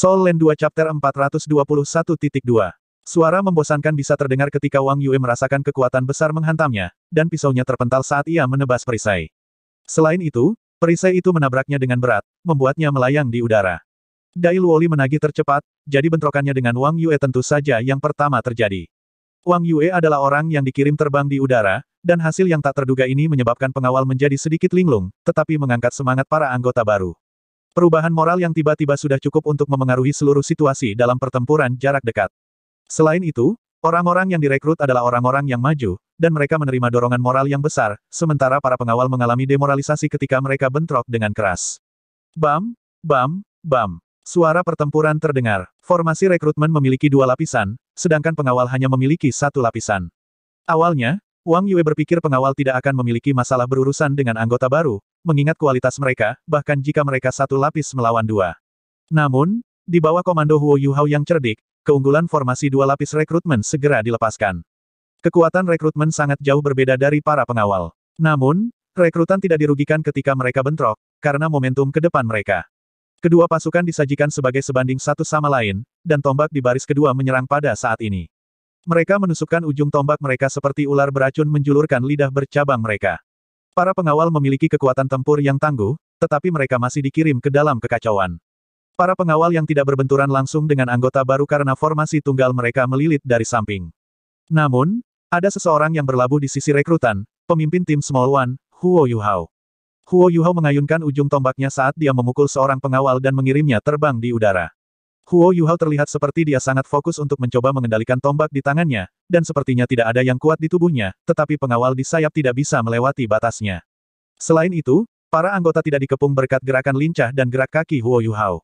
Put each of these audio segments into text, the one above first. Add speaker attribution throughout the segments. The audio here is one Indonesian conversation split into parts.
Speaker 1: Soul Land 2 Chapter 421.2 Suara membosankan bisa terdengar ketika Wang Yue merasakan kekuatan besar menghantamnya, dan pisaunya terpental saat ia menebas perisai. Selain itu, perisai itu menabraknya dengan berat, membuatnya melayang di udara. Dai Luoli menagih tercepat, jadi bentrokannya dengan Wang Yue tentu saja yang pertama terjadi. Wang Yue adalah orang yang dikirim terbang di udara, dan hasil yang tak terduga ini menyebabkan pengawal menjadi sedikit linglung, tetapi mengangkat semangat para anggota baru. Perubahan moral yang tiba-tiba sudah cukup untuk memengaruhi seluruh situasi dalam pertempuran jarak dekat. Selain itu, orang-orang yang direkrut adalah orang-orang yang maju, dan mereka menerima dorongan moral yang besar, sementara para pengawal mengalami demoralisasi ketika mereka bentrok dengan keras. Bam, bam, bam. Suara pertempuran terdengar. Formasi rekrutmen memiliki dua lapisan, sedangkan pengawal hanya memiliki satu lapisan. Awalnya, Wang Yue berpikir pengawal tidak akan memiliki masalah berurusan dengan anggota baru, mengingat kualitas mereka, bahkan jika mereka satu lapis melawan dua. Namun, di bawah komando Huo Yuhao yang cerdik, keunggulan formasi dua lapis rekrutmen segera dilepaskan. Kekuatan rekrutmen sangat jauh berbeda dari para pengawal. Namun, rekrutan tidak dirugikan ketika mereka bentrok, karena momentum ke depan mereka. Kedua pasukan disajikan sebagai sebanding satu sama lain, dan tombak di baris kedua menyerang pada saat ini. Mereka menusukkan ujung tombak mereka seperti ular beracun menjulurkan lidah bercabang mereka. Para pengawal memiliki kekuatan tempur yang tangguh, tetapi mereka masih dikirim ke dalam kekacauan. Para pengawal yang tidak berbenturan langsung dengan anggota baru karena formasi tunggal mereka melilit dari samping. Namun, ada seseorang yang berlabuh di sisi rekrutan, pemimpin tim Small One, Huo Yuhao. Huo Yuhao mengayunkan ujung tombaknya saat dia memukul seorang pengawal dan mengirimnya terbang di udara. Huo Yuhao terlihat seperti dia sangat fokus untuk mencoba mengendalikan tombak di tangannya, dan sepertinya tidak ada yang kuat di tubuhnya, tetapi pengawal di sayap tidak bisa melewati batasnya. Selain itu, para anggota tidak dikepung berkat gerakan lincah dan gerak kaki Huo Yuhao.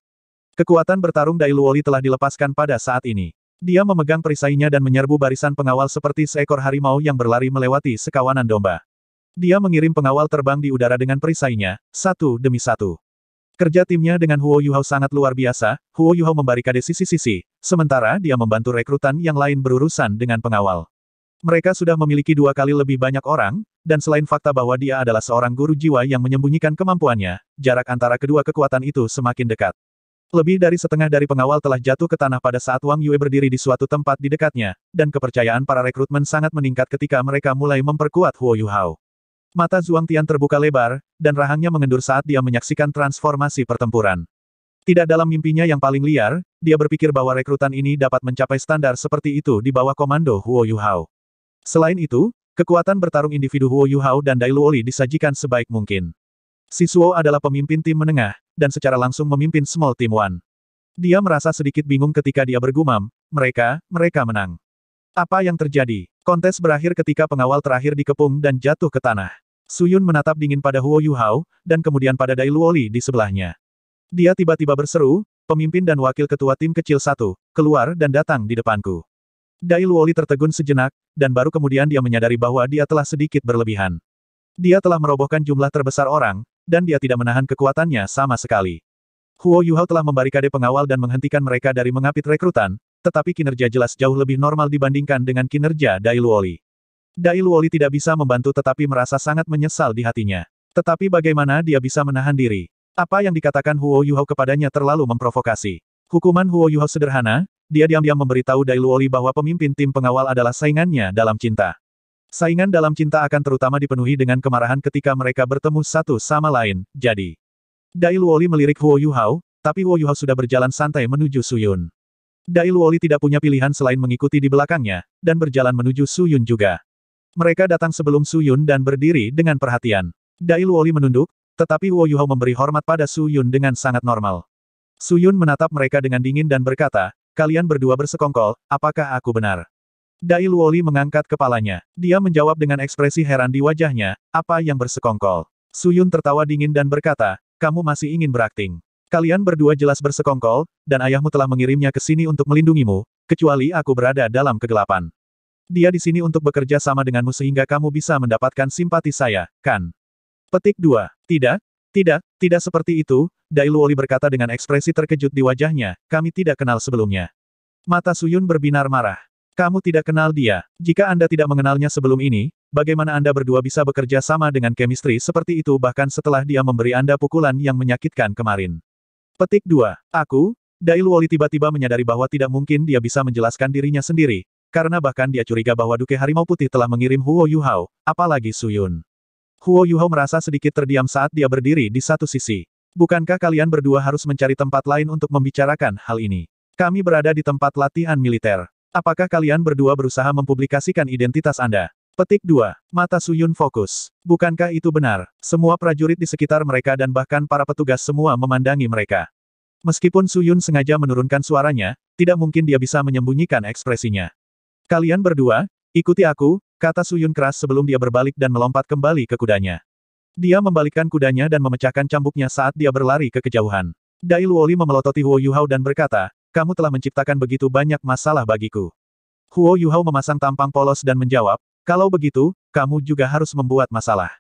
Speaker 1: Kekuatan bertarung Dai Luoli telah dilepaskan pada saat ini. Dia memegang perisainya dan menyerbu barisan pengawal seperti seekor harimau yang berlari melewati sekawanan domba. Dia mengirim pengawal terbang di udara dengan perisainya, satu demi satu. Kerja timnya dengan Huo Yuhao sangat luar biasa, Huo Yuhao membarikade sisi-sisi, sementara dia membantu rekrutan yang lain berurusan dengan pengawal. Mereka sudah memiliki dua kali lebih banyak orang, dan selain fakta bahwa dia adalah seorang guru jiwa yang menyembunyikan kemampuannya, jarak antara kedua kekuatan itu semakin dekat. Lebih dari setengah dari pengawal telah jatuh ke tanah pada saat Wang Yue berdiri di suatu tempat di dekatnya, dan kepercayaan para rekrutmen sangat meningkat ketika mereka mulai memperkuat Huo Yuhao. Mata Zhuang Tian terbuka lebar, dan rahangnya mengendur saat dia menyaksikan transformasi pertempuran. Tidak dalam mimpinya yang paling liar, dia berpikir bahwa rekrutan ini dapat mencapai standar seperti itu di bawah komando Huo Yuhao. Selain itu, kekuatan bertarung individu Huo Yuhao dan Dai Luoli disajikan sebaik mungkin. Si Suo adalah pemimpin tim menengah, dan secara langsung memimpin Small Team One. Dia merasa sedikit bingung ketika dia bergumam, mereka, mereka menang. Apa yang terjadi? Kontes berakhir ketika pengawal terakhir dikepung dan jatuh ke tanah. Suyun menatap dingin pada Huo Yuhao, dan kemudian pada Dai Luoli di sebelahnya. Dia tiba-tiba berseru, pemimpin dan wakil ketua tim kecil satu, keluar dan datang di depanku. Dai Luoli tertegun sejenak, dan baru kemudian dia menyadari bahwa dia telah sedikit berlebihan. Dia telah merobohkan jumlah terbesar orang, dan dia tidak menahan kekuatannya sama sekali. Huo Yuhao telah membarikade pengawal dan menghentikan mereka dari mengapit rekrutan, tetapi kinerja jelas jauh lebih normal dibandingkan dengan kinerja Dai Luoli. Dai Luoli tidak bisa membantu tetapi merasa sangat menyesal di hatinya. Tetapi bagaimana dia bisa menahan diri? Apa yang dikatakan Huo Yuhao kepadanya terlalu memprovokasi. Hukuman Huo Yuhao sederhana, dia diam-diam memberitahu Dai Luoli bahwa pemimpin tim pengawal adalah saingannya dalam cinta. Saingan dalam cinta akan terutama dipenuhi dengan kemarahan ketika mereka bertemu satu sama lain, jadi. Dai Luoli melirik Huo Yuhao, tapi Huo Yuhao sudah berjalan santai menuju Suyun. Dai Luoli tidak punya pilihan selain mengikuti di belakangnya, dan berjalan menuju Su Yun juga. Mereka datang sebelum Su Yun dan berdiri dengan perhatian. Dai Luoli menunduk, tetapi Wo Yuhao memberi hormat pada Su Yun dengan sangat normal. Su Yun menatap mereka dengan dingin dan berkata, kalian berdua bersekongkol, apakah aku benar? Dai Luoli mengangkat kepalanya. Dia menjawab dengan ekspresi heran di wajahnya, apa yang bersekongkol? Su Yun tertawa dingin dan berkata, kamu masih ingin berakting. Kalian berdua jelas bersekongkol, dan ayahmu telah mengirimnya ke sini untuk melindungimu, kecuali aku berada dalam kegelapan. Dia di sini untuk bekerja sama denganmu sehingga kamu bisa mendapatkan simpati saya, kan? Petik 2. Tidak, tidak, tidak seperti itu, Dailu Oli berkata dengan ekspresi terkejut di wajahnya, kami tidak kenal sebelumnya. Mata Suyun berbinar marah. Kamu tidak kenal dia. Jika Anda tidak mengenalnya sebelum ini, bagaimana Anda berdua bisa bekerja sama dengan chemistry seperti itu bahkan setelah dia memberi Anda pukulan yang menyakitkan kemarin? Petik 2. Aku, Dail Woli tiba-tiba menyadari bahwa tidak mungkin dia bisa menjelaskan dirinya sendiri, karena bahkan dia curiga bahwa Duke Harimau Putih telah mengirim Huo Yuhao, apalagi Su Yun. Huo Yuhao merasa sedikit terdiam saat dia berdiri di satu sisi. Bukankah kalian berdua harus mencari tempat lain untuk membicarakan hal ini? Kami berada di tempat latihan militer. Apakah kalian berdua berusaha mempublikasikan identitas Anda? Petik 2. Mata Suyun fokus. Bukankah itu benar? Semua prajurit di sekitar mereka dan bahkan para petugas semua memandangi mereka. Meskipun Suyun sengaja menurunkan suaranya, tidak mungkin dia bisa menyembunyikan ekspresinya. Kalian berdua, ikuti aku, kata Suyun keras sebelum dia berbalik dan melompat kembali ke kudanya. Dia membalikkan kudanya dan memecahkan cambuknya saat dia berlari ke kejauhan. Dai Luoli memelototi Huo Yuhao dan berkata, kamu telah menciptakan begitu banyak masalah bagiku. Huo Yuhao memasang tampang polos dan menjawab, kalau begitu, kamu juga harus membuat masalah.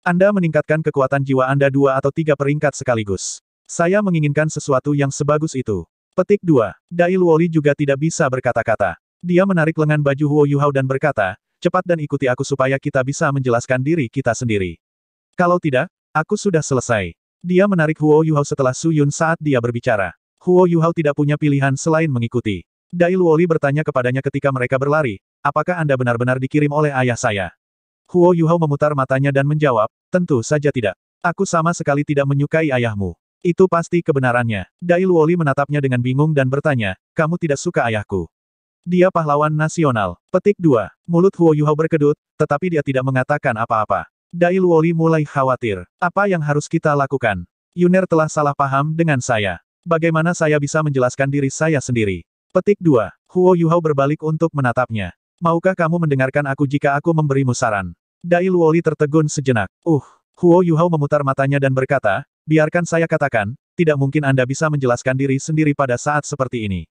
Speaker 1: Anda meningkatkan kekuatan jiwa Anda dua atau tiga peringkat sekaligus. Saya menginginkan sesuatu yang sebagus itu. Petik 2. Dai Luoli juga tidak bisa berkata-kata. Dia menarik lengan baju Huo Yuhao dan berkata, cepat dan ikuti aku supaya kita bisa menjelaskan diri kita sendiri. Kalau tidak, aku sudah selesai. Dia menarik Huo Yuhao setelah Su Yun saat dia berbicara. Huo Yuhao tidak punya pilihan selain mengikuti. Dai Luoli bertanya kepadanya ketika mereka berlari, apakah Anda benar-benar dikirim oleh ayah saya? Huo Yuhao memutar matanya dan menjawab, tentu saja tidak. Aku sama sekali tidak menyukai ayahmu. Itu pasti kebenarannya. Dai Luoli menatapnya dengan bingung dan bertanya, kamu tidak suka ayahku. Dia pahlawan nasional. Petik 2. Mulut Huo Yuhao berkedut, tetapi dia tidak mengatakan apa-apa. Dai Luoli mulai khawatir. Apa yang harus kita lakukan? Yuner telah salah paham dengan saya. Bagaimana saya bisa menjelaskan diri saya sendiri? Petik 2. Huo Yuhao berbalik untuk menatapnya. Maukah kamu mendengarkan aku jika aku memberimu saran? Dai Luoli tertegun sejenak. Uh, Huo Yuhao memutar matanya dan berkata, biarkan saya katakan, tidak mungkin Anda bisa menjelaskan diri sendiri pada saat seperti ini.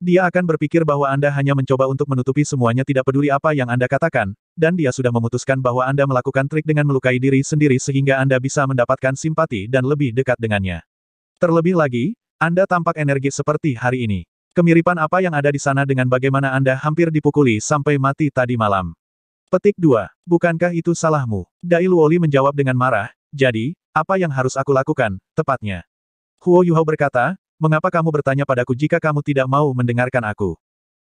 Speaker 1: Dia akan berpikir bahwa Anda hanya mencoba untuk menutupi semuanya tidak peduli apa yang Anda katakan, dan dia sudah memutuskan bahwa Anda melakukan trik dengan melukai diri sendiri sehingga Anda bisa mendapatkan simpati dan lebih dekat dengannya. Terlebih lagi, Anda tampak energi seperti hari ini. Kemiripan apa yang ada di sana dengan bagaimana Anda hampir dipukuli sampai mati tadi malam. Petik 2. Bukankah itu salahmu? Dai Luoli menjawab dengan marah, jadi, apa yang harus aku lakukan, tepatnya? Huo Yuhao berkata, mengapa kamu bertanya padaku jika kamu tidak mau mendengarkan aku?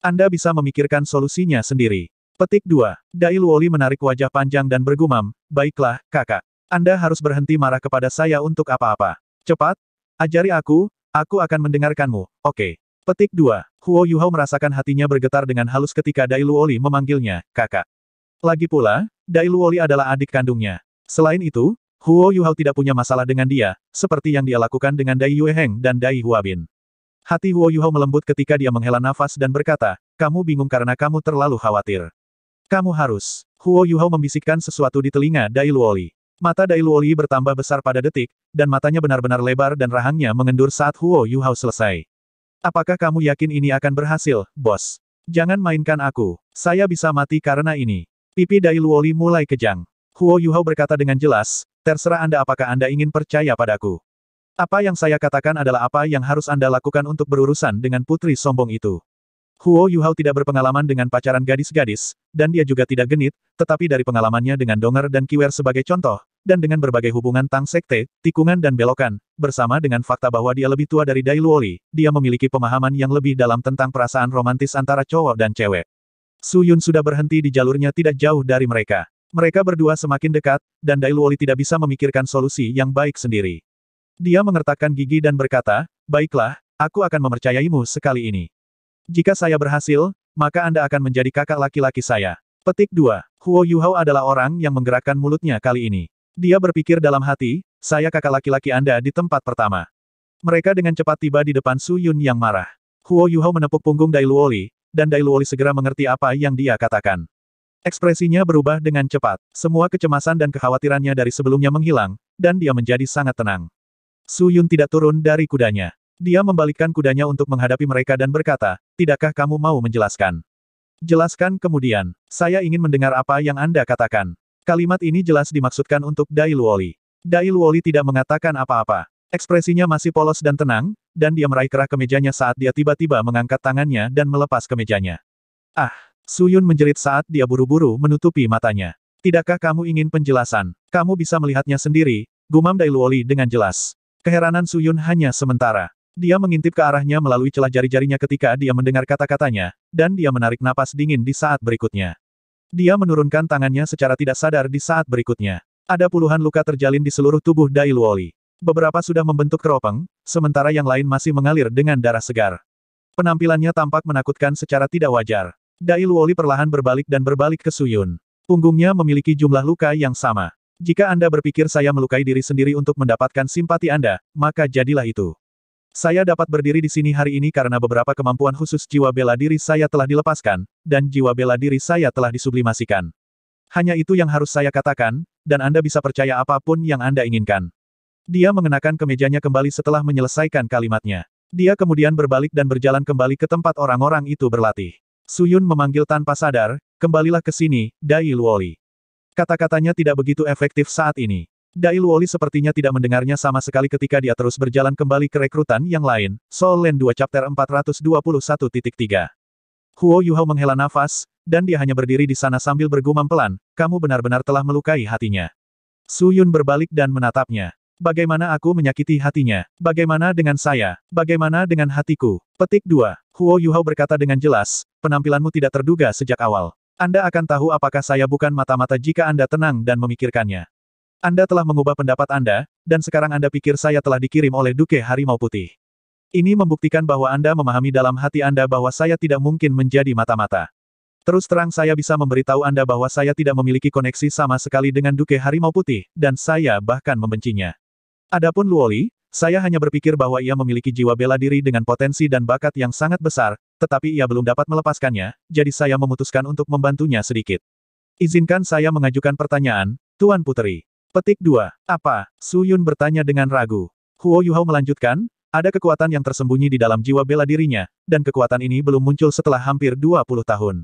Speaker 1: Anda bisa memikirkan solusinya sendiri. Petik 2. Dai Luoli menarik wajah panjang dan bergumam, baiklah, kakak. Anda harus berhenti marah kepada saya untuk apa-apa. Cepat, ajari aku, aku akan mendengarkanmu, oke. Okay. Petik 2. Huo Yuhao merasakan hatinya bergetar dengan halus ketika Dai Luoli memanggilnya, kakak. Lagi pula, Dai Luoli adalah adik kandungnya. Selain itu, Huo Yuhao tidak punya masalah dengan dia, seperti yang dia lakukan dengan Dai Yueheng dan Dai Huabin. Hati Huo Yuhao melembut ketika dia menghela nafas dan berkata, kamu bingung karena kamu terlalu khawatir. Kamu harus. Huo Yuhao membisikkan sesuatu di telinga Dai Luoli. Mata Dai Luoli bertambah besar pada detik, dan matanya benar-benar lebar dan rahangnya mengendur saat Huo Yuhao selesai. Apakah kamu yakin ini akan berhasil, bos? Jangan mainkan aku. Saya bisa mati karena ini. Pipi Dai Luoli mulai kejang. Huo Yuhao berkata dengan jelas, terserah Anda apakah Anda ingin percaya padaku. Apa yang saya katakan adalah apa yang harus Anda lakukan untuk berurusan dengan putri sombong itu. Huo Yuhao tidak berpengalaman dengan pacaran gadis-gadis, dan dia juga tidak genit, tetapi dari pengalamannya dengan Donger dan Kiwer sebagai contoh, dan dengan berbagai hubungan Tang Sekte, tikungan dan belokan, bersama dengan fakta bahwa dia lebih tua dari Dai Luoli, dia memiliki pemahaman yang lebih dalam tentang perasaan romantis antara cowok dan cewek. Su Yun sudah berhenti di jalurnya tidak jauh dari mereka. Mereka berdua semakin dekat, dan Dai Luoli tidak bisa memikirkan solusi yang baik sendiri. Dia mengertakkan gigi dan berkata, Baiklah, aku akan memercayaimu sekali ini. Jika saya berhasil, maka Anda akan menjadi kakak laki-laki saya. Petik 2. Huo Yuhao adalah orang yang menggerakkan mulutnya kali ini. Dia berpikir dalam hati, saya kakak laki-laki Anda di tempat pertama. Mereka dengan cepat tiba di depan Su Yun yang marah. Huo Yuhao menepuk punggung Dai Luoli, dan Dai Luoli segera mengerti apa yang dia katakan. Ekspresinya berubah dengan cepat, semua kecemasan dan kekhawatirannya dari sebelumnya menghilang, dan dia menjadi sangat tenang. Su Yun tidak turun dari kudanya. Dia membalikkan kudanya untuk menghadapi mereka dan berkata, Tidakkah kamu mau menjelaskan? Jelaskan kemudian, saya ingin mendengar apa yang Anda katakan. Kalimat ini jelas dimaksudkan untuk Dai Luoli. Dai Luoli tidak mengatakan apa-apa. Ekspresinya masih polos dan tenang, dan dia meraih kerah kemejanya saat dia tiba-tiba mengangkat tangannya dan melepas kemejanya. Ah, Suyun menjerit saat dia buru-buru menutupi matanya. Tidakkah kamu ingin penjelasan? Kamu bisa melihatnya sendiri, gumam Dai Luoli dengan jelas. Keheranan Suyun hanya sementara. Dia mengintip ke arahnya melalui celah jari-jarinya ketika dia mendengar kata-katanya, dan dia menarik napas dingin di saat berikutnya. Dia menurunkan tangannya secara tidak sadar di saat berikutnya. Ada puluhan luka terjalin di seluruh tubuh Dai Luoli. Beberapa sudah membentuk keropeng, sementara yang lain masih mengalir dengan darah segar. Penampilannya tampak menakutkan secara tidak wajar. Dai Luoli perlahan berbalik dan berbalik ke Suyun. Punggungnya memiliki jumlah luka yang sama. Jika Anda berpikir saya melukai diri sendiri untuk mendapatkan simpati Anda, maka jadilah itu. Saya dapat berdiri di sini hari ini karena beberapa kemampuan khusus jiwa bela diri saya telah dilepaskan, dan jiwa bela diri saya telah disublimasikan. Hanya itu yang harus saya katakan, dan Anda bisa percaya apapun yang Anda inginkan. Dia mengenakan kemejanya kembali setelah menyelesaikan kalimatnya. Dia kemudian berbalik dan berjalan kembali ke tempat orang-orang itu berlatih. Suyun memanggil tanpa sadar, kembalilah ke sini, Dai Luoli. Kata-katanya tidak begitu efektif saat ini. Dai Luoli sepertinya tidak mendengarnya sama sekali ketika dia terus berjalan kembali ke rekrutan yang lain, Soul Land 2 Chapter 421.3. Huo Yuhao menghela nafas, dan dia hanya berdiri di sana sambil bergumam pelan, kamu benar-benar telah melukai hatinya. Su Yun berbalik dan menatapnya. Bagaimana aku menyakiti hatinya? Bagaimana dengan saya? Bagaimana dengan hatiku? Petik 2. Huo Yuhao berkata dengan jelas, penampilanmu tidak terduga sejak awal. Anda akan tahu apakah saya bukan mata-mata jika Anda tenang dan memikirkannya. Anda telah mengubah pendapat Anda, dan sekarang Anda pikir saya telah dikirim oleh Duke Harimau Putih. Ini membuktikan bahwa Anda memahami dalam hati Anda bahwa saya tidak mungkin menjadi mata-mata. Terus terang saya bisa memberitahu Anda bahwa saya tidak memiliki koneksi sama sekali dengan Duke Harimau Putih, dan saya bahkan membencinya. Adapun Luoli, saya hanya berpikir bahwa ia memiliki jiwa bela diri dengan potensi dan bakat yang sangat besar, tetapi ia belum dapat melepaskannya, jadi saya memutuskan untuk membantunya sedikit. Izinkan saya mengajukan pertanyaan, Tuan Puteri. Petik 2. Apa? Su Yun bertanya dengan ragu. Huo Yuhao melanjutkan, ada kekuatan yang tersembunyi di dalam jiwa bela dirinya, dan kekuatan ini belum muncul setelah hampir 20 tahun.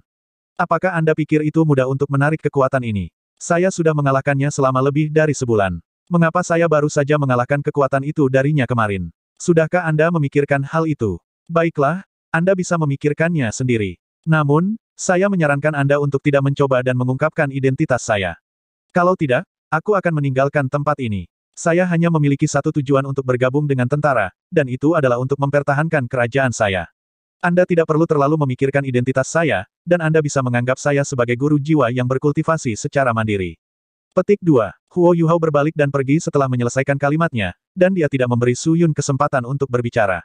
Speaker 1: Apakah Anda pikir itu mudah untuk menarik kekuatan ini? Saya sudah mengalahkannya selama lebih dari sebulan. Mengapa saya baru saja mengalahkan kekuatan itu darinya kemarin? Sudahkah Anda memikirkan hal itu? Baiklah, Anda bisa memikirkannya sendiri. Namun, saya menyarankan Anda untuk tidak mencoba dan mengungkapkan identitas saya. Kalau tidak, Aku akan meninggalkan tempat ini. Saya hanya memiliki satu tujuan untuk bergabung dengan tentara, dan itu adalah untuk mempertahankan kerajaan saya. Anda tidak perlu terlalu memikirkan identitas saya, dan Anda bisa menganggap saya sebagai guru jiwa yang berkultivasi secara mandiri. Petik 2. Huo Yuhao berbalik dan pergi setelah menyelesaikan kalimatnya, dan dia tidak memberi Su Yun kesempatan untuk berbicara.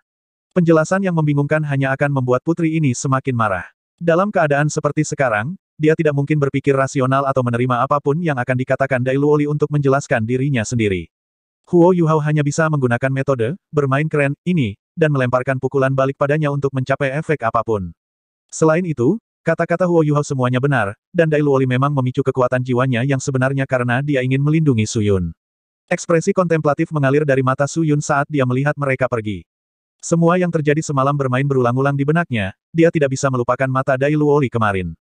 Speaker 1: Penjelasan yang membingungkan hanya akan membuat putri ini semakin marah. Dalam keadaan seperti sekarang, dia tidak mungkin berpikir rasional atau menerima apapun yang akan dikatakan Dai Luoli untuk menjelaskan dirinya sendiri. Huo Yuhao hanya bisa menggunakan metode, bermain keren, ini, dan melemparkan pukulan balik padanya untuk mencapai efek apapun. Selain itu, kata-kata Huo Yuhao semuanya benar, dan Dai Luoli memang memicu kekuatan jiwanya yang sebenarnya karena dia ingin melindungi Suyun. Ekspresi kontemplatif mengalir dari mata Suyun saat dia melihat mereka pergi. Semua yang terjadi semalam bermain berulang-ulang di benaknya, dia tidak bisa melupakan mata Dai Luoli kemarin.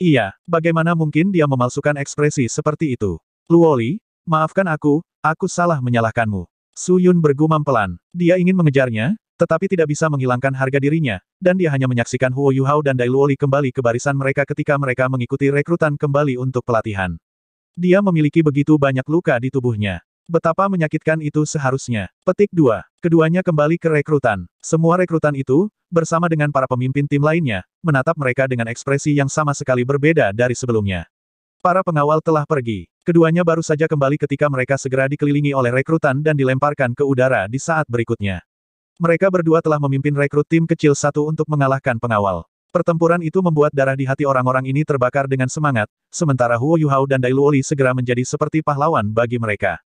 Speaker 1: Iya, bagaimana mungkin dia memalsukan ekspresi seperti itu? Luoli, maafkan aku, aku salah menyalahkanmu. Su Yun bergumam pelan. Dia ingin mengejarnya, tetapi tidak bisa menghilangkan harga dirinya, dan dia hanya menyaksikan Huo Yuhao dan Dai Luoli kembali ke barisan mereka ketika mereka mengikuti rekrutan kembali untuk pelatihan. Dia memiliki begitu banyak luka di tubuhnya. Betapa menyakitkan itu seharusnya. Petik 2. Keduanya kembali ke rekrutan. Semua rekrutan itu, bersama dengan para pemimpin tim lainnya, menatap mereka dengan ekspresi yang sama sekali berbeda dari sebelumnya. Para pengawal telah pergi. Keduanya baru saja kembali ketika mereka segera dikelilingi oleh rekrutan dan dilemparkan ke udara di saat berikutnya. Mereka berdua telah memimpin rekrut tim kecil satu untuk mengalahkan pengawal. Pertempuran itu membuat darah di hati orang-orang ini terbakar dengan semangat, sementara Huo Yuhao dan Dai Luoli segera menjadi seperti pahlawan bagi mereka.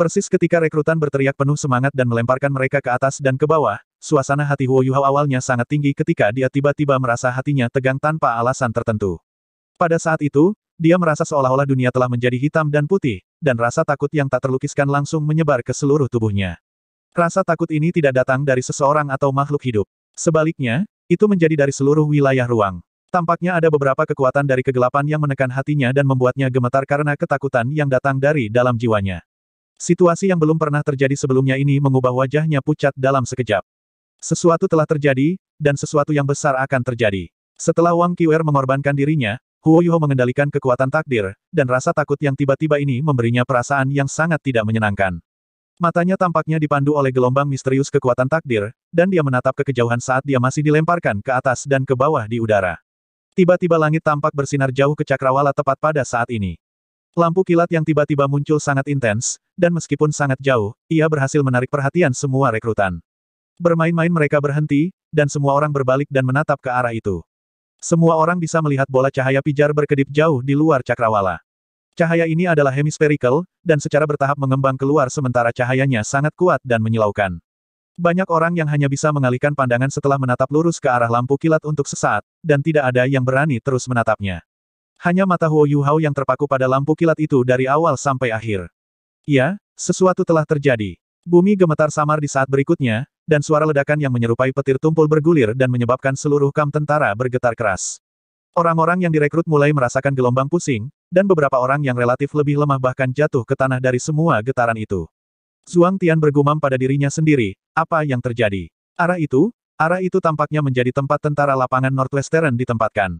Speaker 1: Persis ketika rekrutan berteriak penuh semangat dan melemparkan mereka ke atas dan ke bawah, suasana hati Huo Yuhao awalnya sangat tinggi ketika dia tiba-tiba merasa hatinya tegang tanpa alasan tertentu. Pada saat itu, dia merasa seolah-olah dunia telah menjadi hitam dan putih, dan rasa takut yang tak terlukiskan langsung menyebar ke seluruh tubuhnya. Rasa takut ini tidak datang dari seseorang atau makhluk hidup. Sebaliknya, itu menjadi dari seluruh wilayah ruang. Tampaknya ada beberapa kekuatan dari kegelapan yang menekan hatinya dan membuatnya gemetar karena ketakutan yang datang dari dalam jiwanya. Situasi yang belum pernah terjadi sebelumnya ini mengubah wajahnya pucat dalam sekejap. Sesuatu telah terjadi, dan sesuatu yang besar akan terjadi. Setelah Wang Qiwer mengorbankan dirinya, Huo Yuho mengendalikan kekuatan takdir, dan rasa takut yang tiba-tiba ini memberinya perasaan yang sangat tidak menyenangkan. Matanya tampaknya dipandu oleh gelombang misterius kekuatan takdir, dan dia menatap ke kejauhan saat dia masih dilemparkan ke atas dan ke bawah di udara. Tiba-tiba langit tampak bersinar jauh ke cakrawala tepat pada saat ini. Lampu kilat yang tiba-tiba muncul sangat intens, dan meskipun sangat jauh, ia berhasil menarik perhatian semua rekrutan. Bermain-main mereka berhenti, dan semua orang berbalik dan menatap ke arah itu. Semua orang bisa melihat bola cahaya pijar berkedip jauh di luar cakrawala. Cahaya ini adalah hemispherical, dan secara bertahap mengembang keluar sementara cahayanya sangat kuat dan menyilaukan. Banyak orang yang hanya bisa mengalihkan pandangan setelah menatap lurus ke arah lampu kilat untuk sesaat, dan tidak ada yang berani terus menatapnya. Hanya mata Huo Yuhao yang terpaku pada lampu kilat itu dari awal sampai akhir. Ya, sesuatu telah terjadi. Bumi gemetar samar di saat berikutnya, dan suara ledakan yang menyerupai petir tumpul bergulir dan menyebabkan seluruh kam tentara bergetar keras. Orang-orang yang direkrut mulai merasakan gelombang pusing, dan beberapa orang yang relatif lebih lemah bahkan jatuh ke tanah dari semua getaran itu. Zhuang Tian bergumam pada dirinya sendiri, apa yang terjadi? Arah itu, arah itu tampaknya menjadi tempat tentara lapangan Northwestern ditempatkan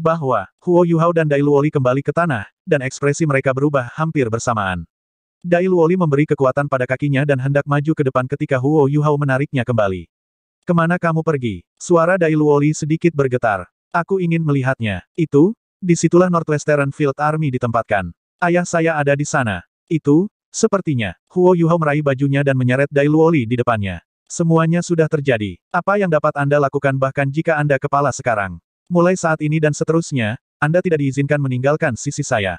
Speaker 1: bahwa Huo Yuhao dan Dai Luoli kembali ke tanah, dan ekspresi mereka berubah hampir bersamaan. Dai Luoli memberi kekuatan pada kakinya dan hendak maju ke depan ketika Huo Yuhao menariknya kembali. Kemana kamu pergi? Suara Dai Luoli sedikit bergetar. Aku ingin melihatnya. Itu, disitulah Northwestern Field Army ditempatkan. Ayah saya ada di sana. Itu, sepertinya, Huo Yuhao meraih bajunya dan menyeret Dai Luoli di depannya. Semuanya sudah terjadi. Apa yang dapat Anda lakukan bahkan jika Anda kepala sekarang? Mulai saat ini dan seterusnya, Anda tidak diizinkan meninggalkan sisi saya.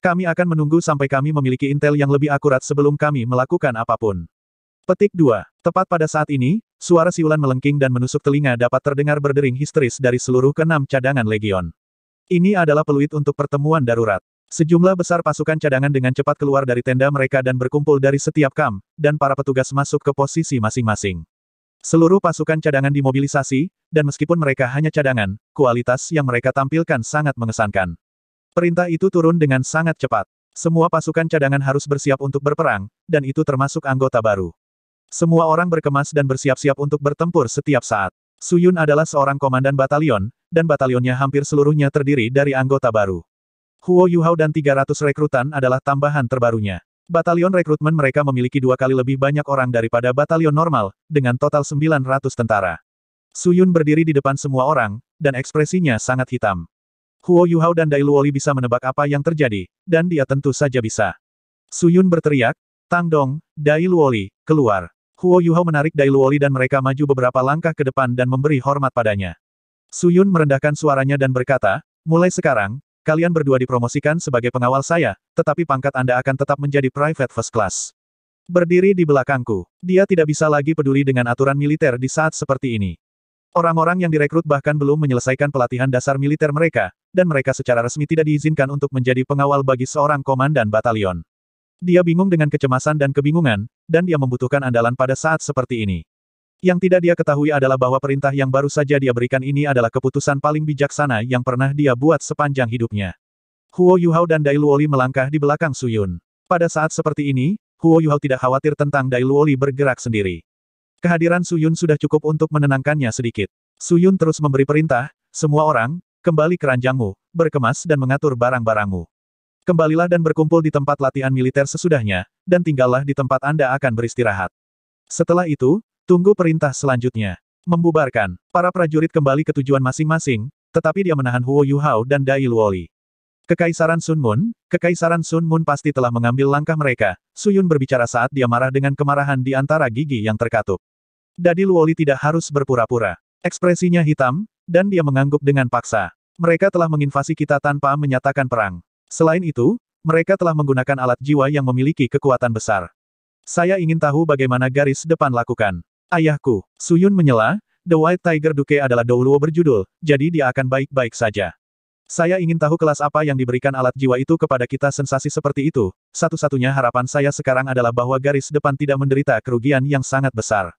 Speaker 1: Kami akan menunggu sampai kami memiliki intel yang lebih akurat sebelum kami melakukan apapun. Petik 2. Tepat pada saat ini, suara siulan melengking dan menusuk telinga dapat terdengar berdering histeris dari seluruh keenam cadangan legion. Ini adalah peluit untuk pertemuan darurat. Sejumlah besar pasukan cadangan dengan cepat keluar dari tenda mereka dan berkumpul dari setiap kam, dan para petugas masuk ke posisi masing-masing. Seluruh pasukan cadangan dimobilisasi, dan meskipun mereka hanya cadangan, kualitas yang mereka tampilkan sangat mengesankan. Perintah itu turun dengan sangat cepat. Semua pasukan cadangan harus bersiap untuk berperang, dan itu termasuk anggota baru. Semua orang berkemas dan bersiap-siap untuk bertempur setiap saat. Suyun adalah seorang komandan batalion, dan batalionnya hampir seluruhnya terdiri dari anggota baru. Huo Yuhao dan 300 rekrutan adalah tambahan terbarunya. Batalion rekrutmen mereka memiliki dua kali lebih banyak orang daripada batalion normal, dengan total 900 tentara. Su Yun berdiri di depan semua orang, dan ekspresinya sangat hitam. Huo Yuhao dan Dai Luoli bisa menebak apa yang terjadi, dan dia tentu saja bisa. Su Yun berteriak, Tang Dong, Dai Luoli, keluar. Huo Yuhao menarik Dai Luoli dan mereka maju beberapa langkah ke depan dan memberi hormat padanya. Su Yun merendahkan suaranya dan berkata, mulai sekarang, Kalian berdua dipromosikan sebagai pengawal saya, tetapi pangkat Anda akan tetap menjadi private first class. Berdiri di belakangku, dia tidak bisa lagi peduli dengan aturan militer di saat seperti ini. Orang-orang yang direkrut bahkan belum menyelesaikan pelatihan dasar militer mereka, dan mereka secara resmi tidak diizinkan untuk menjadi pengawal bagi seorang komandan batalion. Dia bingung dengan kecemasan dan kebingungan, dan dia membutuhkan andalan pada saat seperti ini. Yang tidak dia ketahui adalah bahwa perintah yang baru saja dia berikan ini adalah keputusan paling bijaksana yang pernah dia buat sepanjang hidupnya. Huo Yuhao dan Dai Luoli melangkah di belakang Suyun. Pada saat seperti ini, Huo Yuhao tidak khawatir tentang Dai Luoli bergerak sendiri. Kehadiran Suyun sudah cukup untuk menenangkannya sedikit. Suyun terus memberi perintah, semua orang, kembali ke ranjangmu, berkemas dan mengatur barang-barangmu. Kembalilah dan berkumpul di tempat latihan militer sesudahnya, dan tinggallah di tempat Anda akan beristirahat. Setelah itu, Tunggu perintah selanjutnya. Membubarkan, para prajurit kembali ke tujuan masing-masing, tetapi dia menahan Huo Yuhao dan Dai Luoli. Kekaisaran Sun Moon, Kekaisaran Sun Moon pasti telah mengambil langkah mereka, Suyun berbicara saat dia marah dengan kemarahan di antara gigi yang terkatup. Dadi Luoli tidak harus berpura-pura. Ekspresinya hitam, dan dia mengangguk dengan paksa. Mereka telah menginvasi kita tanpa menyatakan perang. Selain itu, mereka telah menggunakan alat jiwa yang memiliki kekuatan besar. Saya ingin tahu bagaimana garis depan lakukan. Ayahku, Suyun menyela, The White Tiger Duke adalah Douluo berjudul, jadi dia akan baik-baik saja. Saya ingin tahu kelas apa yang diberikan alat jiwa itu kepada kita sensasi seperti itu, satu-satunya harapan saya sekarang adalah bahwa garis depan tidak menderita kerugian yang sangat besar.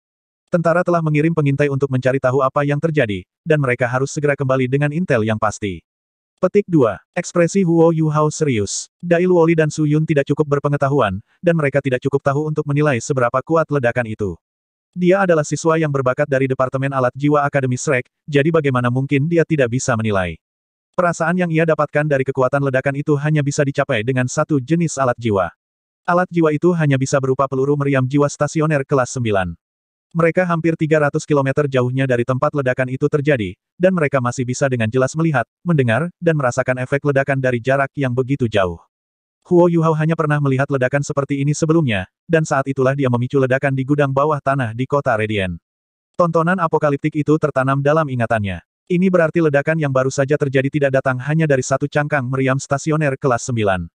Speaker 1: Tentara telah mengirim pengintai untuk mencari tahu apa yang terjadi, dan mereka harus segera kembali dengan intel yang pasti. Petik 2. Ekspresi Huo Yu Yuhao serius. Dail Woli dan Su Yun tidak cukup berpengetahuan, dan mereka tidak cukup tahu untuk menilai seberapa kuat ledakan itu. Dia adalah siswa yang berbakat dari Departemen Alat Jiwa Akademi Shrek, jadi bagaimana mungkin dia tidak bisa menilai. Perasaan yang ia dapatkan dari kekuatan ledakan itu hanya bisa dicapai dengan satu jenis alat jiwa. Alat jiwa itu hanya bisa berupa peluru meriam jiwa stasioner kelas 9. Mereka hampir 300 km jauhnya dari tempat ledakan itu terjadi, dan mereka masih bisa dengan jelas melihat, mendengar, dan merasakan efek ledakan dari jarak yang begitu jauh. Huo Yuhao hanya pernah melihat ledakan seperti ini sebelumnya, dan saat itulah dia memicu ledakan di gudang bawah tanah di kota Redian. Tontonan apokaliptik itu tertanam dalam ingatannya. Ini berarti ledakan yang baru saja terjadi tidak datang hanya dari satu cangkang meriam stasioner kelas 9.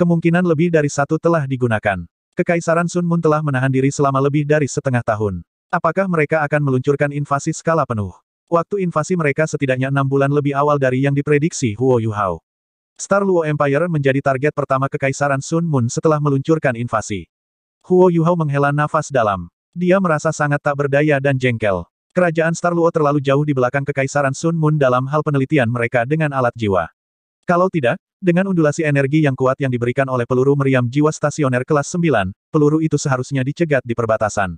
Speaker 1: Kemungkinan lebih dari satu telah digunakan. Kekaisaran Sun Moon telah menahan diri selama lebih dari setengah tahun. Apakah mereka akan meluncurkan invasi skala penuh? Waktu invasi mereka setidaknya enam bulan lebih awal dari yang diprediksi Huo Yuhao. Star Luo Empire menjadi target pertama Kekaisaran Sun Moon setelah meluncurkan invasi. Huo Yuhao menghela nafas dalam. Dia merasa sangat tak berdaya dan jengkel. Kerajaan Star Luo terlalu jauh di belakang Kekaisaran Sun Moon dalam hal penelitian mereka dengan alat jiwa. Kalau tidak, dengan undulasi energi yang kuat yang diberikan oleh peluru meriam jiwa stasioner kelas 9, peluru itu seharusnya dicegat di perbatasan.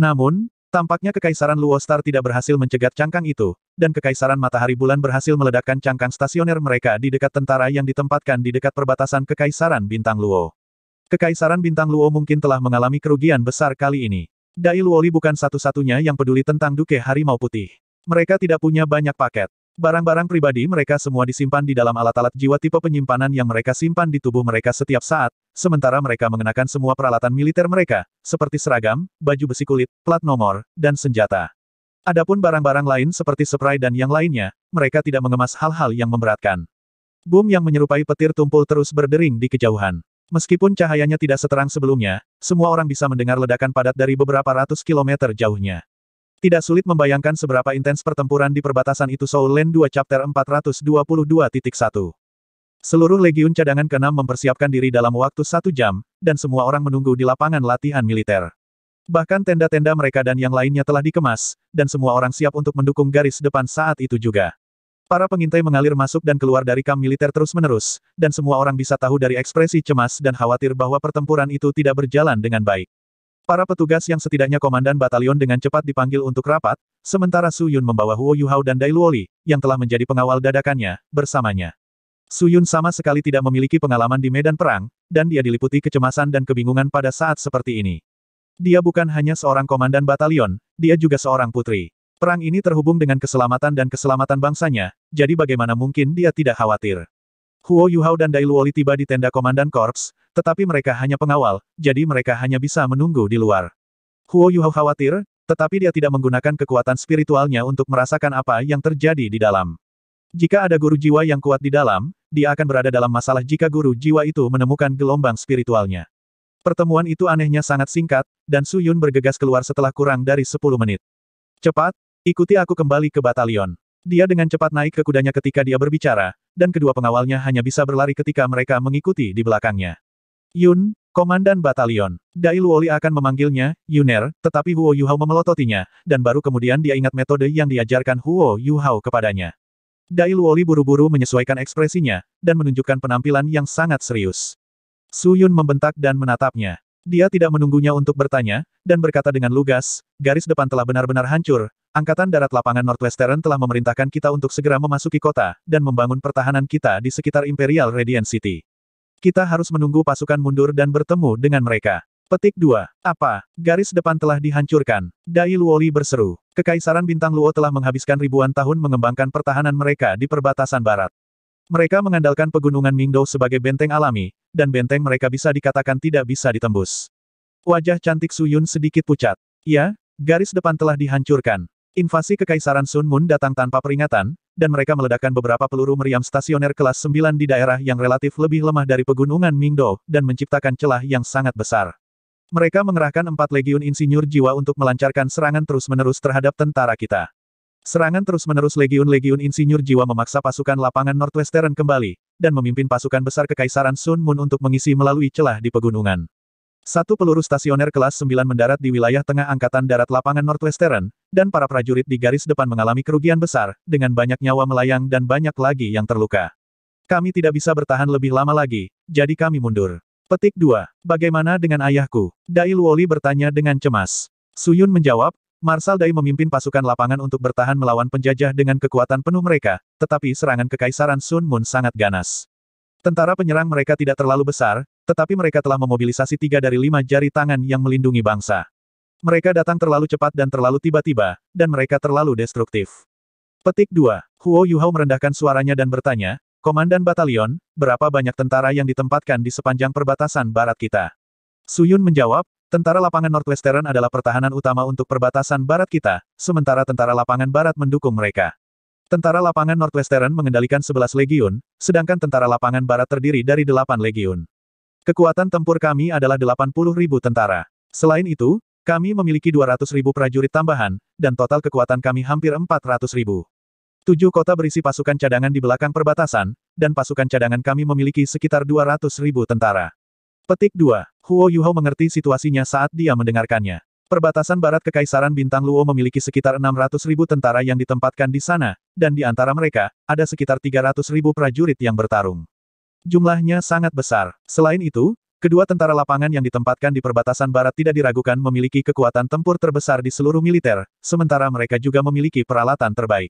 Speaker 1: Namun, Tampaknya Kekaisaran Luostar tidak berhasil mencegat cangkang itu, dan Kekaisaran Matahari Bulan berhasil meledakkan cangkang stasioner mereka di dekat tentara yang ditempatkan di dekat perbatasan Kekaisaran Bintang Luo. Kekaisaran Bintang Luo mungkin telah mengalami kerugian besar kali ini. Dai Luoli bukan satu-satunya yang peduli tentang Duke Harimau Putih. Mereka tidak punya banyak paket. Barang-barang pribadi mereka semua disimpan di dalam alat-alat jiwa tipe penyimpanan yang mereka simpan di tubuh mereka setiap saat, sementara mereka mengenakan semua peralatan militer mereka, seperti seragam, baju besi kulit, plat nomor, dan senjata. Adapun barang-barang lain seperti spray dan yang lainnya, mereka tidak mengemas hal-hal yang memberatkan. Boom yang menyerupai petir tumpul terus berdering di kejauhan. Meskipun cahayanya tidak seterang sebelumnya, semua orang bisa mendengar ledakan padat dari beberapa ratus kilometer jauhnya. Tidak sulit membayangkan seberapa intens pertempuran di perbatasan itu Soul Land 2 Chapter 422.1. Seluruh legiun cadangan ke-6 mempersiapkan diri dalam waktu satu jam, dan semua orang menunggu di lapangan latihan militer. Bahkan tenda-tenda mereka dan yang lainnya telah dikemas, dan semua orang siap untuk mendukung garis depan saat itu juga. Para pengintai mengalir masuk dan keluar dari kamp militer terus-menerus, dan semua orang bisa tahu dari ekspresi cemas dan khawatir bahwa pertempuran itu tidak berjalan dengan baik. Para petugas yang setidaknya komandan batalion dengan cepat dipanggil untuk rapat, sementara Su Yun membawa Huo Yuhao dan Dai Luoli, yang telah menjadi pengawal dadakannya, bersamanya. Su Yun sama sekali tidak memiliki pengalaman di medan perang, dan dia diliputi kecemasan dan kebingungan pada saat seperti ini. Dia bukan hanya seorang komandan batalion, dia juga seorang putri. Perang ini terhubung dengan keselamatan dan keselamatan bangsanya, jadi bagaimana mungkin dia tidak khawatir. Huo Yuhao dan Dai Luoli tiba di tenda komandan korps, tetapi mereka hanya pengawal, jadi mereka hanya bisa menunggu di luar. Huo Yuhao khawatir, tetapi dia tidak menggunakan kekuatan spiritualnya untuk merasakan apa yang terjadi di dalam. Jika ada guru jiwa yang kuat di dalam, dia akan berada dalam masalah jika guru jiwa itu menemukan gelombang spiritualnya. Pertemuan itu anehnya sangat singkat, dan Su Yun bergegas keluar setelah kurang dari 10 menit. Cepat, ikuti aku kembali ke batalion. Dia dengan cepat naik ke kudanya ketika dia berbicara, dan kedua pengawalnya hanya bisa berlari ketika mereka mengikuti di belakangnya. Yun, Komandan Batalion. Dai Luoli akan memanggilnya, Yuner, tetapi Huo Yuhao memelototinya, dan baru kemudian dia ingat metode yang diajarkan Huo Yuhao kepadanya. Dai Luoli buru-buru menyesuaikan ekspresinya, dan menunjukkan penampilan yang sangat serius. Su Yun membentak dan menatapnya. Dia tidak menunggunya untuk bertanya, dan berkata dengan lugas, garis depan telah benar-benar hancur, Angkatan Darat Lapangan Northwestern telah memerintahkan kita untuk segera memasuki kota, dan membangun pertahanan kita di sekitar Imperial Radiant City. Kita harus menunggu pasukan mundur dan bertemu dengan mereka. Petik 2. Apa? Garis depan telah dihancurkan. Dai Luoli berseru. Kekaisaran Bintang Luo telah menghabiskan ribuan tahun mengembangkan pertahanan mereka di perbatasan barat. Mereka mengandalkan pegunungan Mingdou sebagai benteng alami, dan benteng mereka bisa dikatakan tidak bisa ditembus. Wajah cantik Suyun sedikit pucat. Ya, garis depan telah dihancurkan. Invasi Kekaisaran Sun Moon datang tanpa peringatan, dan mereka meledakkan beberapa peluru meriam stasioner kelas 9 di daerah yang relatif lebih lemah dari pegunungan Mingdo, dan menciptakan celah yang sangat besar. Mereka mengerahkan empat legiun insinyur jiwa untuk melancarkan serangan terus-menerus terhadap tentara kita. Serangan terus-menerus legiun-legiun insinyur jiwa memaksa pasukan lapangan Northwestern kembali, dan memimpin pasukan besar Kekaisaran Sun Moon untuk mengisi melalui celah di pegunungan. Satu peluru stasioner kelas 9 mendarat di wilayah tengah Angkatan Darat Lapangan Northwestern, dan para prajurit di garis depan mengalami kerugian besar, dengan banyak nyawa melayang dan banyak lagi yang terluka. Kami tidak bisa bertahan lebih lama lagi, jadi kami mundur. Petik 2. Bagaimana dengan ayahku? Dai Luoli bertanya dengan cemas. Suyun menjawab, Marsal Dai memimpin pasukan lapangan untuk bertahan melawan penjajah dengan kekuatan penuh mereka, tetapi serangan kekaisaran Sun Moon sangat ganas. Tentara penyerang mereka tidak terlalu besar, tetapi mereka telah memobilisasi tiga dari lima jari tangan yang melindungi bangsa. Mereka datang terlalu cepat dan terlalu tiba-tiba, dan mereka terlalu destruktif. Petik 2. Huo Yuhao merendahkan suaranya dan bertanya, Komandan Batalion, berapa banyak tentara yang ditempatkan di sepanjang perbatasan barat kita? Suyun menjawab, tentara lapangan Northwestern adalah pertahanan utama untuk perbatasan barat kita, sementara tentara lapangan barat mendukung mereka. Tentara lapangan Northwestern mengendalikan 11 legiun, sedangkan tentara lapangan barat terdiri dari 8 legiun. Kekuatan tempur kami adalah 80 ribu tentara. Selain itu, kami memiliki 200 ribu prajurit tambahan, dan total kekuatan kami hampir 400 ribu. Tujuh kota berisi pasukan cadangan di belakang perbatasan, dan pasukan cadangan kami memiliki sekitar 200 ribu tentara. Petik 2. Huo Yuhao mengerti situasinya saat dia mendengarkannya. Perbatasan barat Kekaisaran Bintang Luo memiliki sekitar 600 ribu tentara yang ditempatkan di sana, dan di antara mereka, ada sekitar 300 ribu prajurit yang bertarung. Jumlahnya sangat besar. Selain itu, Kedua tentara lapangan yang ditempatkan di perbatasan barat tidak diragukan memiliki kekuatan tempur terbesar di seluruh militer, sementara mereka juga memiliki peralatan terbaik.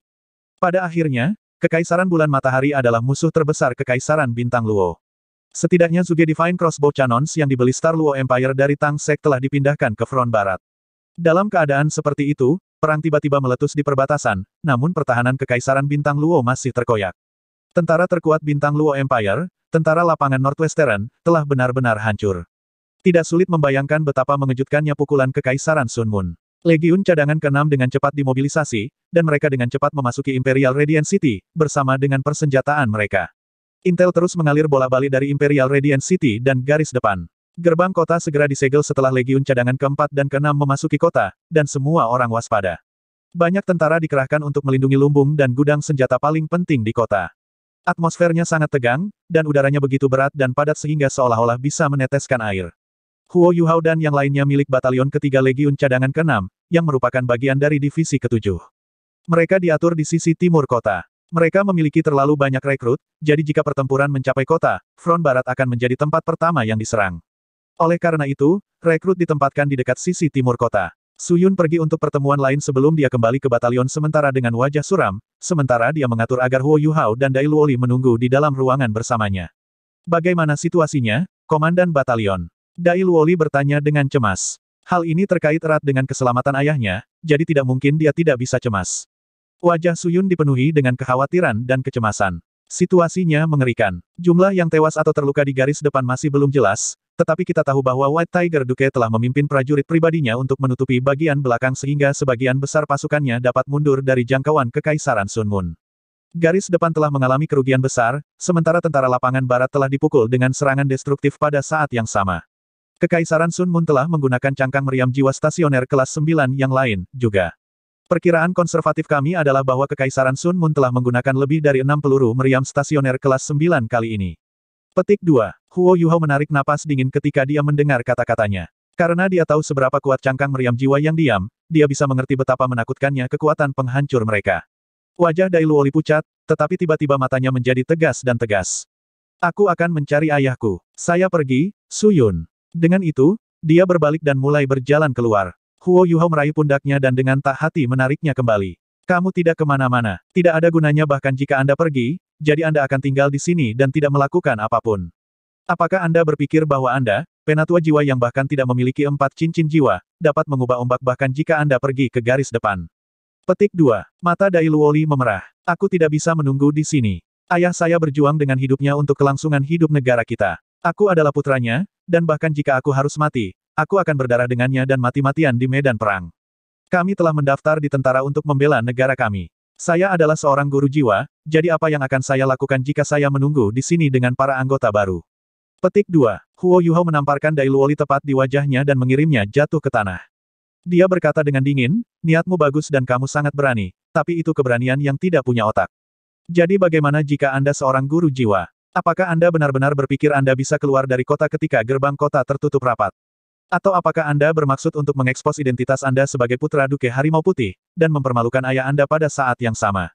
Speaker 1: Pada akhirnya, Kekaisaran Bulan Matahari adalah musuh terbesar Kekaisaran Bintang Luo. Setidaknya Zuge Divine Crossbow Cannons yang dibeli Star Luo Empire dari Tang Sek telah dipindahkan ke front barat. Dalam keadaan seperti itu, perang tiba-tiba meletus di perbatasan, namun pertahanan Kekaisaran Bintang Luo masih terkoyak. Tentara terkuat Bintang Luo Empire, tentara lapangan Northwestern, telah benar-benar hancur. Tidak sulit membayangkan betapa mengejutkannya pukulan kekaisaran Sun Moon. Legiun cadangan ke-6 dengan cepat dimobilisasi, dan mereka dengan cepat memasuki Imperial Radiant City, bersama dengan persenjataan mereka. Intel terus mengalir bola balik dari Imperial Radiant City dan garis depan. Gerbang kota segera disegel setelah Legiun cadangan keempat dan keenam memasuki kota, dan semua orang waspada. Banyak tentara dikerahkan untuk melindungi lumbung dan gudang senjata paling penting di kota. Atmosfernya sangat tegang, dan udaranya begitu berat dan padat sehingga seolah-olah bisa meneteskan air. Huo Yuhao dan yang lainnya milik batalion ketiga Legiun Cadangan ke-6, yang merupakan bagian dari divisi ketujuh. Mereka diatur di sisi timur kota. Mereka memiliki terlalu banyak rekrut, jadi jika pertempuran mencapai kota, front barat akan menjadi tempat pertama yang diserang. Oleh karena itu, rekrut ditempatkan di dekat sisi timur kota. Suyun pergi untuk pertemuan lain sebelum dia kembali ke batalion sementara dengan wajah suram, sementara dia mengatur agar Huo Yuhao dan Dai Luoli menunggu di dalam ruangan bersamanya. Bagaimana situasinya, Komandan Batalion? Dai Luoli bertanya dengan cemas. Hal ini terkait erat dengan keselamatan ayahnya, jadi tidak mungkin dia tidak bisa cemas. Wajah Suyun dipenuhi dengan kekhawatiran dan kecemasan. Situasinya mengerikan. Jumlah yang tewas atau terluka di garis depan masih belum jelas, tetapi kita tahu bahwa White Tiger Duke telah memimpin prajurit pribadinya untuk menutupi bagian belakang sehingga sebagian besar pasukannya dapat mundur dari jangkauan Kekaisaran Sun Moon. Garis depan telah mengalami kerugian besar, sementara tentara lapangan barat telah dipukul dengan serangan destruktif pada saat yang sama. Kekaisaran Sun Moon telah menggunakan cangkang meriam jiwa stasioner kelas 9 yang lain, juga. Perkiraan konservatif kami adalah bahwa Kekaisaran Sun Moon telah menggunakan lebih dari enam peluru meriam stasioner kelas 9 kali ini. Petik 2. Huo Yuhao menarik napas dingin ketika dia mendengar kata-katanya. Karena dia tahu seberapa kuat cangkang meriam jiwa yang diam, dia bisa mengerti betapa menakutkannya kekuatan penghancur mereka. Wajah Dai Luoli pucat, tetapi tiba-tiba matanya menjadi tegas dan tegas. Aku akan mencari ayahku. Saya pergi, Suyun. Dengan itu, dia berbalik dan mulai berjalan keluar. Huo Yuhao meraih pundaknya dan dengan tak hati menariknya kembali. Kamu tidak kemana-mana. Tidak ada gunanya bahkan jika Anda pergi, jadi Anda akan tinggal di sini dan tidak melakukan apapun. Apakah Anda berpikir bahwa Anda, penatua jiwa yang bahkan tidak memiliki empat cincin jiwa, dapat mengubah ombak bahkan jika Anda pergi ke garis depan? Petik 2. Mata Dai Luoli memerah. Aku tidak bisa menunggu di sini. Ayah saya berjuang dengan hidupnya untuk kelangsungan hidup negara kita. Aku adalah putranya, dan bahkan jika aku harus mati, Aku akan berdarah dengannya dan mati-matian di medan perang. Kami telah mendaftar di tentara untuk membela negara kami. Saya adalah seorang guru jiwa, jadi apa yang akan saya lakukan jika saya menunggu di sini dengan para anggota baru? Petik 2. Huo Yuhao menamparkan Dai Luoli tepat di wajahnya dan mengirimnya jatuh ke tanah. Dia berkata dengan dingin, niatmu bagus dan kamu sangat berani, tapi itu keberanian yang tidak punya otak. Jadi bagaimana jika Anda seorang guru jiwa? Apakah Anda benar-benar berpikir Anda bisa keluar dari kota ketika gerbang kota tertutup rapat? Atau apakah Anda bermaksud untuk mengekspos identitas Anda sebagai putra Duke Harimau Putih, dan mempermalukan ayah Anda pada saat yang sama?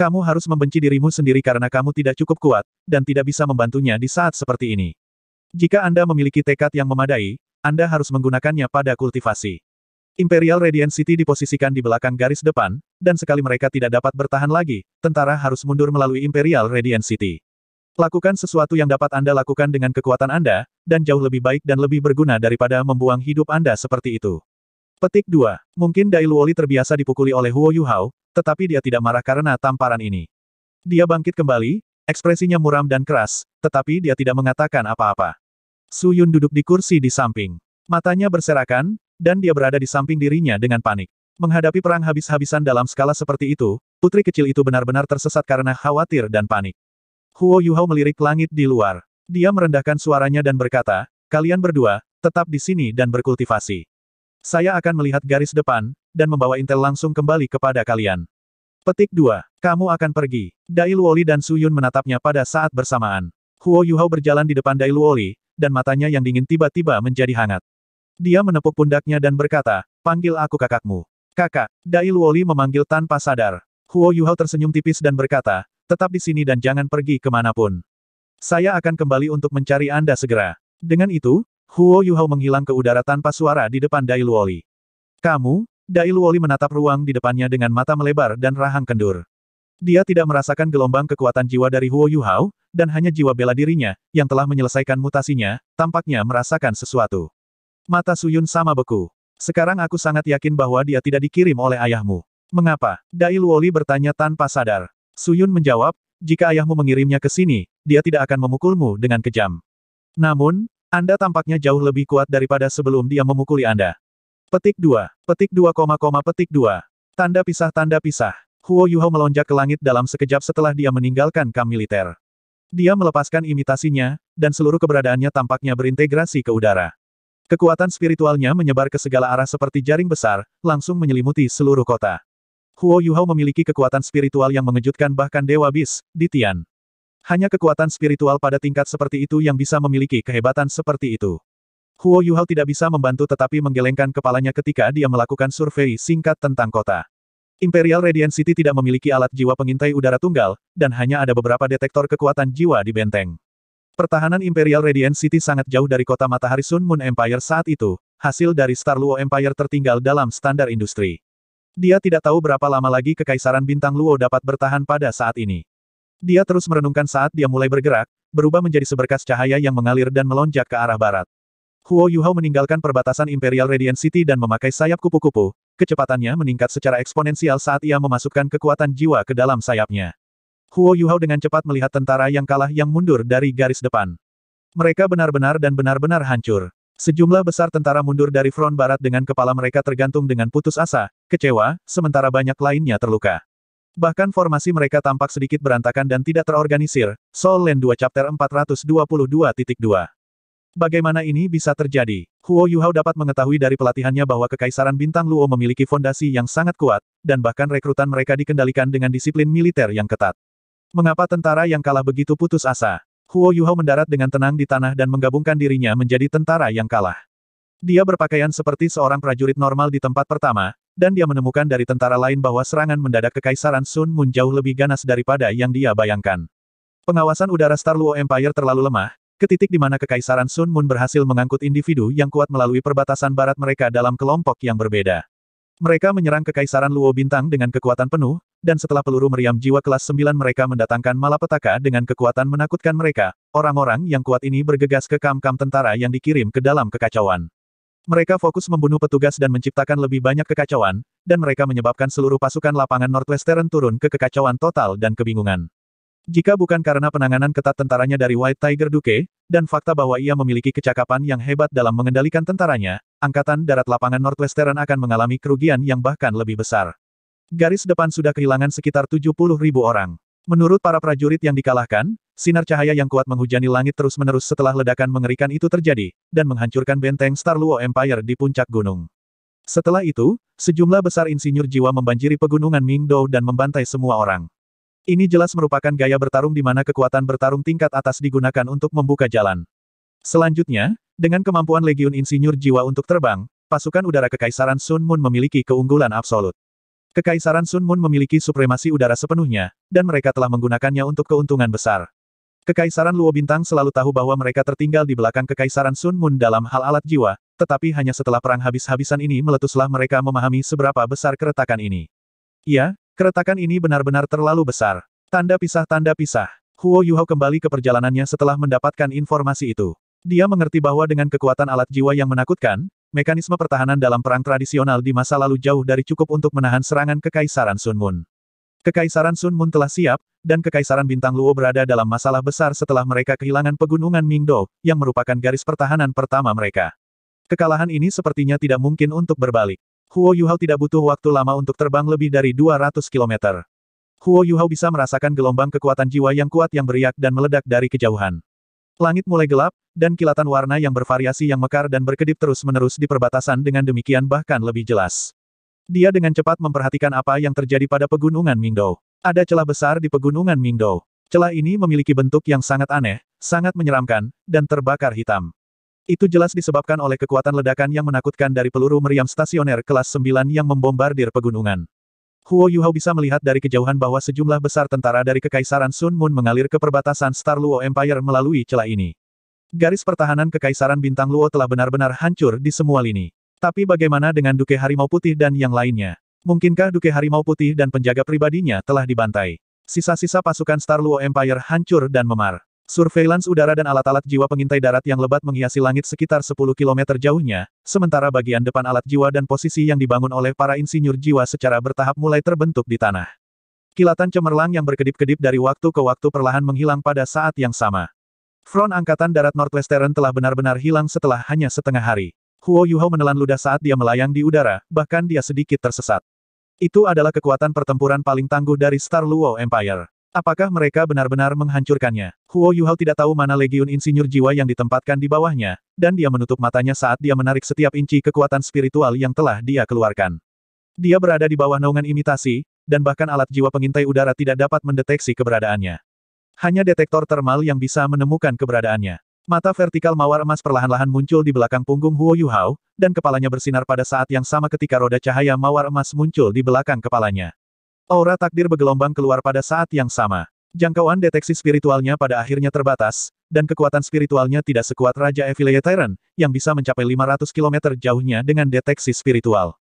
Speaker 1: Kamu harus membenci dirimu sendiri karena kamu tidak cukup kuat, dan tidak bisa membantunya di saat seperti ini. Jika Anda memiliki tekad yang memadai, Anda harus menggunakannya pada kultivasi. Imperial Radiant City diposisikan di belakang garis depan, dan sekali mereka tidak dapat bertahan lagi, tentara harus mundur melalui Imperial Radiant City. Lakukan sesuatu yang dapat Anda lakukan dengan kekuatan Anda, dan jauh lebih baik dan lebih berguna daripada membuang hidup Anda seperti itu. Petik 2. Mungkin Dai Luoli terbiasa dipukuli oleh Huo Yuhao, tetapi dia tidak marah karena tamparan ini. Dia bangkit kembali, ekspresinya muram dan keras, tetapi dia tidak mengatakan apa-apa. Su Yun duduk di kursi di samping. Matanya berserakan, dan dia berada di samping dirinya dengan panik. Menghadapi perang habis-habisan dalam skala seperti itu, putri kecil itu benar-benar tersesat karena khawatir dan panik. Huo Yuhao melirik langit di luar. Dia merendahkan suaranya dan berkata, kalian berdua, tetap di sini dan berkultivasi. Saya akan melihat garis depan, dan membawa intel langsung kembali kepada kalian. Petik 2. Kamu akan pergi. Dai Luoli dan Su Yun menatapnya pada saat bersamaan. Huo Yuhao berjalan di depan Dai Luoli, dan matanya yang dingin tiba-tiba menjadi hangat. Dia menepuk pundaknya dan berkata, panggil aku kakakmu. Kakak, Dai Luoli memanggil tanpa sadar. Huo Yuhao tersenyum tipis dan berkata, Tetap di sini dan jangan pergi kemanapun. Saya akan kembali untuk mencari Anda segera. Dengan itu, Huo Yuhao menghilang ke udara tanpa suara di depan Dai Luoli. Kamu, Dai Luoli menatap ruang di depannya dengan mata melebar dan rahang kendur. Dia tidak merasakan gelombang kekuatan jiwa dari Huo Yuhao, dan hanya jiwa bela dirinya, yang telah menyelesaikan mutasinya, tampaknya merasakan sesuatu. Mata Suyun sama beku. Sekarang aku sangat yakin bahwa dia tidak dikirim oleh ayahmu. Mengapa? Dai Luoli bertanya tanpa sadar. Suyun menjawab, jika ayahmu mengirimnya ke sini, dia tidak akan memukulmu dengan kejam. Namun, Anda tampaknya jauh lebih kuat daripada sebelum dia memukuli Anda. Petik 2, petik 2, petik 2. Tanda pisah tanda pisah. Huo Yuhao melonjak ke langit dalam sekejap setelah dia meninggalkan kamp militer. Dia melepaskan imitasinya, dan seluruh keberadaannya tampaknya berintegrasi ke udara. Kekuatan spiritualnya menyebar ke segala arah seperti jaring besar, langsung menyelimuti seluruh kota. Huo Yuhao memiliki kekuatan spiritual yang mengejutkan bahkan Dewa Bis, di Tian. Hanya kekuatan spiritual pada tingkat seperti itu yang bisa memiliki kehebatan seperti itu. Huo Yuhao tidak bisa membantu tetapi menggelengkan kepalanya ketika dia melakukan survei singkat tentang kota. Imperial Radiant City tidak memiliki alat jiwa pengintai udara tunggal, dan hanya ada beberapa detektor kekuatan jiwa di benteng. Pertahanan Imperial Radiant City sangat jauh dari kota matahari Sun Moon Empire saat itu, hasil dari Star Luo Empire tertinggal dalam standar industri. Dia tidak tahu berapa lama lagi kekaisaran bintang Luo dapat bertahan pada saat ini. Dia terus merenungkan saat dia mulai bergerak, berubah menjadi seberkas cahaya yang mengalir dan melonjak ke arah barat. Huo Yuhao meninggalkan perbatasan Imperial Radiant City dan memakai sayap kupu-kupu, kecepatannya meningkat secara eksponensial saat ia memasukkan kekuatan jiwa ke dalam sayapnya. Huo Yuhao dengan cepat melihat tentara yang kalah yang mundur dari garis depan. Mereka benar-benar dan benar-benar hancur. Sejumlah besar tentara mundur dari front barat dengan kepala mereka tergantung dengan putus asa, kecewa, sementara banyak lainnya terluka. Bahkan formasi mereka tampak sedikit berantakan dan tidak terorganisir, Soul Land 2 Chapter 422.2. Bagaimana ini bisa terjadi? Huo Yuhao dapat mengetahui dari pelatihannya bahwa Kekaisaran Bintang Luo memiliki fondasi yang sangat kuat, dan bahkan rekrutan mereka dikendalikan dengan disiplin militer yang ketat. Mengapa tentara yang kalah begitu putus asa? Huo Yuhao mendarat dengan tenang di tanah dan menggabungkan dirinya menjadi tentara yang kalah. Dia berpakaian seperti seorang prajurit normal di tempat pertama, dan dia menemukan dari tentara lain bahwa serangan mendadak kekaisaran Sun Moon jauh lebih ganas daripada yang dia bayangkan. Pengawasan udara Star Luo Empire terlalu lemah, ke titik di mana kekaisaran Sun Moon berhasil mengangkut individu yang kuat melalui perbatasan barat mereka dalam kelompok yang berbeda. Mereka menyerang Kekaisaran Luo Bintang dengan kekuatan penuh, dan setelah peluru meriam jiwa kelas 9 mereka mendatangkan malapetaka dengan kekuatan menakutkan mereka. Orang-orang yang kuat ini bergegas ke kam-kam tentara yang dikirim ke dalam kekacauan. Mereka fokus membunuh petugas dan menciptakan lebih banyak kekacauan, dan mereka menyebabkan seluruh pasukan lapangan Northwestern turun ke kekacauan total dan kebingungan. Jika bukan karena penanganan ketat tentaranya dari White Tiger Duke, dan fakta bahwa ia memiliki kecakapan yang hebat dalam mengendalikan tentaranya, Angkatan Darat Lapangan Northwestern akan mengalami kerugian yang bahkan lebih besar. Garis depan sudah kehilangan sekitar 70 ribu orang. Menurut para prajurit yang dikalahkan, sinar cahaya yang kuat menghujani langit terus-menerus setelah ledakan mengerikan itu terjadi, dan menghancurkan benteng Star Luo Empire di puncak gunung. Setelah itu, sejumlah besar insinyur jiwa membanjiri pegunungan Mingdou dan membantai semua orang. Ini jelas merupakan gaya bertarung di mana kekuatan bertarung tingkat atas digunakan untuk membuka jalan. Selanjutnya, dengan kemampuan Legiun Insinyur Jiwa untuk terbang, pasukan udara Kekaisaran Sun Moon memiliki keunggulan absolut. Kekaisaran Sun Moon memiliki supremasi udara sepenuhnya, dan mereka telah menggunakannya untuk keuntungan besar. Kekaisaran Luo Bintang selalu tahu bahwa mereka tertinggal di belakang Kekaisaran Sun Moon dalam hal alat jiwa, tetapi hanya setelah perang habis-habisan ini meletuslah mereka memahami seberapa besar keretakan ini. Ya, Keretakan ini benar-benar terlalu besar. Tanda pisah-tanda pisah. Huo Yuhao kembali ke perjalanannya setelah mendapatkan informasi itu. Dia mengerti bahwa dengan kekuatan alat jiwa yang menakutkan, mekanisme pertahanan dalam perang tradisional di masa lalu jauh dari cukup untuk menahan serangan Kekaisaran Sun Moon. Kekaisaran Sun Moon telah siap, dan Kekaisaran Bintang Luo berada dalam masalah besar setelah mereka kehilangan pegunungan Mingdo, yang merupakan garis pertahanan pertama mereka. Kekalahan ini sepertinya tidak mungkin untuk berbalik. Huo Yuhao tidak butuh waktu lama untuk terbang lebih dari 200 km. Huo Yuhao bisa merasakan gelombang kekuatan jiwa yang kuat yang beriak dan meledak dari kejauhan. Langit mulai gelap, dan kilatan warna yang bervariasi yang mekar dan berkedip terus-menerus di perbatasan dengan demikian bahkan lebih jelas. Dia dengan cepat memperhatikan apa yang terjadi pada pegunungan Mingdou. Ada celah besar di pegunungan Mingdou. Celah ini memiliki bentuk yang sangat aneh, sangat menyeramkan, dan terbakar hitam. Itu jelas disebabkan oleh kekuatan ledakan yang menakutkan dari peluru meriam stasioner kelas 9 yang membombardir pegunungan. Huo Yuhao bisa melihat dari kejauhan bahwa sejumlah besar tentara dari Kekaisaran Sun Moon mengalir ke perbatasan Star Luo Empire melalui celah ini. Garis pertahanan Kekaisaran Bintang Luo telah benar-benar hancur di semua lini. Tapi bagaimana dengan Duke Harimau Putih dan yang lainnya? Mungkinkah Duke Harimau Putih dan penjaga pribadinya telah dibantai? Sisa-sisa pasukan Star Luo Empire hancur dan memar. Surveillance udara dan alat-alat jiwa pengintai darat yang lebat menghiasi langit sekitar 10 km jauhnya, sementara bagian depan alat jiwa dan posisi yang dibangun oleh para insinyur jiwa secara bertahap mulai terbentuk di tanah. Kilatan cemerlang yang berkedip-kedip dari waktu ke waktu perlahan menghilang pada saat yang sama. Front Angkatan Darat Northwestern telah benar-benar hilang setelah hanya setengah hari. Huo Yuhao menelan ludah saat dia melayang di udara, bahkan dia sedikit tersesat. Itu adalah kekuatan pertempuran paling tangguh dari Star Luo Empire. Apakah mereka benar-benar menghancurkannya? Huo Yuhao tidak tahu mana legiun insinyur jiwa yang ditempatkan di bawahnya, dan dia menutup matanya saat dia menarik setiap inci kekuatan spiritual yang telah dia keluarkan. Dia berada di bawah naungan imitasi, dan bahkan alat jiwa pengintai udara tidak dapat mendeteksi keberadaannya. Hanya detektor termal yang bisa menemukan keberadaannya. Mata vertikal mawar emas perlahan-lahan muncul di belakang punggung Huo Yuhao, dan kepalanya bersinar pada saat yang sama ketika roda cahaya mawar emas muncul di belakang kepalanya. Aura takdir bergelombang keluar pada saat yang sama. Jangkauan deteksi spiritualnya pada akhirnya terbatas, dan kekuatan spiritualnya tidak sekuat Raja Evile Tyrant, yang bisa mencapai 500 km jauhnya dengan deteksi spiritual.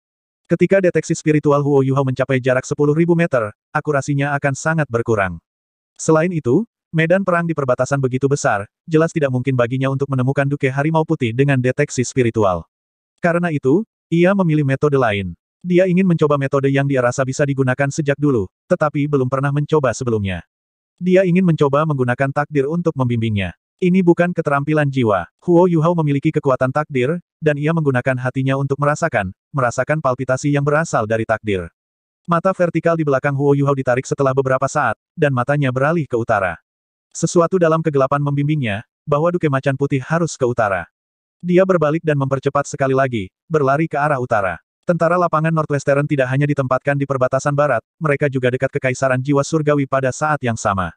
Speaker 1: Ketika deteksi spiritual Huo Yuhao mencapai jarak 10.000 meter, akurasinya akan sangat berkurang. Selain itu, medan perang di perbatasan begitu besar, jelas tidak mungkin baginya untuk menemukan Duke Harimau Putih dengan deteksi spiritual. Karena itu, ia memilih metode lain. Dia ingin mencoba metode yang dia rasa bisa digunakan sejak dulu, tetapi belum pernah mencoba sebelumnya. Dia ingin mencoba menggunakan takdir untuk membimbingnya. Ini bukan keterampilan jiwa. Huo Yuhao memiliki kekuatan takdir, dan ia menggunakan hatinya untuk merasakan, merasakan palpitasi yang berasal dari takdir. Mata vertikal di belakang Huo Yuhao ditarik setelah beberapa saat, dan matanya beralih ke utara. Sesuatu dalam kegelapan membimbingnya, bahwa Duke Macan Putih harus ke utara. Dia berbalik dan mempercepat sekali lagi, berlari ke arah utara. Tentara lapangan Northwestern tidak hanya ditempatkan di perbatasan barat, mereka juga dekat kekaisaran jiwa surgawi pada saat yang sama.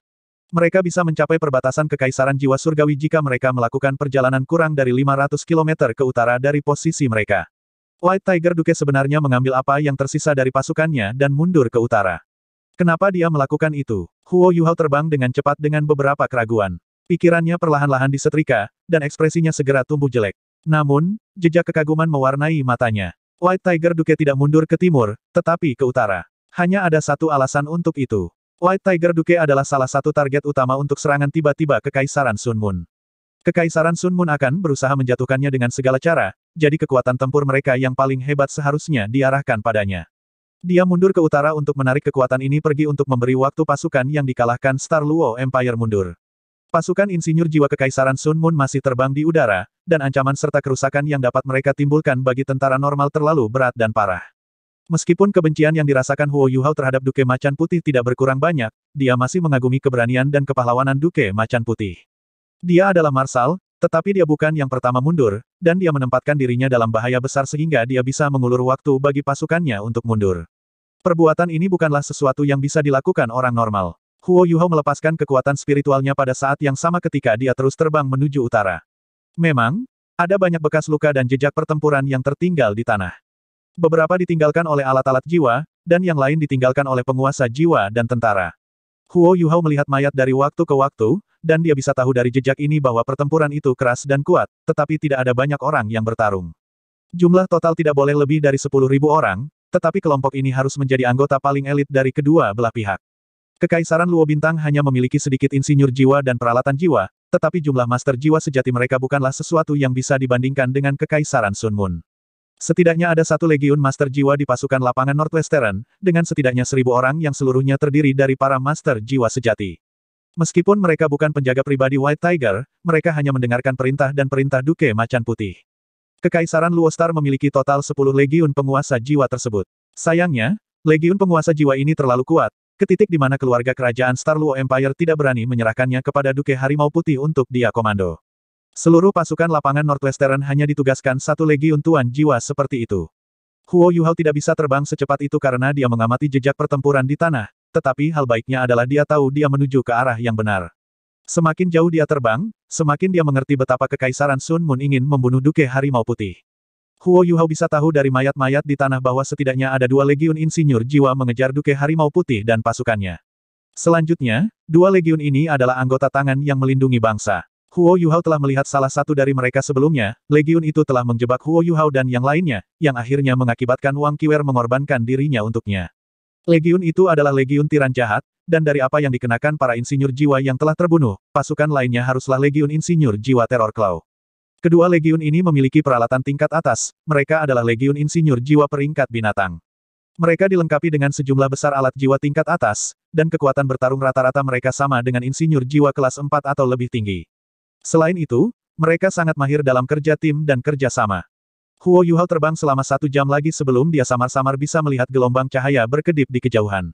Speaker 1: Mereka bisa mencapai perbatasan kekaisaran jiwa surgawi jika mereka melakukan perjalanan kurang dari 500 km ke utara dari posisi mereka. White Tiger Duke sebenarnya mengambil apa yang tersisa dari pasukannya dan mundur ke utara. Kenapa dia melakukan itu? Huo Yuhao terbang dengan cepat dengan beberapa keraguan. Pikirannya perlahan-lahan disetrika, dan ekspresinya segera tumbuh jelek. Namun, jejak kekaguman mewarnai matanya. White Tiger Duke tidak mundur ke timur, tetapi ke utara. Hanya ada satu alasan untuk itu. White Tiger Duke adalah salah satu target utama untuk serangan tiba-tiba ke Kaisaran Sun Moon. Kekaisaran Sun Moon akan berusaha menjatuhkannya dengan segala cara, jadi kekuatan tempur mereka yang paling hebat seharusnya diarahkan padanya. Dia mundur ke utara untuk menarik kekuatan ini pergi untuk memberi waktu pasukan yang dikalahkan Star Luo Empire mundur. Pasukan insinyur jiwa kekaisaran Sun Moon masih terbang di udara, dan ancaman serta kerusakan yang dapat mereka timbulkan bagi tentara normal terlalu berat dan parah. Meskipun kebencian yang dirasakan Huo Yuhao terhadap Duke Macan Putih tidak berkurang banyak, dia masih mengagumi keberanian dan kepahlawanan Duke Macan Putih. Dia adalah Marsal, tetapi dia bukan yang pertama mundur, dan dia menempatkan dirinya dalam bahaya besar sehingga dia bisa mengulur waktu bagi pasukannya untuk mundur. Perbuatan ini bukanlah sesuatu yang bisa dilakukan orang normal. Huo Yuhao melepaskan kekuatan spiritualnya pada saat yang sama ketika dia terus terbang menuju utara. Memang, ada banyak bekas luka dan jejak pertempuran yang tertinggal di tanah. Beberapa ditinggalkan oleh alat-alat jiwa, dan yang lain ditinggalkan oleh penguasa jiwa dan tentara. Huo Yuhao melihat mayat dari waktu ke waktu, dan dia bisa tahu dari jejak ini bahwa pertempuran itu keras dan kuat, tetapi tidak ada banyak orang yang bertarung. Jumlah total tidak boleh lebih dari 10.000 orang, tetapi kelompok ini harus menjadi anggota paling elit dari kedua belah pihak. Kekaisaran Luo Bintang hanya memiliki sedikit insinyur jiwa dan peralatan jiwa, tetapi jumlah master jiwa sejati mereka bukanlah sesuatu yang bisa dibandingkan dengan Kekaisaran Sun Moon. Setidaknya ada satu legiun master jiwa di pasukan lapangan Northwestern, dengan setidaknya seribu orang yang seluruhnya terdiri dari para master jiwa sejati. Meskipun mereka bukan penjaga pribadi White Tiger, mereka hanya mendengarkan perintah dan perintah Duke Macan Putih. Kekaisaran Luostar memiliki total 10 legiun penguasa jiwa tersebut. Sayangnya, legiun penguasa jiwa ini terlalu kuat, ke titik di mana keluarga kerajaan Starluo Empire tidak berani menyerahkannya kepada Duke Harimau Putih untuk dia komando. Seluruh pasukan lapangan Northwestern hanya ditugaskan satu legiun tuan jiwa seperti itu. Huo Yuhao tidak bisa terbang secepat itu karena dia mengamati jejak pertempuran di tanah, tetapi hal baiknya adalah dia tahu dia menuju ke arah yang benar. Semakin jauh dia terbang, semakin dia mengerti betapa kekaisaran Sun Moon ingin membunuh Duke Harimau Putih. Huo Yuhao bisa tahu dari mayat-mayat di tanah bahwa setidaknya ada dua legiun insinyur jiwa mengejar Duke Harimau Putih dan pasukannya. Selanjutnya, dua legiun ini adalah anggota tangan yang melindungi bangsa. Huo Yuhao telah melihat salah satu dari mereka sebelumnya, legiun itu telah menjebak Huo Yuhao dan yang lainnya, yang akhirnya mengakibatkan Wang Kiwer mengorbankan dirinya untuknya. Legiun itu adalah legiun tiran jahat, dan dari apa yang dikenakan para insinyur jiwa yang telah terbunuh, pasukan lainnya haruslah legiun insinyur jiwa teror Claw. Kedua legiun ini memiliki peralatan tingkat atas, mereka adalah legiun insinyur jiwa peringkat binatang. Mereka dilengkapi dengan sejumlah besar alat jiwa tingkat atas, dan kekuatan bertarung rata-rata mereka sama dengan insinyur jiwa kelas 4 atau lebih tinggi. Selain itu, mereka sangat mahir dalam kerja tim dan kerja sama. Huo Yuhao terbang selama satu jam lagi sebelum dia samar-samar bisa melihat gelombang cahaya berkedip di kejauhan.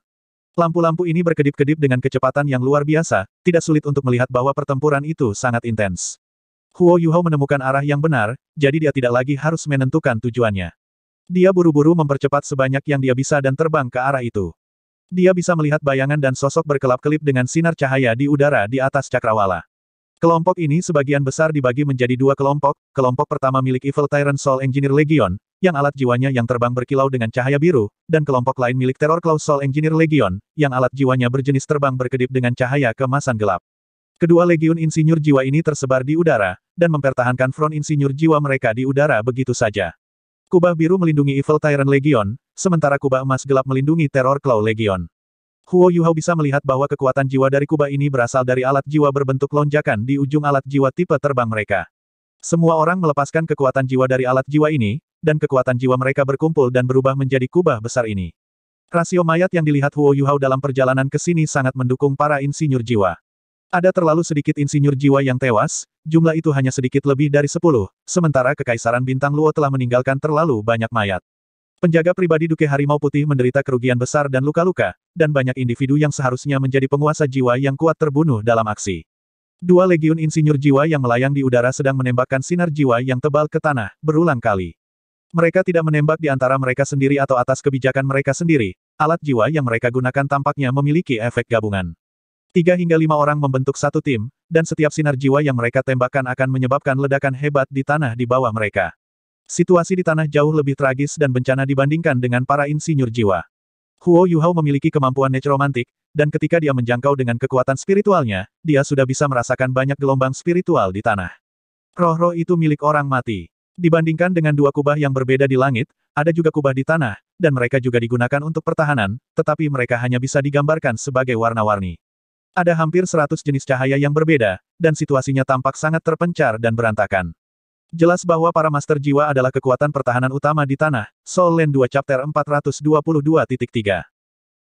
Speaker 1: Lampu-lampu ini berkedip-kedip dengan kecepatan yang luar biasa, tidak sulit untuk melihat bahwa pertempuran itu sangat intens. Huo Yuho menemukan arah yang benar, jadi dia tidak lagi harus menentukan tujuannya. Dia buru-buru mempercepat sebanyak yang dia bisa dan terbang ke arah itu. Dia bisa melihat bayangan dan sosok berkelap-kelip dengan sinar cahaya di udara di atas cakrawala. Kelompok ini sebagian besar dibagi menjadi dua kelompok, kelompok pertama milik Evil Tyrant Soul Engineer Legion, yang alat jiwanya yang terbang berkilau dengan cahaya biru, dan kelompok lain milik Terror Claw Soul Engineer Legion, yang alat jiwanya berjenis terbang berkedip dengan cahaya kemasan gelap. Kedua legiun insinyur jiwa ini tersebar di udara, dan mempertahankan front insinyur jiwa mereka di udara begitu saja. Kubah biru melindungi Evil Tyrant Legion, sementara kubah emas gelap melindungi Terror Claw Legion. Huo Yuhao bisa melihat bahwa kekuatan jiwa dari kubah ini berasal dari alat jiwa berbentuk lonjakan di ujung alat jiwa tipe terbang mereka. Semua orang melepaskan kekuatan jiwa dari alat jiwa ini, dan kekuatan jiwa mereka berkumpul dan berubah menjadi kubah besar ini. Rasio mayat yang dilihat Huo Yuhao dalam perjalanan ke sini sangat mendukung para insinyur jiwa. Ada terlalu sedikit insinyur jiwa yang tewas, jumlah itu hanya sedikit lebih dari sepuluh, sementara Kekaisaran Bintang Luo telah meninggalkan terlalu banyak mayat. Penjaga pribadi Duke Harimau Putih menderita kerugian besar dan luka-luka, dan banyak individu yang seharusnya menjadi penguasa jiwa yang kuat terbunuh dalam aksi. Dua legiun insinyur jiwa yang melayang di udara sedang menembakkan sinar jiwa yang tebal ke tanah, berulang kali. Mereka tidak menembak di antara mereka sendiri atau atas kebijakan mereka sendiri, alat jiwa yang mereka gunakan tampaknya memiliki efek gabungan. Tiga hingga lima orang membentuk satu tim, dan setiap sinar jiwa yang mereka tembakkan akan menyebabkan ledakan hebat di tanah di bawah mereka. Situasi di tanah jauh lebih tragis dan bencana dibandingkan dengan para insinyur jiwa. Huo Yuhao memiliki kemampuan necromantik, dan ketika dia menjangkau dengan kekuatan spiritualnya, dia sudah bisa merasakan banyak gelombang spiritual di tanah. Roh-roh itu milik orang mati. Dibandingkan dengan dua kubah yang berbeda di langit, ada juga kubah di tanah, dan mereka juga digunakan untuk pertahanan, tetapi mereka hanya bisa digambarkan sebagai warna-warni. Ada hampir seratus jenis cahaya yang berbeda, dan situasinya tampak sangat terpencar dan berantakan. Jelas bahwa para master jiwa adalah kekuatan pertahanan utama di tanah, Soul Land 2 Chapter 422.3.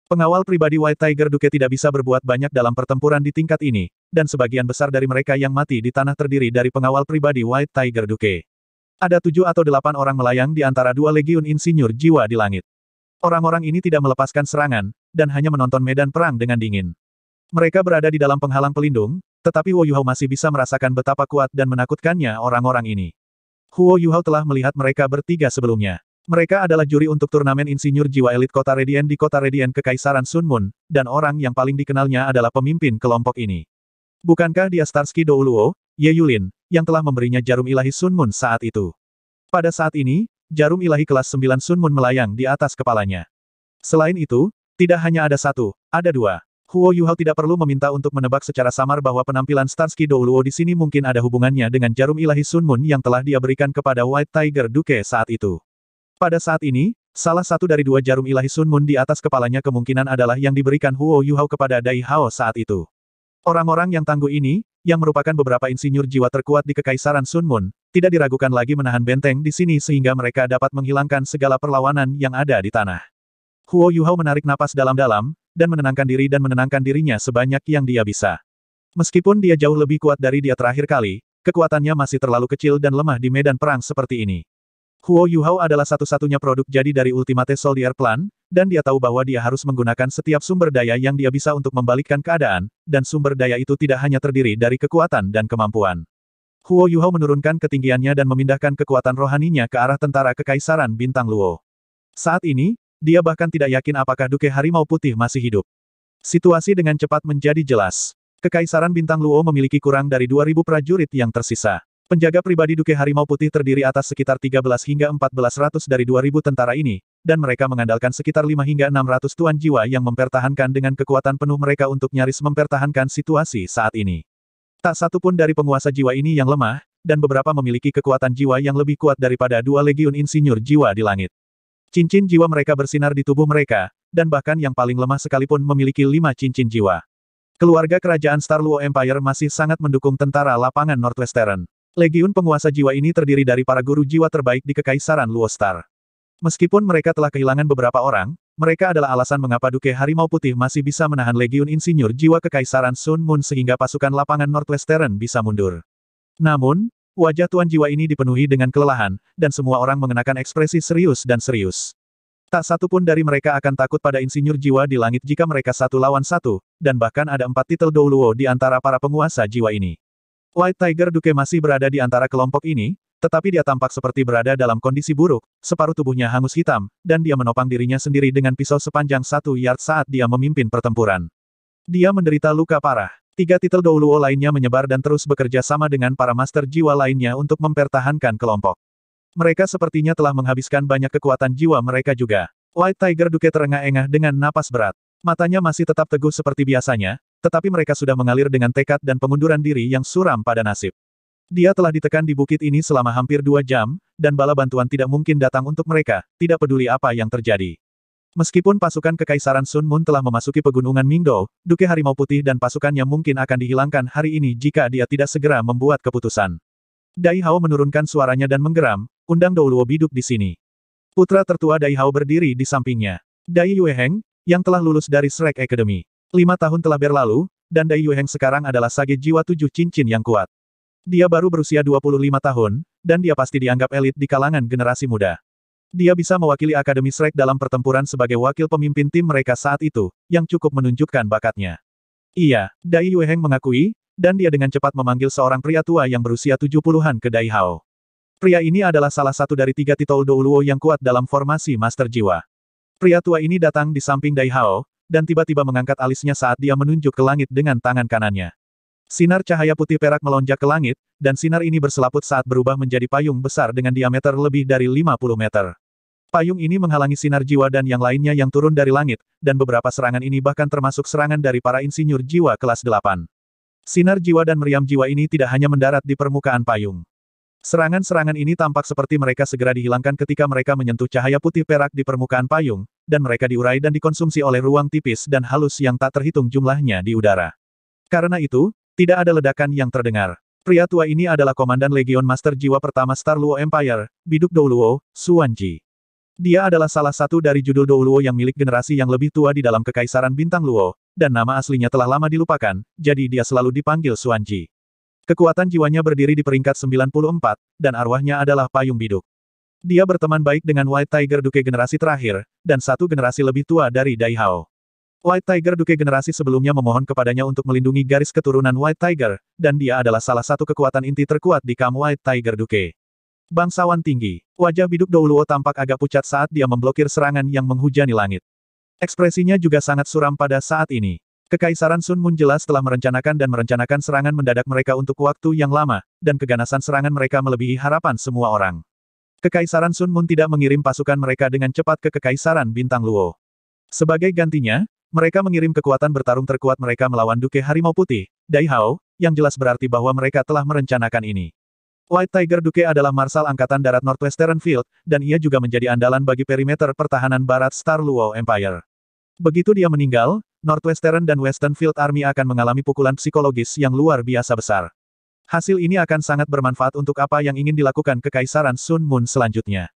Speaker 1: Pengawal pribadi White Tiger Duke tidak bisa berbuat banyak dalam pertempuran di tingkat ini, dan sebagian besar dari mereka yang mati di tanah terdiri dari pengawal pribadi White Tiger Duke. Ada tujuh atau delapan orang melayang di antara dua legiun insinyur jiwa di langit. Orang-orang ini tidak melepaskan serangan, dan hanya menonton medan perang dengan dingin. Mereka berada di dalam penghalang pelindung, tetapi Wu Yuhao masih bisa merasakan betapa kuat dan menakutkannya orang-orang ini. Huo Yuhao telah melihat mereka bertiga sebelumnya. Mereka adalah juri untuk turnamen insinyur jiwa elit kota Redien di kota Redien Kekaisaran Sunmun, dan orang yang paling dikenalnya adalah pemimpin kelompok ini. Bukankah dia Starsky Douluo, Ye Yulin, yang telah memberinya jarum ilahi Sunmun saat itu? Pada saat ini, jarum ilahi kelas 9 Sunmun melayang di atas kepalanya. Selain itu, tidak hanya ada satu, ada dua. Huo Yuhao tidak perlu meminta untuk menebak secara samar bahwa penampilan Starsky Douluo di sini mungkin ada hubungannya dengan jarum ilahi Sun Moon yang telah dia berikan kepada White Tiger Duke saat itu. Pada saat ini, salah satu dari dua jarum ilahi Sun Moon di atas kepalanya kemungkinan adalah yang diberikan Huo Yuhao kepada Dai Hao saat itu. Orang-orang yang tangguh ini, yang merupakan beberapa insinyur jiwa terkuat di Kekaisaran Sun Moon, tidak diragukan lagi menahan benteng di sini sehingga mereka dapat menghilangkan segala perlawanan yang ada di tanah. Huo Yuhao menarik napas dalam-dalam, dan menenangkan diri dan menenangkan dirinya sebanyak yang dia bisa. Meskipun dia jauh lebih kuat dari dia terakhir kali, kekuatannya masih terlalu kecil dan lemah di medan perang seperti ini. Huo Yuhao adalah satu-satunya produk jadi dari Ultimate Soldier Plan, dan dia tahu bahwa dia harus menggunakan setiap sumber daya yang dia bisa untuk membalikkan keadaan, dan sumber daya itu tidak hanya terdiri dari kekuatan dan kemampuan. Huo Yuhao menurunkan ketinggiannya dan memindahkan kekuatan rohaninya ke arah tentara kekaisaran Bintang Luo. Saat ini, dia bahkan tidak yakin apakah Duke Harimau Putih masih hidup. Situasi dengan cepat menjadi jelas. Kekaisaran Bintang Luo memiliki kurang dari 2.000 prajurit yang tersisa. Penjaga pribadi Duke Harimau Putih terdiri atas sekitar 13 hingga ratus dari 2.000 tentara ini, dan mereka mengandalkan sekitar 5 hingga 600 tuan jiwa yang mempertahankan dengan kekuatan penuh mereka untuk nyaris mempertahankan situasi saat ini. Tak satu pun dari penguasa jiwa ini yang lemah, dan beberapa memiliki kekuatan jiwa yang lebih kuat daripada dua legiun insinyur jiwa di langit. Cincin jiwa mereka bersinar di tubuh mereka, dan bahkan yang paling lemah sekalipun memiliki lima cincin jiwa. Keluarga kerajaan Starluo Empire masih sangat mendukung tentara lapangan Northwestern. Legiun penguasa jiwa ini terdiri dari para guru jiwa terbaik di Kekaisaran Luo Star. Meskipun mereka telah kehilangan beberapa orang, mereka adalah alasan mengapa Duke Harimau Putih masih bisa menahan Legiun Insinyur jiwa Kekaisaran Sun Moon sehingga pasukan lapangan Northwestern bisa mundur. Namun, Wajah Tuan Jiwa ini dipenuhi dengan kelelahan, dan semua orang mengenakan ekspresi serius dan serius. Tak satu pun dari mereka akan takut pada insinyur jiwa di langit jika mereka satu lawan satu, dan bahkan ada empat titel Douluo di antara para penguasa jiwa ini. White Tiger Duke masih berada di antara kelompok ini, tetapi dia tampak seperti berada dalam kondisi buruk, separuh tubuhnya hangus hitam, dan dia menopang dirinya sendiri dengan pisau sepanjang satu yard saat dia memimpin pertempuran. Dia menderita luka parah. Tiga titel Douluo lainnya menyebar dan terus bekerja sama dengan para master jiwa lainnya untuk mempertahankan kelompok. Mereka sepertinya telah menghabiskan banyak kekuatan jiwa mereka juga. White Tiger Duke terengah-engah dengan napas berat. Matanya masih tetap teguh seperti biasanya, tetapi mereka sudah mengalir dengan tekad dan pengunduran diri yang suram pada nasib. Dia telah ditekan di bukit ini selama hampir dua jam, dan bala bantuan tidak mungkin datang untuk mereka, tidak peduli apa yang terjadi. Meskipun pasukan Kekaisaran Sun Moon telah memasuki pegunungan Mingdou, Duke Harimau Putih dan pasukannya mungkin akan dihilangkan hari ini jika dia tidak segera membuat keputusan. Dai Hao menurunkan suaranya dan menggeram, undang Douluo Biduk di sini. Putra tertua Dai Hao berdiri di sampingnya. Dai Yueheng, yang telah lulus dari Shrek Academy. Lima tahun telah berlalu, dan Dai Yueheng sekarang adalah sage jiwa tujuh cincin yang kuat. Dia baru berusia 25 tahun, dan dia pasti dianggap elit di kalangan generasi muda. Dia bisa mewakili Akademi Shrek dalam pertempuran sebagai wakil pemimpin tim mereka saat itu, yang cukup menunjukkan bakatnya. Iya, Dai Yueheng mengakui, dan dia dengan cepat memanggil seorang pria tua yang berusia 70-an ke Dai Hao. Pria ini adalah salah satu dari tiga titol Douluo yang kuat dalam formasi Master Jiwa. Pria tua ini datang di samping Dai Hao, dan tiba-tiba mengangkat alisnya saat dia menunjuk ke langit dengan tangan kanannya. Sinar cahaya putih perak melonjak ke langit, dan sinar ini berselaput saat berubah menjadi payung besar dengan diameter lebih dari 50 meter. Payung ini menghalangi sinar jiwa dan yang lainnya yang turun dari langit, dan beberapa serangan ini bahkan termasuk serangan dari para insinyur jiwa kelas 8. Sinar jiwa dan meriam jiwa ini tidak hanya mendarat di permukaan payung. Serangan-serangan ini tampak seperti mereka segera dihilangkan ketika mereka menyentuh cahaya putih perak di permukaan payung, dan mereka diurai dan dikonsumsi oleh ruang tipis dan halus yang tak terhitung jumlahnya di udara. Karena itu, tidak ada ledakan yang terdengar. Pria tua ini adalah komandan Legion Master Jiwa pertama Star Luo Empire, Biduk Douluo, Suanji. Dia adalah salah satu dari judul Douluo yang milik generasi yang lebih tua di dalam Kekaisaran Bintang Luo, dan nama aslinya telah lama dilupakan, jadi dia selalu dipanggil Suanji. Kekuatan jiwanya berdiri di peringkat 94, dan arwahnya adalah Payung Biduk. Dia berteman baik dengan White Tiger Duke generasi terakhir, dan satu generasi lebih tua dari Dai Hao. White Tiger Duke generasi sebelumnya memohon kepadanya untuk melindungi garis keturunan White Tiger, dan dia adalah salah satu kekuatan inti terkuat di Kam White Tiger Duke. Bangsawan tinggi, wajah biduk Douluo tampak agak pucat saat dia memblokir serangan yang menghujani langit. Ekspresinya juga sangat suram pada saat ini. Kekaisaran Sun Moon jelas telah merencanakan dan merencanakan serangan mendadak mereka untuk waktu yang lama, dan keganasan serangan mereka melebihi harapan semua orang. Kekaisaran Sun Moon tidak mengirim pasukan mereka dengan cepat ke Kekaisaran Bintang Luo. Sebagai gantinya, mereka mengirim kekuatan bertarung terkuat mereka melawan Duke Harimau Putih, Dai Hao, yang jelas berarti bahwa mereka telah merencanakan ini. White Tiger Duke adalah Marsal Angkatan Darat Northwestern Field, dan ia juga menjadi andalan bagi perimeter pertahanan barat Star Luo Empire. Begitu dia meninggal, Northwestern dan Western Field Army akan mengalami pukulan psikologis yang luar biasa besar. Hasil ini akan sangat bermanfaat untuk apa yang ingin dilakukan Kekaisaran Sun Moon selanjutnya.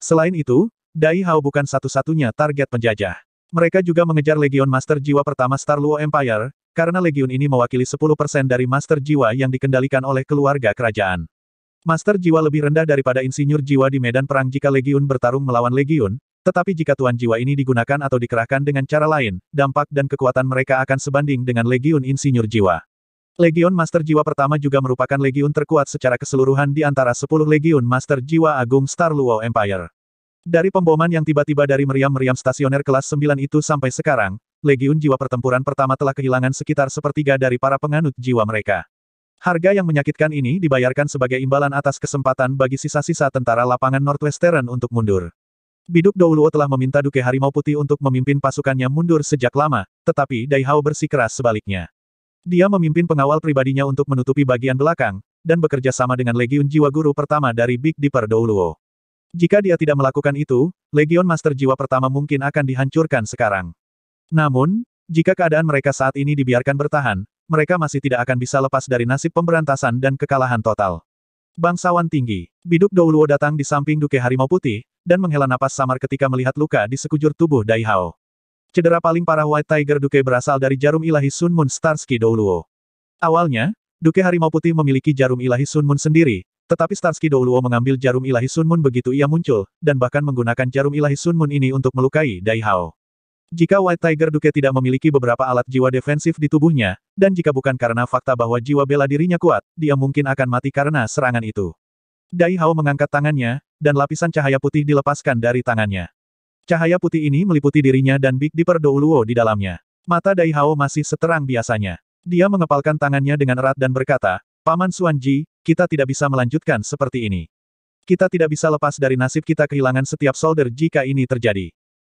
Speaker 1: Selain itu, Dai Hao bukan satu-satunya target penjajah. Mereka juga mengejar Legion Master Jiwa pertama Star Luo Empire, karena Legion ini mewakili 10% dari Master Jiwa yang dikendalikan oleh keluarga kerajaan. Master Jiwa lebih rendah daripada Insinyur Jiwa di medan perang jika Legion bertarung melawan Legion, tetapi jika Tuan Jiwa ini digunakan atau dikerahkan dengan cara lain, dampak dan kekuatan mereka akan sebanding dengan Legion Insinyur Jiwa. Legion Master Jiwa pertama juga merupakan Legion terkuat secara keseluruhan di antara 10 legiun Master Jiwa Agung Star Luo Empire. Dari pemboman yang tiba-tiba dari meriam-meriam stasioner kelas 9 itu sampai sekarang, Legiun Jiwa Pertempuran pertama telah kehilangan sekitar sepertiga dari para penganut jiwa mereka. Harga yang menyakitkan ini dibayarkan sebagai imbalan atas kesempatan bagi sisa-sisa tentara lapangan Northwestern untuk mundur. Biduk Douluo telah meminta Duke Harimau Putih untuk memimpin pasukannya mundur sejak lama, tetapi Daihao bersikeras sebaliknya. Dia memimpin pengawal pribadinya untuk menutupi bagian belakang, dan bekerja sama dengan Legiun Jiwa Guru pertama dari Big Dipper Douluo. Jika dia tidak melakukan itu, Legion Master Jiwa pertama mungkin akan dihancurkan sekarang. Namun, jika keadaan mereka saat ini dibiarkan bertahan, mereka masih tidak akan bisa lepas dari nasib pemberantasan dan kekalahan total. Bangsawan tinggi, biduk Douluo datang di samping Duke Harimau Putih, dan menghela napas samar ketika melihat luka di sekujur tubuh Daihao. Cedera paling parah White Tiger Duke berasal dari jarum ilahi Sun Moon Starsky Douluo. Awalnya, Duke Harimau Putih memiliki jarum ilahi Sun Moon sendiri, tetapi Starsky Douluo mengambil jarum ilahi Sun Moon begitu ia muncul, dan bahkan menggunakan jarum ilahi Sun Moon ini untuk melukai Dai Hao. Jika White Tiger Duke tidak memiliki beberapa alat jiwa defensif di tubuhnya, dan jika bukan karena fakta bahwa jiwa bela dirinya kuat, dia mungkin akan mati karena serangan itu. Dai Hao mengangkat tangannya, dan lapisan cahaya putih dilepaskan dari tangannya. Cahaya putih ini meliputi dirinya dan Big Dipper Douluo di dalamnya. Mata Dai Hao masih seterang biasanya. Dia mengepalkan tangannya dengan erat dan berkata, Paman Suanji, kita tidak bisa melanjutkan seperti ini. Kita tidak bisa lepas dari nasib kita kehilangan setiap solder jika ini terjadi.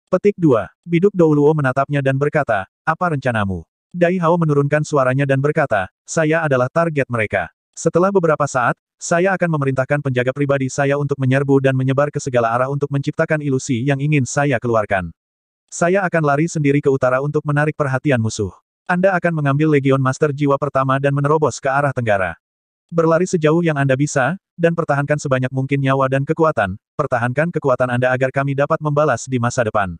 Speaker 1: Petik 2. Biduk Douluo menatapnya dan berkata, apa rencanamu? Dai Hao menurunkan suaranya dan berkata, saya adalah target mereka. Setelah beberapa saat, saya akan memerintahkan penjaga pribadi saya untuk menyerbu dan menyebar ke segala arah untuk menciptakan ilusi yang ingin saya keluarkan. Saya akan lari sendiri ke utara untuk menarik perhatian musuh. Anda akan mengambil Legion Master Jiwa pertama dan menerobos ke arah tenggara. Berlari sejauh yang Anda bisa, dan pertahankan sebanyak mungkin nyawa dan kekuatan, pertahankan kekuatan Anda agar kami dapat membalas di masa depan.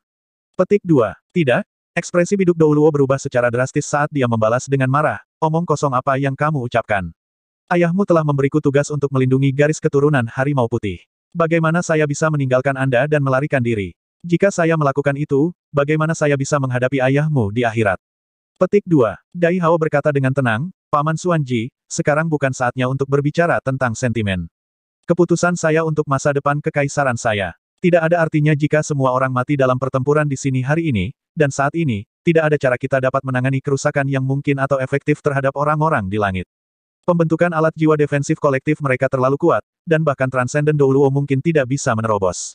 Speaker 1: Petik 2. Tidak, ekspresi biduk Douluo berubah secara drastis saat dia membalas dengan marah, omong kosong apa yang kamu ucapkan. Ayahmu telah memberiku tugas untuk melindungi garis keturunan harimau putih. Bagaimana saya bisa meninggalkan Anda dan melarikan diri? Jika saya melakukan itu, bagaimana saya bisa menghadapi ayahmu di akhirat? Petik 2. Dai Hao berkata dengan tenang, Paman Suanji, sekarang bukan saatnya untuk berbicara tentang sentimen. Keputusan saya untuk masa depan kekaisaran saya. Tidak ada artinya jika semua orang mati dalam pertempuran di sini hari ini, dan saat ini, tidak ada cara kita dapat menangani kerusakan yang mungkin atau efektif terhadap orang-orang di langit. Pembentukan alat jiwa defensif kolektif mereka terlalu kuat, dan bahkan Transcendent Douluo mungkin tidak bisa menerobos.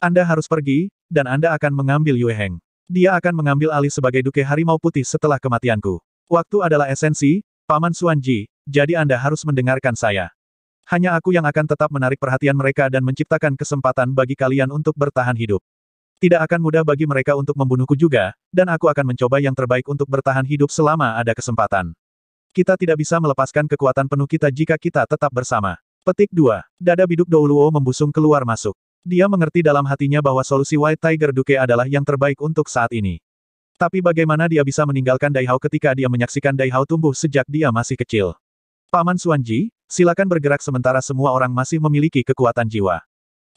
Speaker 1: Anda harus pergi, dan Anda akan mengambil Yue Heng. Dia akan mengambil alih sebagai Duke Harimau Putih setelah kematianku. Waktu adalah esensi, Paman Suanji, jadi Anda harus mendengarkan saya. Hanya aku yang akan tetap menarik perhatian mereka dan menciptakan kesempatan bagi kalian untuk bertahan hidup. Tidak akan mudah bagi mereka untuk membunuhku juga, dan aku akan mencoba yang terbaik untuk bertahan hidup selama ada kesempatan. Kita tidak bisa melepaskan kekuatan penuh kita jika kita tetap bersama. Petik 2. Dada biduk Douluo membusung keluar masuk. Dia mengerti dalam hatinya bahwa solusi White Tiger Duke adalah yang terbaik untuk saat ini. Tapi bagaimana dia bisa meninggalkan Daihao ketika dia menyaksikan Daihao tumbuh sejak dia masih kecil? Paman Suanji, silakan bergerak sementara semua orang masih memiliki kekuatan jiwa.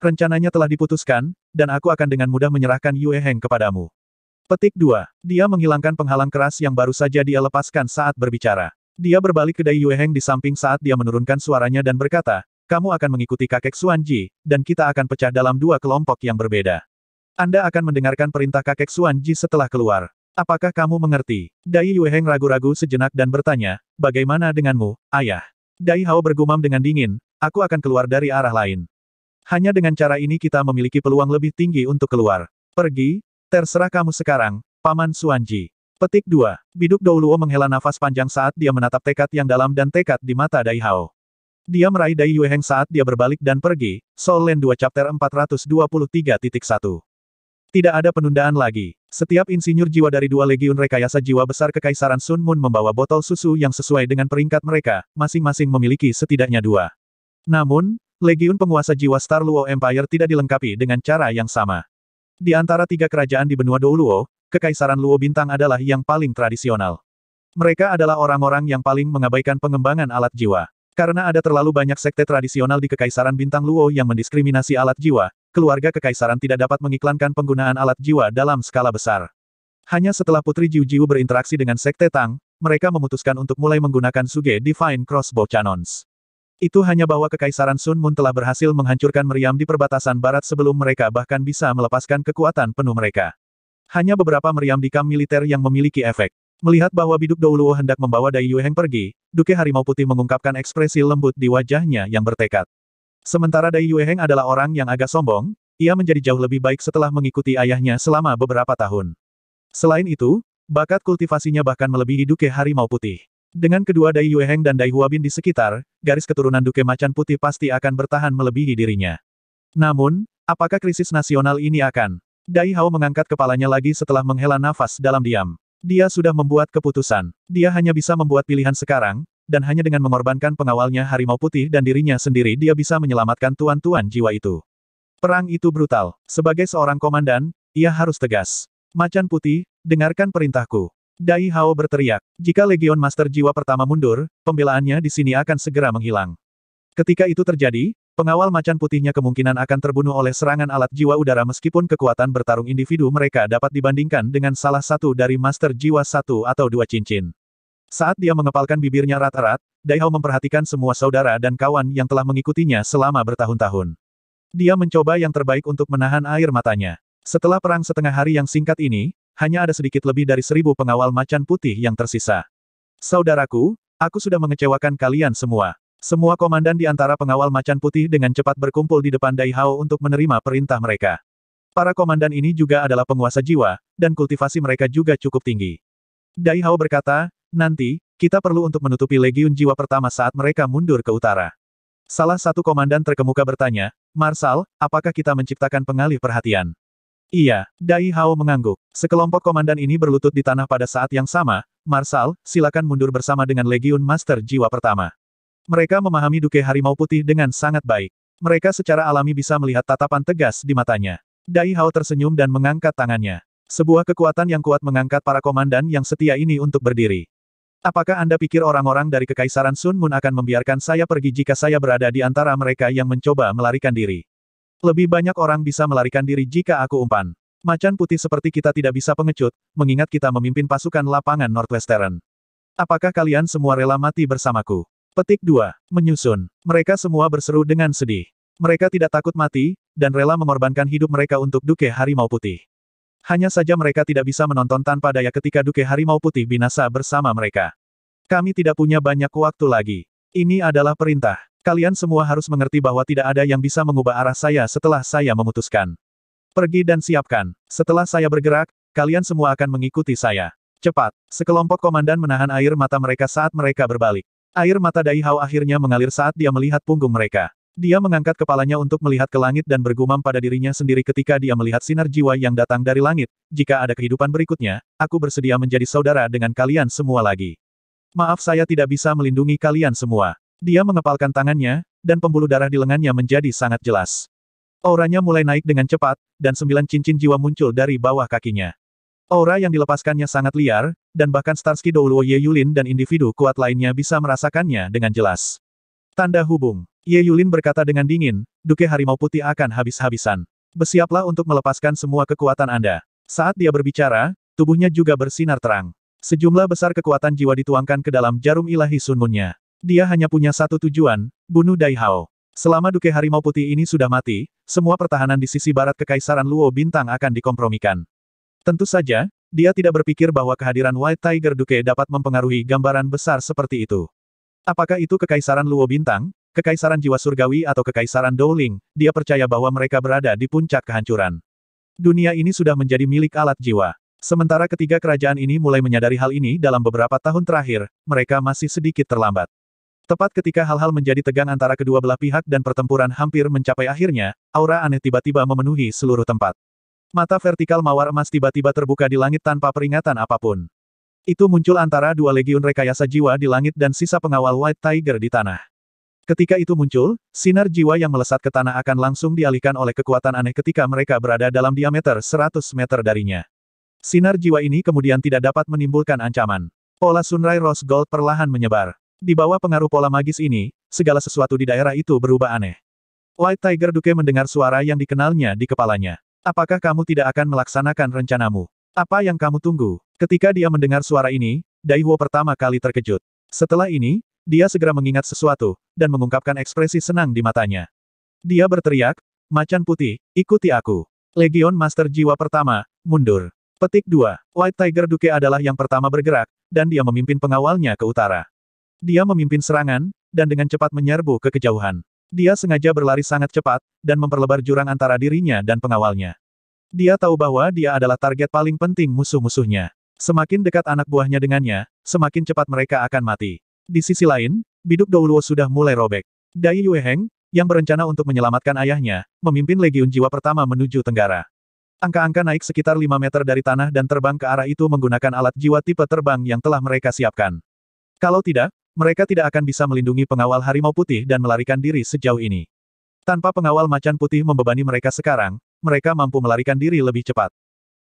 Speaker 1: Rencananya telah diputuskan, dan aku akan dengan mudah menyerahkan Yue Heng kepadamu. Petik 2. Dia menghilangkan penghalang keras yang baru saja dia lepaskan saat berbicara. Dia berbalik ke Dai Yue Heng di samping saat dia menurunkan suaranya dan berkata, kamu akan mengikuti kakek Suanji, dan kita akan pecah dalam dua kelompok yang berbeda. Anda akan mendengarkan perintah kakek Xuan Ji setelah keluar. Apakah kamu mengerti? Dai Yueheng ragu-ragu sejenak dan bertanya, bagaimana denganmu, ayah? Dai Hao bergumam dengan dingin, aku akan keluar dari arah lain. Hanya dengan cara ini kita memiliki peluang lebih tinggi untuk keluar. Pergi, terserah kamu sekarang, Paman Suanji. Petik 2. Biduk Douluo menghela nafas panjang saat dia menatap tekad yang dalam dan tekad di mata Dai Hao. Dia meraih Dai Yueheng saat dia berbalik dan pergi, Sol Len 2 Chapter 423.1. Tidak ada penundaan lagi. Setiap insinyur jiwa dari dua legiun rekayasa jiwa besar Kekaisaran Sun Moon membawa botol susu yang sesuai dengan peringkat mereka, masing-masing memiliki setidaknya dua. Namun, legiun penguasa jiwa Star Luo Empire tidak dilengkapi dengan cara yang sama. Di antara tiga kerajaan di benua Douluo, Kekaisaran Luo Bintang adalah yang paling tradisional. Mereka adalah orang-orang yang paling mengabaikan pengembangan alat jiwa. Karena ada terlalu banyak sekte tradisional di Kekaisaran Bintang Luo yang mendiskriminasi alat jiwa, keluarga kekaisaran tidak dapat mengiklankan penggunaan alat jiwa dalam skala besar. Hanya setelah Putri Jiu Jiu berinteraksi dengan Sekte Tang, mereka memutuskan untuk mulai menggunakan Suge Divine Crossbow Channons. Itu hanya bahwa Kekaisaran Sun Moon telah berhasil menghancurkan meriam di perbatasan barat sebelum mereka bahkan bisa melepaskan kekuatan penuh mereka. Hanya beberapa meriam di kam militer yang memiliki efek. Melihat bahwa Biduk Douluo hendak membawa Dai Yueheng pergi, Duke Harimau Putih mengungkapkan ekspresi lembut di wajahnya yang bertekad. Sementara Dai Yueheng adalah orang yang agak sombong, ia menjadi jauh lebih baik setelah mengikuti ayahnya selama beberapa tahun. Selain itu, bakat kultivasinya bahkan melebihi Duke Harimau Putih. Dengan kedua Dai Yueheng dan Dai Huabin di sekitar, garis keturunan Duke Macan Putih pasti akan bertahan melebihi dirinya. Namun, apakah krisis nasional ini akan? Dai Hao mengangkat kepalanya lagi setelah menghela nafas dalam diam. Dia sudah membuat keputusan. Dia hanya bisa membuat pilihan sekarang, dan hanya dengan mengorbankan pengawalnya harimau putih dan dirinya sendiri dia bisa menyelamatkan tuan-tuan jiwa itu. Perang itu brutal. Sebagai seorang komandan, ia harus tegas. Macan putih, dengarkan perintahku. Dai Hao berteriak, jika Legion Master Jiwa pertama mundur, pembelaannya di sini akan segera menghilang. Ketika itu terjadi, Pengawal macan putihnya kemungkinan akan terbunuh oleh serangan alat jiwa udara meskipun kekuatan bertarung individu mereka dapat dibandingkan dengan salah satu dari master jiwa satu atau dua cincin. Saat dia mengepalkan bibirnya rat-rat, Daihao memperhatikan semua saudara dan kawan yang telah mengikutinya selama bertahun-tahun. Dia mencoba yang terbaik untuk menahan air matanya. Setelah perang setengah hari yang singkat ini, hanya ada sedikit lebih dari seribu pengawal macan putih yang tersisa. Saudaraku, aku sudah mengecewakan kalian semua. Semua komandan di antara pengawal macan putih dengan cepat berkumpul di depan Daihao untuk menerima perintah mereka. Para komandan ini juga adalah penguasa jiwa, dan kultivasi mereka juga cukup tinggi. Daihao berkata, Nanti, kita perlu untuk menutupi legiun jiwa pertama saat mereka mundur ke utara. Salah satu komandan terkemuka bertanya, Marsal, apakah kita menciptakan pengalih perhatian? Iya, Dai Hao mengangguk. Sekelompok komandan ini berlutut di tanah pada saat yang sama, Marsal, silakan mundur bersama dengan Legiun Master Jiwa pertama. Mereka memahami Duke Harimau Putih dengan sangat baik. Mereka secara alami bisa melihat tatapan tegas di matanya. Dai Hao tersenyum dan mengangkat tangannya. Sebuah kekuatan yang kuat mengangkat para komandan yang setia ini untuk berdiri. Apakah Anda pikir orang-orang dari Kekaisaran Sun Moon akan membiarkan saya pergi jika saya berada di antara mereka yang mencoba melarikan diri? Lebih banyak orang bisa melarikan diri jika aku umpan. Macan putih seperti kita tidak bisa pengecut, mengingat kita memimpin pasukan lapangan Northwestern. Apakah kalian semua rela mati bersamaku? Petik 2. Menyusun. Mereka semua berseru dengan sedih. Mereka tidak takut mati, dan rela mengorbankan hidup mereka untuk Duke Harimau Putih. Hanya saja mereka tidak bisa menonton tanpa daya ketika Duke Harimau Putih binasa bersama mereka. Kami tidak punya banyak waktu lagi. Ini adalah perintah. Kalian semua harus mengerti bahwa tidak ada yang bisa mengubah arah saya setelah saya memutuskan. Pergi dan siapkan. Setelah saya bergerak, kalian semua akan mengikuti saya. Cepat. Sekelompok komandan menahan air mata mereka saat mereka berbalik. Air mata Daihao akhirnya mengalir saat dia melihat punggung mereka. Dia mengangkat kepalanya untuk melihat ke langit dan bergumam pada dirinya sendiri ketika dia melihat sinar jiwa yang datang dari langit. Jika ada kehidupan berikutnya, aku bersedia menjadi saudara dengan kalian semua lagi. Maaf saya tidak bisa melindungi kalian semua. Dia mengepalkan tangannya, dan pembuluh darah di lengannya menjadi sangat jelas. Auranya mulai naik dengan cepat, dan sembilan cincin jiwa muncul dari bawah kakinya. Aura yang dilepaskannya sangat liar, dan bahkan Starsky Douluo Ye Yulin dan individu kuat lainnya bisa merasakannya dengan jelas. Tanda hubung. Ye Yulin berkata dengan dingin, Duke Harimau Putih akan habis-habisan. Bersiaplah untuk melepaskan semua kekuatan Anda. Saat dia berbicara, tubuhnya juga bersinar terang. Sejumlah besar kekuatan jiwa dituangkan ke dalam jarum ilahi sunmunnya. Dia hanya punya satu tujuan, bunuh Dai Hao. Selama Duke Harimau Putih ini sudah mati, semua pertahanan di sisi barat Kekaisaran Luo Bintang akan dikompromikan. Tentu saja, dia tidak berpikir bahwa kehadiran White Tiger Duke dapat mempengaruhi gambaran besar seperti itu. Apakah itu Kekaisaran Luo Bintang, Kekaisaran Jiwa Surgawi atau Kekaisaran Dowling, dia percaya bahwa mereka berada di puncak kehancuran. Dunia ini sudah menjadi milik alat jiwa. Sementara ketiga kerajaan ini mulai menyadari hal ini dalam beberapa tahun terakhir, mereka masih sedikit terlambat. Tepat ketika hal-hal menjadi tegang antara kedua belah pihak dan pertempuran hampir mencapai akhirnya, aura aneh tiba-tiba memenuhi seluruh tempat. Mata vertikal mawar emas tiba-tiba terbuka di langit tanpa peringatan apapun. Itu muncul antara dua legiun rekayasa jiwa di langit dan sisa pengawal White Tiger di tanah. Ketika itu muncul, sinar jiwa yang melesat ke tanah akan langsung dialihkan oleh kekuatan aneh ketika mereka berada dalam diameter 100 meter darinya. Sinar jiwa ini kemudian tidak dapat menimbulkan ancaman. Pola Sunrai Rose Gold perlahan menyebar. Di bawah pengaruh pola magis ini, segala sesuatu di daerah itu berubah aneh. White Tiger Duke mendengar suara yang dikenalnya di kepalanya. Apakah kamu tidak akan melaksanakan rencanamu? Apa yang kamu tunggu? Ketika dia mendengar suara ini, Daihuo pertama kali terkejut. Setelah ini, dia segera mengingat sesuatu, dan mengungkapkan ekspresi senang di matanya. Dia berteriak, Macan putih, ikuti aku. Legion Master Jiwa pertama, mundur. Petik 2. White Tiger Duke adalah yang pertama bergerak, dan dia memimpin pengawalnya ke utara. Dia memimpin serangan, dan dengan cepat menyerbu ke kejauhan. Dia sengaja berlari sangat cepat, dan memperlebar jurang antara dirinya dan pengawalnya. Dia tahu bahwa dia adalah target paling penting musuh-musuhnya. Semakin dekat anak buahnya dengannya, semakin cepat mereka akan mati. Di sisi lain, biduk Douluo sudah mulai robek. Dai Yueheng, yang berencana untuk menyelamatkan ayahnya, memimpin Legiun Jiwa pertama menuju Tenggara. Angka-angka naik sekitar 5 meter dari tanah dan terbang ke arah itu menggunakan alat jiwa tipe terbang yang telah mereka siapkan. Kalau tidak, mereka tidak akan bisa melindungi pengawal harimau putih dan melarikan diri sejauh ini. Tanpa pengawal macan putih membebani mereka sekarang, mereka mampu melarikan diri lebih cepat.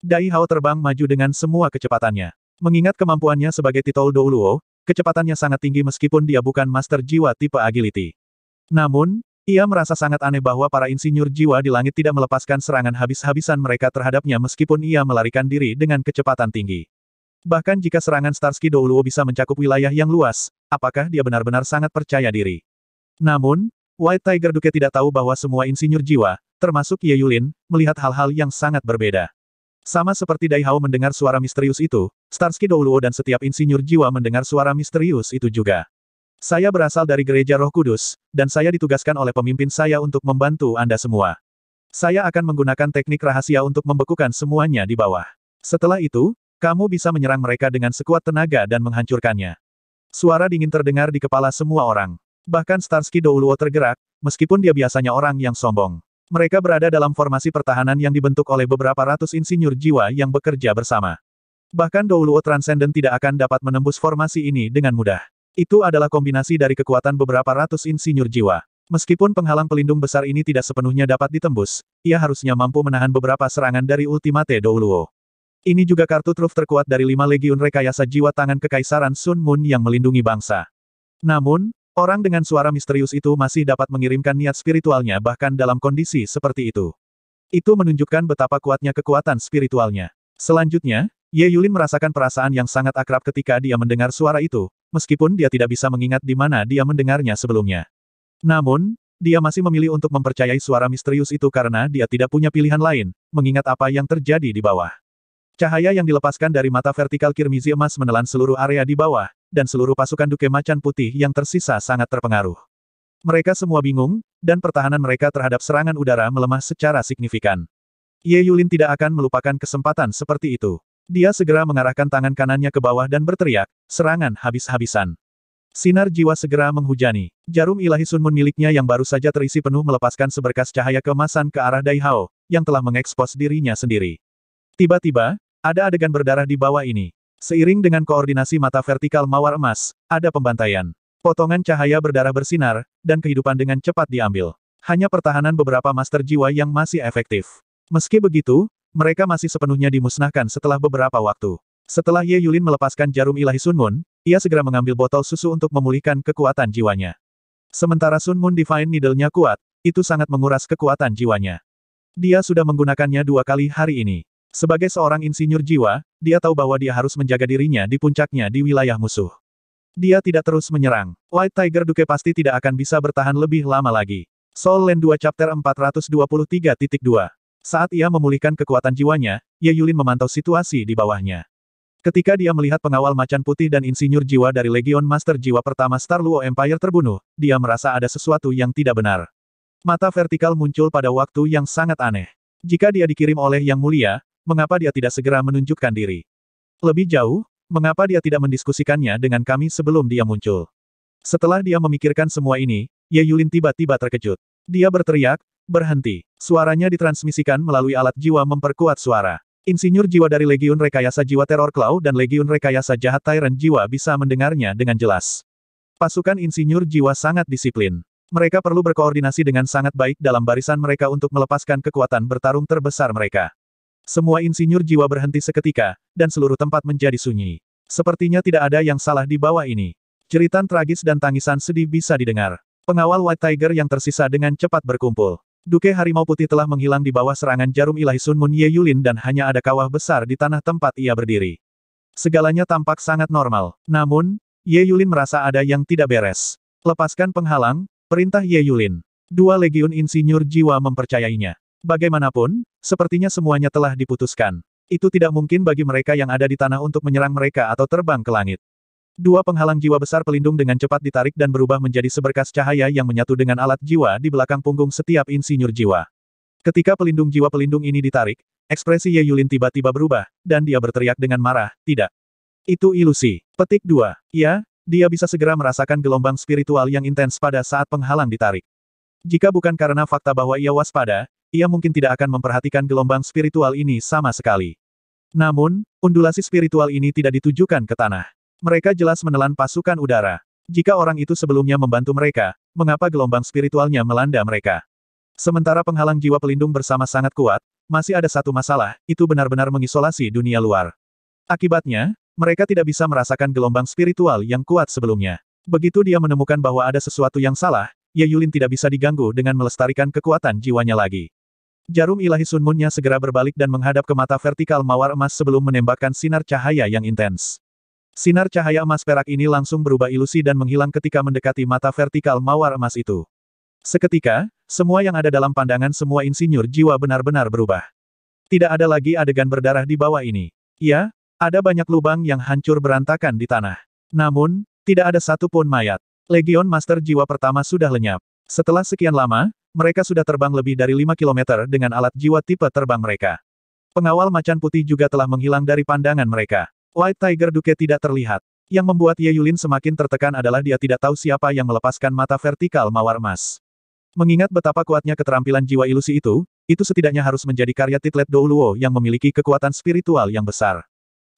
Speaker 1: Dai Hao terbang maju dengan semua kecepatannya. Mengingat kemampuannya sebagai Titol Douluo, kecepatannya sangat tinggi meskipun dia bukan master jiwa tipe agility. Namun, ia merasa sangat aneh bahwa para insinyur jiwa di langit tidak melepaskan serangan habis-habisan mereka terhadapnya meskipun ia melarikan diri dengan kecepatan tinggi. Bahkan jika serangan Starsky Douluo bisa mencakup wilayah yang luas, apakah dia benar-benar sangat percaya diri? Namun, White Tiger Duke tidak tahu bahwa semua insinyur jiwa, termasuk Ye Yulin, melihat hal-hal yang sangat berbeda. Sama seperti Daihao mendengar suara misterius itu, Starsky Douluo dan setiap insinyur jiwa mendengar suara misterius itu juga. Saya berasal dari gereja roh kudus, dan saya ditugaskan oleh pemimpin saya untuk membantu Anda semua. Saya akan menggunakan teknik rahasia untuk membekukan semuanya di bawah. Setelah itu, kamu bisa menyerang mereka dengan sekuat tenaga dan menghancurkannya. Suara dingin terdengar di kepala semua orang. Bahkan Starsky Douluo tergerak, meskipun dia biasanya orang yang sombong. Mereka berada dalam formasi pertahanan yang dibentuk oleh beberapa ratus insinyur jiwa yang bekerja bersama. Bahkan Douluo Transcendent tidak akan dapat menembus formasi ini dengan mudah. Itu adalah kombinasi dari kekuatan beberapa ratus insinyur jiwa. Meskipun penghalang pelindung besar ini tidak sepenuhnya dapat ditembus, ia harusnya mampu menahan beberapa serangan dari Ultimate Douluo. Ini juga kartu truf terkuat dari lima legiun rekayasa jiwa tangan kekaisaran Sun Moon yang melindungi bangsa. Namun, Orang dengan suara misterius itu masih dapat mengirimkan niat spiritualnya bahkan dalam kondisi seperti itu. Itu menunjukkan betapa kuatnya kekuatan spiritualnya. Selanjutnya, Ye Yulin merasakan perasaan yang sangat akrab ketika dia mendengar suara itu, meskipun dia tidak bisa mengingat di mana dia mendengarnya sebelumnya. Namun, dia masih memilih untuk mempercayai suara misterius itu karena dia tidak punya pilihan lain, mengingat apa yang terjadi di bawah. Cahaya yang dilepaskan dari mata vertikal Kirmizi emas menelan seluruh area di bawah, dan seluruh pasukan Duke Macan Putih yang tersisa sangat terpengaruh. Mereka semua bingung, dan pertahanan mereka terhadap serangan udara melemah secara signifikan. Ye Yulin tidak akan melupakan kesempatan seperti itu. Dia segera mengarahkan tangan kanannya ke bawah dan berteriak, serangan habis-habisan. Sinar jiwa segera menghujani. Jarum ilahi Sunmun miliknya yang baru saja terisi penuh melepaskan seberkas cahaya kemasan ke arah Daihao, yang telah mengekspos dirinya sendiri. Tiba-tiba, ada adegan berdarah di bawah ini. Seiring dengan koordinasi mata vertikal mawar emas, ada pembantaian. Potongan cahaya berdarah bersinar, dan kehidupan dengan cepat diambil. Hanya pertahanan beberapa master jiwa yang masih efektif. Meski begitu, mereka masih sepenuhnya dimusnahkan setelah beberapa waktu. Setelah Ye Yulin melepaskan jarum ilahi Sun Moon, ia segera mengambil botol susu untuk memulihkan kekuatan jiwanya. Sementara Sun Moon Divine Needle-nya kuat, itu sangat menguras kekuatan jiwanya. Dia sudah menggunakannya dua kali hari ini. Sebagai seorang insinyur jiwa, dia tahu bahwa dia harus menjaga dirinya di puncaknya di wilayah musuh. Dia tidak terus menyerang. White Tiger Duke pasti tidak akan bisa bertahan lebih lama lagi. Soul Land 2 Chapter 423.2 Saat ia memulihkan kekuatan jiwanya, Ye Yulin memantau situasi di bawahnya. Ketika dia melihat pengawal macan putih dan insinyur jiwa dari Legion Master Jiwa pertama Star Luo Empire terbunuh, dia merasa ada sesuatu yang tidak benar. Mata vertikal muncul pada waktu yang sangat aneh. Jika dia dikirim oleh Yang Mulia, mengapa dia tidak segera menunjukkan diri? Lebih jauh, mengapa dia tidak mendiskusikannya dengan kami sebelum dia muncul? Setelah dia memikirkan semua ini, Ye Yulin tiba-tiba terkejut. Dia berteriak, berhenti. Suaranya ditransmisikan melalui alat jiwa memperkuat suara. Insinyur jiwa dari Legiun Rekayasa Jiwa Teror Claw dan Legiun Rekayasa Jahat Tyrant Jiwa bisa mendengarnya dengan jelas. Pasukan insinyur jiwa sangat disiplin. Mereka perlu berkoordinasi dengan sangat baik dalam barisan mereka untuk melepaskan kekuatan bertarung terbesar mereka. Semua insinyur jiwa berhenti seketika, dan seluruh tempat menjadi sunyi. Sepertinya tidak ada yang salah di bawah ini. Ceritan tragis dan tangisan sedih bisa didengar. Pengawal White Tiger yang tersisa dengan cepat berkumpul. Duke Harimau Putih telah menghilang di bawah serangan jarum ilahi Sun Moon Ye Yulin dan hanya ada kawah besar di tanah tempat ia berdiri. Segalanya tampak sangat normal. Namun, Ye Yulin merasa ada yang tidak beres. Lepaskan penghalang, perintah Ye Yulin. Dua legiun insinyur jiwa mempercayainya. Bagaimanapun, sepertinya semuanya telah diputuskan. Itu tidak mungkin bagi mereka yang ada di tanah untuk menyerang mereka atau terbang ke langit. Dua penghalang jiwa besar pelindung dengan cepat ditarik dan berubah menjadi seberkas cahaya yang menyatu dengan alat jiwa di belakang punggung setiap insinyur jiwa. Ketika pelindung jiwa pelindung ini ditarik, ekspresi Ye Yulin tiba-tiba berubah, dan dia berteriak dengan marah, tidak. Itu ilusi. Petik 2. Ya, dia bisa segera merasakan gelombang spiritual yang intens pada saat penghalang ditarik. Jika bukan karena fakta bahwa ia waspada, ia mungkin tidak akan memperhatikan gelombang spiritual ini sama sekali. Namun, undulasi spiritual ini tidak ditujukan ke tanah. Mereka jelas menelan pasukan udara. Jika orang itu sebelumnya membantu mereka, mengapa gelombang spiritualnya melanda mereka? Sementara penghalang jiwa pelindung bersama sangat kuat, masih ada satu masalah, itu benar-benar mengisolasi dunia luar. Akibatnya, mereka tidak bisa merasakan gelombang spiritual yang kuat sebelumnya. Begitu dia menemukan bahwa ada sesuatu yang salah, Ye Yulin tidak bisa diganggu dengan melestarikan kekuatan jiwanya lagi. Jarum ilahi sunmunnya segera berbalik dan menghadap ke mata vertikal mawar emas sebelum menembakkan sinar cahaya yang intens. Sinar cahaya emas perak ini langsung berubah ilusi dan menghilang ketika mendekati mata vertikal mawar emas itu. Seketika, semua yang ada dalam pandangan semua insinyur jiwa benar-benar berubah. Tidak ada lagi adegan berdarah di bawah ini. Ya, ada banyak lubang yang hancur berantakan di tanah. Namun, tidak ada satupun mayat. Legion Master Jiwa pertama sudah lenyap. Setelah sekian lama, mereka sudah terbang lebih dari 5 km dengan alat jiwa tipe terbang mereka. Pengawal macan putih juga telah menghilang dari pandangan mereka. White Tiger Duke tidak terlihat. Yang membuat Ye Yulin semakin tertekan adalah dia tidak tahu siapa yang melepaskan mata vertikal mawar emas. Mengingat betapa kuatnya keterampilan jiwa ilusi itu, itu setidaknya harus menjadi karya Titlet Douluo yang memiliki kekuatan spiritual yang besar.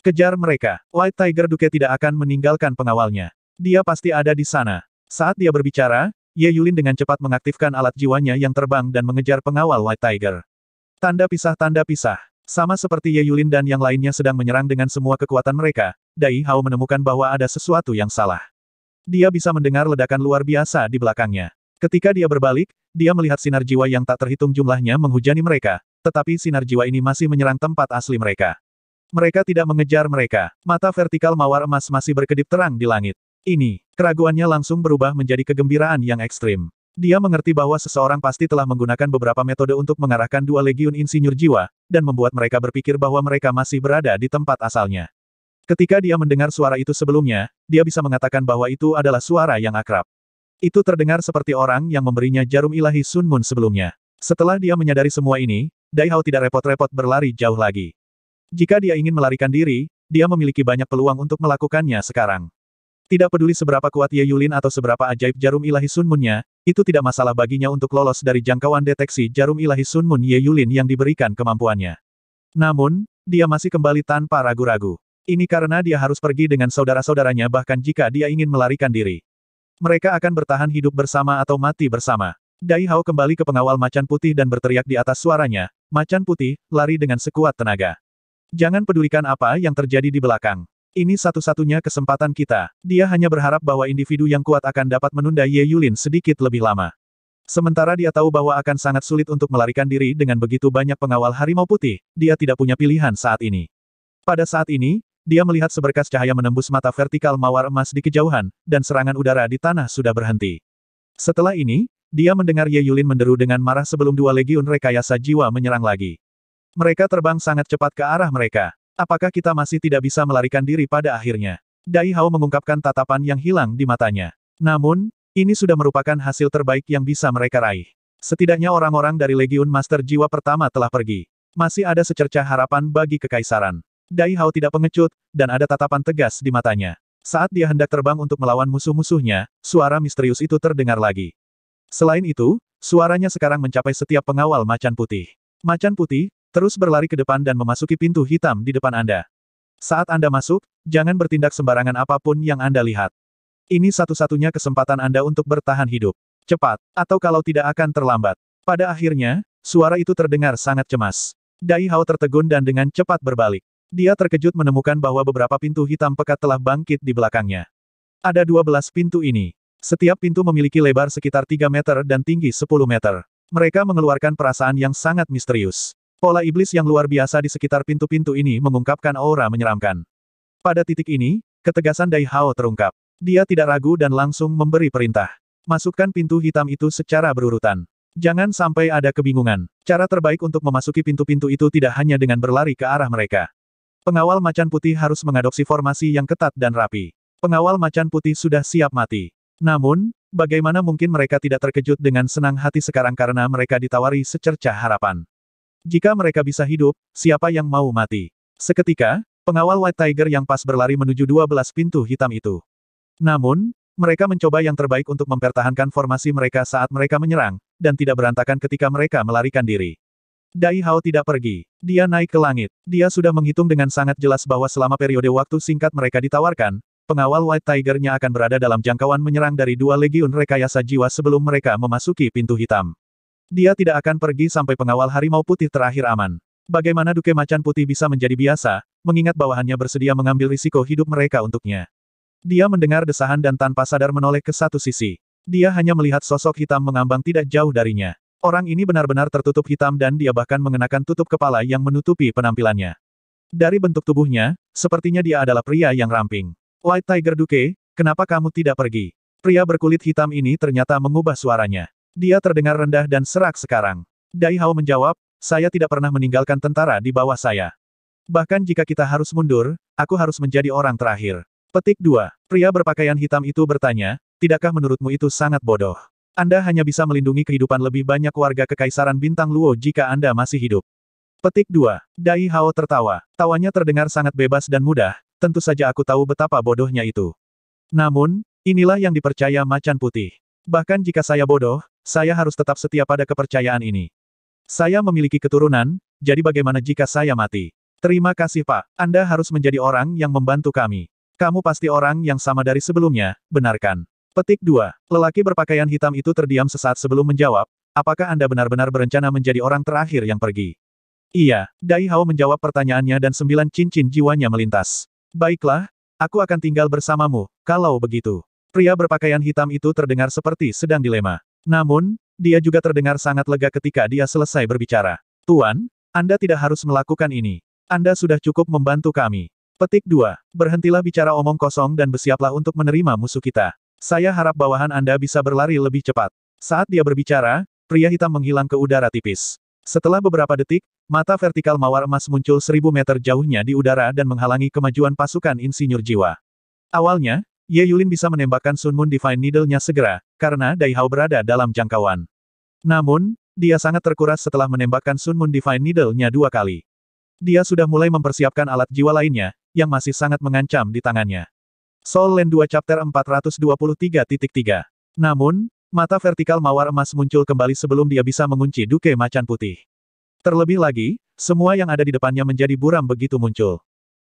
Speaker 1: Kejar mereka. White Tiger Duke tidak akan meninggalkan pengawalnya. Dia pasti ada di sana. Saat dia berbicara, Ye Yulin dengan cepat mengaktifkan alat jiwanya yang terbang dan mengejar pengawal White Tiger. Tanda pisah-tanda pisah. Sama seperti Ye Yulin dan yang lainnya sedang menyerang dengan semua kekuatan mereka, Dai Hao menemukan bahwa ada sesuatu yang salah. Dia bisa mendengar ledakan luar biasa di belakangnya. Ketika dia berbalik, dia melihat sinar jiwa yang tak terhitung jumlahnya menghujani mereka, tetapi sinar jiwa ini masih menyerang tempat asli mereka. Mereka tidak mengejar mereka. Mata vertikal mawar emas masih berkedip terang di langit. Ini, Keraguannya langsung berubah menjadi kegembiraan yang ekstrim. Dia mengerti bahwa seseorang pasti telah menggunakan beberapa metode untuk mengarahkan dua legiun insinyur jiwa, dan membuat mereka berpikir bahwa mereka masih berada di tempat asalnya. Ketika dia mendengar suara itu sebelumnya, dia bisa mengatakan bahwa itu adalah suara yang akrab. Itu terdengar seperti orang yang memberinya jarum ilahi Sun Moon sebelumnya. Setelah dia menyadari semua ini, Daihao tidak repot-repot berlari jauh lagi. Jika dia ingin melarikan diri, dia memiliki banyak peluang untuk melakukannya sekarang. Tidak peduli seberapa kuat Ye Yulin atau seberapa ajaib jarum ilahi Sunmunnya, itu tidak masalah baginya untuk lolos dari jangkauan deteksi jarum ilahi Sunmun Ye Yulin yang diberikan kemampuannya. Namun, dia masih kembali tanpa ragu-ragu. Ini karena dia harus pergi dengan saudara-saudaranya bahkan jika dia ingin melarikan diri. Mereka akan bertahan hidup bersama atau mati bersama. Dai Hao kembali ke pengawal macan putih dan berteriak di atas suaranya, Macan putih, lari dengan sekuat tenaga. Jangan pedulikan apa yang terjadi di belakang. Ini satu-satunya kesempatan kita. Dia hanya berharap bahwa individu yang kuat akan dapat menunda Ye Yulin sedikit lebih lama. Sementara dia tahu bahwa akan sangat sulit untuk melarikan diri dengan begitu banyak pengawal harimau putih, dia tidak punya pilihan saat ini. Pada saat ini, dia melihat seberkas cahaya menembus mata vertikal mawar emas di kejauhan, dan serangan udara di tanah sudah berhenti. Setelah ini, dia mendengar Ye Yulin menderu dengan marah sebelum dua legiun rekayasa jiwa menyerang lagi. Mereka terbang sangat cepat ke arah mereka. Apakah kita masih tidak bisa melarikan diri pada akhirnya? Dai Hao mengungkapkan tatapan yang hilang di matanya. Namun, ini sudah merupakan hasil terbaik yang bisa mereka raih. Setidaknya orang-orang dari Legiun Master Jiwa pertama telah pergi. Masih ada secerca harapan bagi kekaisaran. Dai Hao tidak pengecut, dan ada tatapan tegas di matanya. Saat dia hendak terbang untuk melawan musuh-musuhnya, suara misterius itu terdengar lagi. Selain itu, suaranya sekarang mencapai setiap pengawal macan putih. Macan putih, Terus berlari ke depan dan memasuki pintu hitam di depan Anda. Saat Anda masuk, jangan bertindak sembarangan apapun yang Anda lihat. Ini satu-satunya kesempatan Anda untuk bertahan hidup. Cepat, atau kalau tidak akan terlambat. Pada akhirnya, suara itu terdengar sangat cemas. Dai Hao tertegun dan dengan cepat berbalik. Dia terkejut menemukan bahwa beberapa pintu hitam pekat telah bangkit di belakangnya. Ada 12 pintu ini. Setiap pintu memiliki lebar sekitar 3 meter dan tinggi 10 meter. Mereka mengeluarkan perasaan yang sangat misterius. Pola iblis yang luar biasa di sekitar pintu-pintu ini mengungkapkan aura menyeramkan. Pada titik ini, ketegasan Dai Hao terungkap. Dia tidak ragu dan langsung memberi perintah. Masukkan pintu hitam itu secara berurutan. Jangan sampai ada kebingungan. Cara terbaik untuk memasuki pintu-pintu itu tidak hanya dengan berlari ke arah mereka. Pengawal macan putih harus mengadopsi formasi yang ketat dan rapi. Pengawal macan putih sudah siap mati. Namun, bagaimana mungkin mereka tidak terkejut dengan senang hati sekarang karena mereka ditawari secerca harapan. Jika mereka bisa hidup, siapa yang mau mati? Seketika, pengawal White Tiger yang pas berlari menuju 12 pintu hitam itu. Namun, mereka mencoba yang terbaik untuk mempertahankan formasi mereka saat mereka menyerang, dan tidak berantakan ketika mereka melarikan diri. Dai Hao tidak pergi. Dia naik ke langit. Dia sudah menghitung dengan sangat jelas bahwa selama periode waktu singkat mereka ditawarkan, pengawal White Tiger-nya akan berada dalam jangkauan menyerang dari dua legiun rekayasa jiwa sebelum mereka memasuki pintu hitam. Dia tidak akan pergi sampai pengawal harimau putih terakhir aman. Bagaimana Duke Macan Putih bisa menjadi biasa, mengingat bawahannya bersedia mengambil risiko hidup mereka untuknya. Dia mendengar desahan dan tanpa sadar menoleh ke satu sisi. Dia hanya melihat sosok hitam mengambang tidak jauh darinya. Orang ini benar-benar tertutup hitam dan dia bahkan mengenakan tutup kepala yang menutupi penampilannya. Dari bentuk tubuhnya, sepertinya dia adalah pria yang ramping. White Tiger Duke, kenapa kamu tidak pergi? Pria berkulit hitam ini ternyata mengubah suaranya. Dia terdengar rendah dan serak sekarang. Dai Hao menjawab, saya tidak pernah meninggalkan tentara di bawah saya. Bahkan jika kita harus mundur, aku harus menjadi orang terakhir. Petik 2. Pria berpakaian hitam itu bertanya, tidakkah menurutmu itu sangat bodoh? Anda hanya bisa melindungi kehidupan lebih banyak warga Kekaisaran Bintang Luo jika Anda masih hidup. Petik 2. Dai Hao tertawa. Tawanya terdengar sangat bebas dan mudah, tentu saja aku tahu betapa bodohnya itu. Namun, inilah yang dipercaya macan putih. Bahkan jika saya bodoh, saya harus tetap setia pada kepercayaan ini. Saya memiliki keturunan, jadi bagaimana jika saya mati? Terima kasih Pak, Anda harus menjadi orang yang membantu kami. Kamu pasti orang yang sama dari sebelumnya, benarkan? Petik 2. Lelaki berpakaian hitam itu terdiam sesaat sebelum menjawab, apakah Anda benar-benar berencana menjadi orang terakhir yang pergi? Iya, Dai Hao menjawab pertanyaannya dan sembilan cincin jiwanya melintas. Baiklah, aku akan tinggal bersamamu, kalau begitu. Pria berpakaian hitam itu terdengar seperti sedang dilema. Namun, dia juga terdengar sangat lega ketika dia selesai berbicara. Tuan, Anda tidak harus melakukan ini. Anda sudah cukup membantu kami. Petik 2. Berhentilah bicara omong kosong dan bersiaplah untuk menerima musuh kita. Saya harap bawahan Anda bisa berlari lebih cepat. Saat dia berbicara, pria hitam menghilang ke udara tipis. Setelah beberapa detik, mata vertikal mawar emas muncul seribu meter jauhnya di udara dan menghalangi kemajuan pasukan insinyur jiwa. Awalnya, Ye Yulin bisa menembakkan Sun Moon Divine Needle-nya segera, karena Dai Hao berada dalam jangkauan. Namun, dia sangat terkuras setelah menembakkan Sun Moon Divine Needle-nya dua kali. Dia sudah mulai mempersiapkan alat jiwa lainnya, yang masih sangat mengancam di tangannya. Soul Land 2 Chapter 423.3 Namun, mata vertikal mawar emas muncul kembali sebelum dia bisa mengunci Duke Macan Putih. Terlebih lagi, semua yang ada di depannya menjadi buram begitu muncul.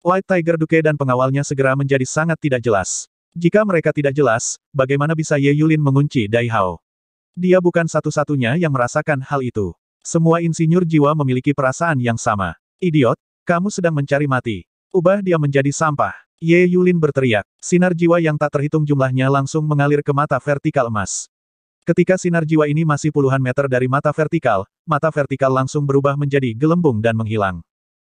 Speaker 1: White Tiger Duke dan pengawalnya segera menjadi sangat tidak jelas. Jika mereka tidak jelas, bagaimana bisa Ye Yulin mengunci Dai Hao? Dia bukan satu-satunya yang merasakan hal itu. Semua insinyur jiwa memiliki perasaan yang sama. Idiot, kamu sedang mencari mati. Ubah dia menjadi sampah. Ye Yulin berteriak. Sinar jiwa yang tak terhitung jumlahnya langsung mengalir ke mata vertikal emas. Ketika sinar jiwa ini masih puluhan meter dari mata vertikal, mata vertikal langsung berubah menjadi gelembung dan menghilang.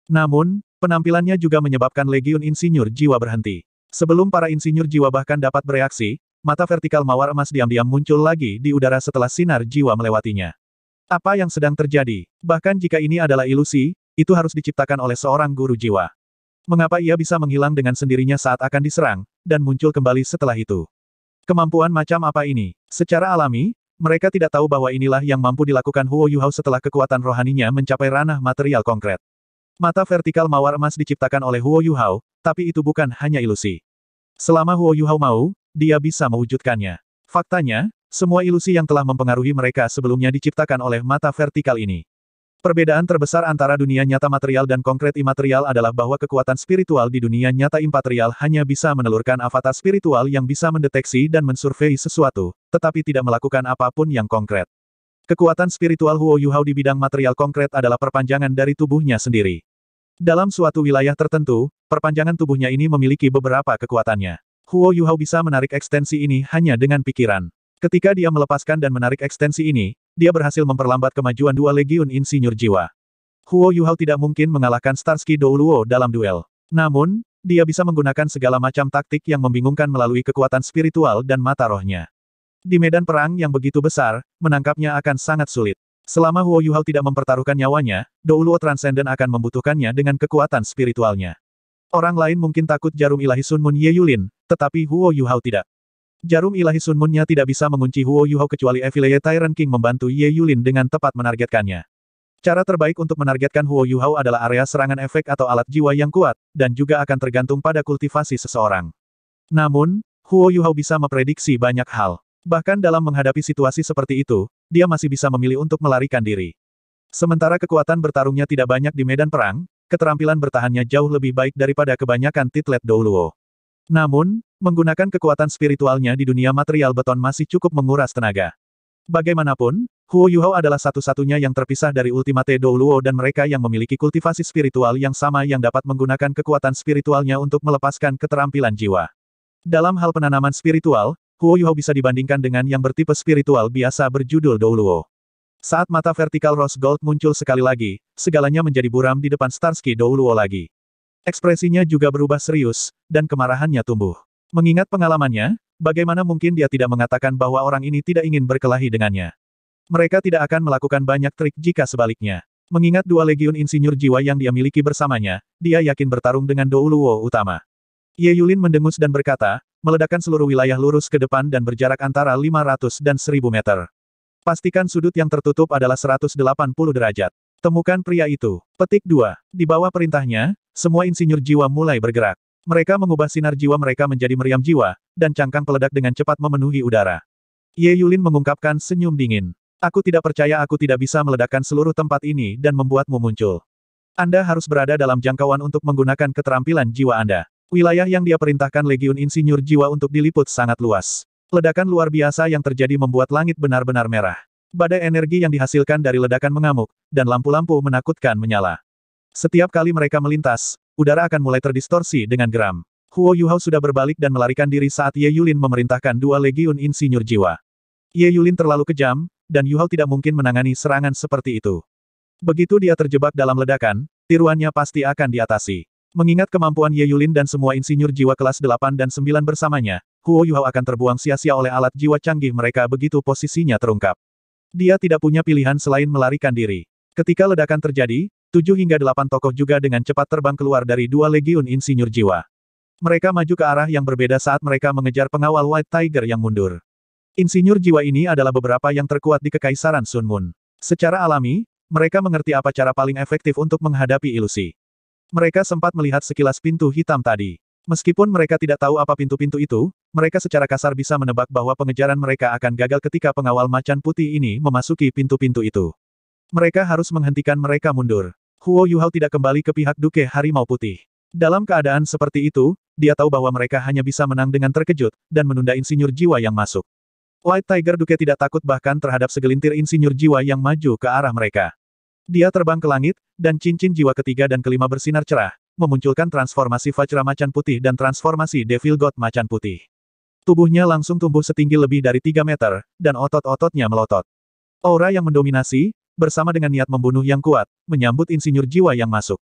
Speaker 1: Namun, penampilannya juga menyebabkan legiun insinyur jiwa berhenti. Sebelum para insinyur jiwa bahkan dapat bereaksi, mata vertikal mawar emas diam-diam muncul lagi di udara setelah sinar jiwa melewatinya. Apa yang sedang terjadi? Bahkan jika ini adalah ilusi, itu harus diciptakan oleh seorang guru jiwa. Mengapa ia bisa menghilang dengan sendirinya saat akan diserang, dan muncul kembali setelah itu? Kemampuan macam apa ini? Secara alami, mereka tidak tahu bahwa inilah yang mampu dilakukan Huo Yuhao setelah kekuatan rohaninya mencapai ranah material konkret. Mata vertikal mawar emas diciptakan oleh Huo Yuhao, tapi itu bukan hanya ilusi. Selama Huo Yuhao mau, dia bisa mewujudkannya. Faktanya, semua ilusi yang telah mempengaruhi mereka sebelumnya diciptakan oleh mata vertikal ini. Perbedaan terbesar antara dunia nyata material dan konkret imaterial adalah bahwa kekuatan spiritual di dunia nyata imaterial hanya bisa menelurkan avatar spiritual yang bisa mendeteksi dan mensurvei sesuatu, tetapi tidak melakukan apapun yang konkret. Kekuatan spiritual Huo Yuhao di bidang material konkret adalah perpanjangan dari tubuhnya sendiri. Dalam suatu wilayah tertentu, perpanjangan tubuhnya ini memiliki beberapa kekuatannya. Huo Yuhao bisa menarik ekstensi ini hanya dengan pikiran. Ketika dia melepaskan dan menarik ekstensi ini, dia berhasil memperlambat kemajuan dua legiun insinyur jiwa. Huo Yuhao tidak mungkin mengalahkan Starsky Douluo dalam duel. Namun, dia bisa menggunakan segala macam taktik yang membingungkan melalui kekuatan spiritual dan mata rohnya. Di medan perang yang begitu besar, menangkapnya akan sangat sulit. Selama Huo Yuhao tidak mempertaruhkan nyawanya, Douluo Transcendent akan membutuhkannya dengan kekuatan spiritualnya. Orang lain mungkin takut jarum ilahi Sunmun Ye Yulin, tetapi Huo Yuhao tidak. Jarum ilahi Sunmunnya tidak bisa mengunci Huo Yuhao kecuali Affiliate Tyrant King membantu Ye Yulin dengan tepat menargetkannya. Cara terbaik untuk menargetkan Huo Yuhao adalah area serangan efek atau alat jiwa yang kuat, dan juga akan tergantung pada kultivasi seseorang. Namun, Huo Yuhao bisa memprediksi banyak hal. Bahkan dalam menghadapi situasi seperti itu, dia masih bisa memilih untuk melarikan diri. Sementara kekuatan bertarungnya tidak banyak di medan perang, keterampilan bertahannya jauh lebih baik daripada kebanyakan titlet Douluo. Namun, menggunakan kekuatan spiritualnya di dunia material beton masih cukup menguras tenaga. Bagaimanapun, Huo Yuhao adalah satu-satunya yang terpisah dari Ultimate Douluo dan mereka yang memiliki kultivasi spiritual yang sama yang dapat menggunakan kekuatan spiritualnya untuk melepaskan keterampilan jiwa. Dalam hal penanaman spiritual, Huo Yuhao bisa dibandingkan dengan yang bertipe spiritual biasa berjudul Douluo. Saat mata vertikal Rose Gold muncul sekali lagi, segalanya menjadi buram di depan Starsky Douluo lagi. Ekspresinya juga berubah serius, dan kemarahannya tumbuh. Mengingat pengalamannya, bagaimana mungkin dia tidak mengatakan bahwa orang ini tidak ingin berkelahi dengannya. Mereka tidak akan melakukan banyak trik jika sebaliknya. Mengingat dua legiun insinyur jiwa yang dia miliki bersamanya, dia yakin bertarung dengan Douluo utama. Ye Yulin mendengus dan berkata, meledakkan seluruh wilayah lurus ke depan dan berjarak antara 500 dan 1000 meter. Pastikan sudut yang tertutup adalah 180 derajat. Temukan pria itu. Petik 2. Di bawah perintahnya, semua insinyur jiwa mulai bergerak. Mereka mengubah sinar jiwa mereka menjadi meriam jiwa, dan cangkang peledak dengan cepat memenuhi udara. Ye Yulin mengungkapkan senyum dingin. Aku tidak percaya aku tidak bisa meledakkan seluruh tempat ini dan membuatmu muncul. Anda harus berada dalam jangkauan untuk menggunakan keterampilan jiwa Anda. Wilayah yang dia perintahkan Legiun Insinyur Jiwa untuk diliput sangat luas. Ledakan luar biasa yang terjadi membuat langit benar-benar merah. Badai energi yang dihasilkan dari ledakan mengamuk, dan lampu-lampu menakutkan menyala. Setiap kali mereka melintas, udara akan mulai terdistorsi dengan geram. Huo Yuhao sudah berbalik dan melarikan diri saat Ye Yulin memerintahkan dua legiun insinyur jiwa. Ye Yulin terlalu kejam, dan Yuhao tidak mungkin menangani serangan seperti itu. Begitu dia terjebak dalam ledakan, tiruannya pasti akan diatasi. Mengingat kemampuan Ye Yulin dan semua insinyur jiwa kelas 8 dan 9 bersamanya, Huo Yuhao akan terbuang sia-sia oleh alat jiwa canggih mereka begitu posisinya terungkap. Dia tidak punya pilihan selain melarikan diri. Ketika ledakan terjadi, tujuh hingga delapan tokoh juga dengan cepat terbang keluar dari dua legiun insinyur jiwa. Mereka maju ke arah yang berbeda saat mereka mengejar pengawal White Tiger yang mundur. Insinyur jiwa ini adalah beberapa yang terkuat di Kekaisaran Sun Moon. Secara alami, mereka mengerti apa cara paling efektif untuk menghadapi ilusi. Mereka sempat melihat sekilas pintu hitam tadi. Meskipun mereka tidak tahu apa pintu-pintu itu, mereka secara kasar bisa menebak bahwa pengejaran mereka akan gagal ketika pengawal macan putih ini memasuki pintu-pintu itu. Mereka harus menghentikan mereka mundur. Huo Yuhao tidak kembali ke pihak Duke Harimau Putih. Dalam keadaan seperti itu, dia tahu bahwa mereka hanya bisa menang dengan terkejut, dan menunda insinyur jiwa yang masuk. White Tiger Duke tidak takut bahkan terhadap segelintir insinyur jiwa yang maju ke arah mereka. Dia terbang ke langit, dan cincin jiwa ketiga dan kelima bersinar cerah, memunculkan transformasi Vajra Macan Putih dan transformasi Devil God Macan Putih. Tubuhnya langsung tumbuh setinggi lebih dari 3 meter, dan otot-ototnya melotot. Aura yang mendominasi, bersama dengan niat membunuh yang kuat, menyambut insinyur jiwa yang masuk.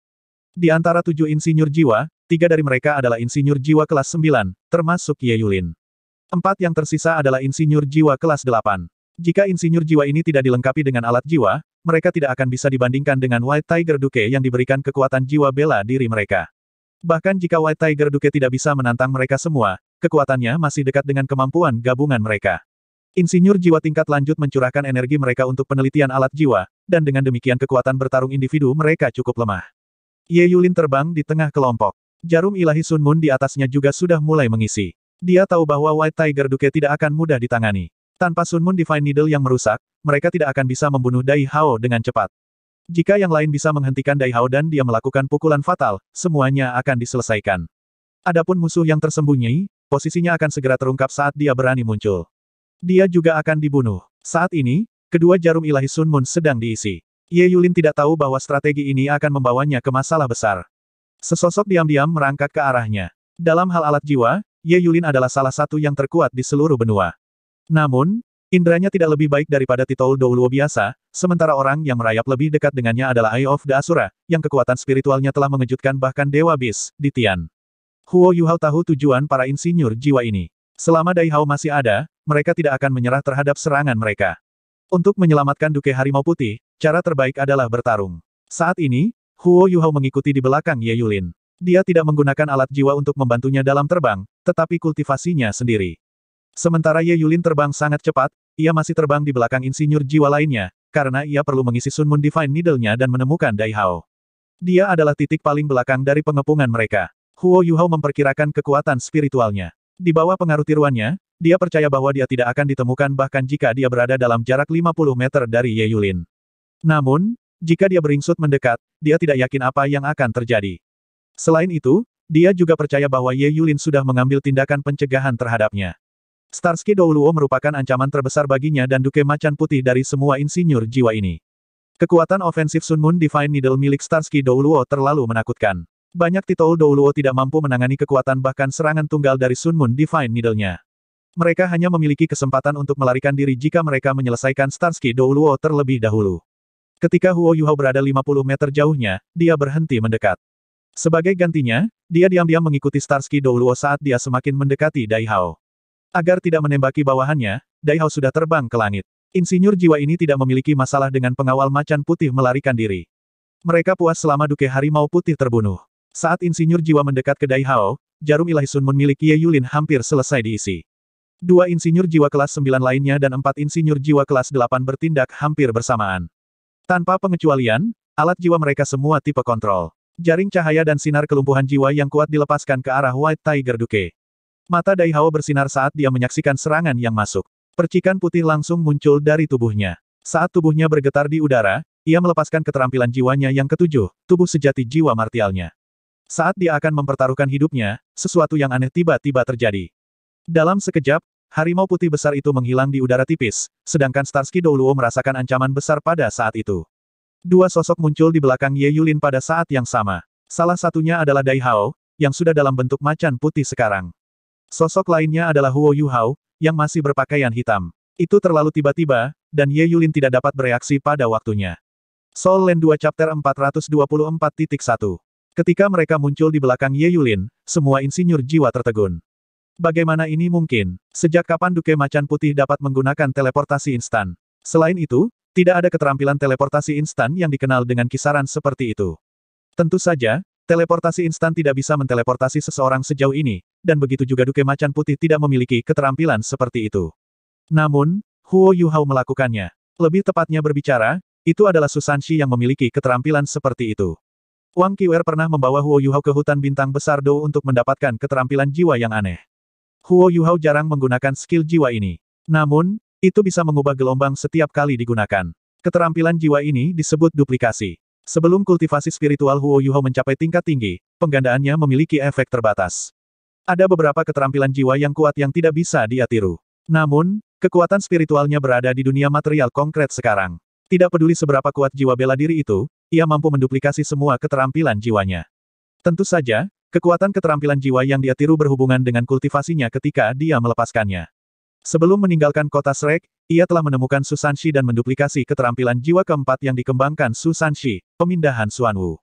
Speaker 1: Di antara tujuh insinyur jiwa, tiga dari mereka adalah insinyur jiwa kelas 9, termasuk Ye Yulin. Empat yang tersisa adalah insinyur jiwa kelas 8. Jika insinyur jiwa ini tidak dilengkapi dengan alat jiwa, mereka tidak akan bisa dibandingkan dengan White Tiger Duke yang diberikan kekuatan jiwa bela diri mereka. Bahkan jika White Tiger Duke tidak bisa menantang mereka semua, kekuatannya masih dekat dengan kemampuan gabungan mereka. Insinyur jiwa tingkat lanjut mencurahkan energi mereka untuk penelitian alat jiwa, dan dengan demikian kekuatan bertarung individu mereka cukup lemah. Ye Yulin terbang di tengah kelompok. Jarum ilahi Sun Moon di atasnya juga sudah mulai mengisi. Dia tahu bahwa White Tiger Duke tidak akan mudah ditangani. Tanpa Sun Moon Divine Needle yang merusak, mereka tidak akan bisa membunuh Dai Hao dengan cepat. Jika yang lain bisa menghentikan Dai Hao dan dia melakukan pukulan fatal, semuanya akan diselesaikan. Adapun musuh yang tersembunyi, posisinya akan segera terungkap saat dia berani muncul. Dia juga akan dibunuh. Saat ini, kedua jarum ilahi Sun Moon sedang diisi. Ye Yulin tidak tahu bahwa strategi ini akan membawanya ke masalah besar. Sesosok diam-diam merangkak ke arahnya. Dalam hal alat jiwa, Ye Yulin adalah salah satu yang terkuat di seluruh benua. Namun, indranya tidak lebih baik daripada titol Douluo biasa, sementara orang yang merayap lebih dekat dengannya adalah Eye of the Asura, yang kekuatan spiritualnya telah mengejutkan bahkan Dewa Bis, di Tian. Huo Yuhao tahu tujuan para insinyur jiwa ini. Selama Dai Hao masih ada, mereka tidak akan menyerah terhadap serangan mereka. Untuk menyelamatkan Duke Harimau Putih, cara terbaik adalah bertarung. Saat ini, Huo Yuhao mengikuti di belakang Ye Yulin. Dia tidak menggunakan alat jiwa untuk membantunya dalam terbang, tetapi kultivasinya sendiri. Sementara Ye Yulin terbang sangat cepat, ia masih terbang di belakang insinyur jiwa lainnya, karena ia perlu mengisi Sun Moon Divine Needle-nya dan menemukan Dai Hao. Dia adalah titik paling belakang dari pengepungan mereka. Huo Yuhao memperkirakan kekuatan spiritualnya. Di bawah pengaruh tiruannya, dia percaya bahwa dia tidak akan ditemukan bahkan jika dia berada dalam jarak 50 meter dari Ye Yulin. Namun, jika dia beringsut mendekat, dia tidak yakin apa yang akan terjadi. Selain itu, dia juga percaya bahwa Ye Yulin sudah mengambil tindakan pencegahan terhadapnya. Starsky Douluo merupakan ancaman terbesar baginya dan Duke Macan Putih dari semua insinyur jiwa ini. Kekuatan ofensif Sun Moon Divine Needle milik Starsky Douluo terlalu menakutkan. Banyak titol Douluo tidak mampu menangani kekuatan bahkan serangan tunggal dari Sun Moon Divine Needle-nya. Mereka hanya memiliki kesempatan untuk melarikan diri jika mereka menyelesaikan Starsky Douluo terlebih dahulu. Ketika Huo Yuhao berada 50 meter jauhnya, dia berhenti mendekat. Sebagai gantinya, dia diam-diam mengikuti Starsky Douluo saat dia semakin mendekati Daihao. Agar tidak menembaki bawahannya, Daihao sudah terbang ke langit. Insinyur jiwa ini tidak memiliki masalah dengan pengawal macan putih melarikan diri. Mereka puas selama Duke Harimau Putih terbunuh. Saat insinyur jiwa mendekat ke Daihao, jarum ilahi Sun memiliki Ye Yulin hampir selesai diisi. Dua insinyur jiwa kelas 9 lainnya dan empat insinyur jiwa kelas 8 bertindak hampir bersamaan. Tanpa pengecualian, alat jiwa mereka semua tipe kontrol. Jaring cahaya dan sinar kelumpuhan jiwa yang kuat dilepaskan ke arah White Tiger Duke. Mata Daihao bersinar saat dia menyaksikan serangan yang masuk. Percikan putih langsung muncul dari tubuhnya. Saat tubuhnya bergetar di udara, ia melepaskan keterampilan jiwanya yang ketujuh, tubuh sejati jiwa martialnya. Saat dia akan mempertaruhkan hidupnya, sesuatu yang aneh tiba-tiba terjadi. Dalam sekejap, harimau putih besar itu menghilang di udara tipis, sedangkan Starsky Douluo merasakan ancaman besar pada saat itu. Dua sosok muncul di belakang Ye Yulin pada saat yang sama. Salah satunya adalah Daihao, yang sudah dalam bentuk macan putih sekarang. Sosok lainnya adalah Huo Yuhao, yang masih berpakaian hitam. Itu terlalu tiba-tiba, dan Ye Yulin tidak dapat bereaksi pada waktunya. Soul Land 2 Chapter 424.1 Ketika mereka muncul di belakang Ye Yulin, semua insinyur jiwa tertegun. Bagaimana ini mungkin? Sejak kapan Duke Macan Putih dapat menggunakan teleportasi instan? Selain itu, tidak ada keterampilan teleportasi instan yang dikenal dengan kisaran seperti itu. Tentu saja, Teleportasi instan tidak bisa menteleportasi seseorang sejauh ini, dan begitu juga Duke Macan Putih tidak memiliki keterampilan seperti itu. Namun, Huo Yuhao melakukannya. Lebih tepatnya berbicara, itu adalah Shi yang memiliki keterampilan seperti itu. Wang Qiwer pernah membawa Huo Yuhao ke hutan bintang besar Dou untuk mendapatkan keterampilan jiwa yang aneh. Huo Yuhao jarang menggunakan skill jiwa ini. Namun, itu bisa mengubah gelombang setiap kali digunakan. Keterampilan jiwa ini disebut duplikasi. Sebelum kultivasi spiritual Huo Yuho mencapai tingkat tinggi, penggandaannya memiliki efek terbatas. Ada beberapa keterampilan jiwa yang kuat yang tidak bisa dia tiru. Namun, kekuatan spiritualnya berada di dunia material konkret sekarang. Tidak peduli seberapa kuat jiwa bela diri itu, ia mampu menduplikasi semua keterampilan jiwanya. Tentu saja, kekuatan keterampilan jiwa yang dia tiru berhubungan dengan kultivasinya ketika dia melepaskannya. Sebelum meninggalkan kota Shrek, ia telah menemukan Susanshi dan menduplikasi keterampilan jiwa keempat yang dikembangkan Susanshi, pemindahan Suanwu.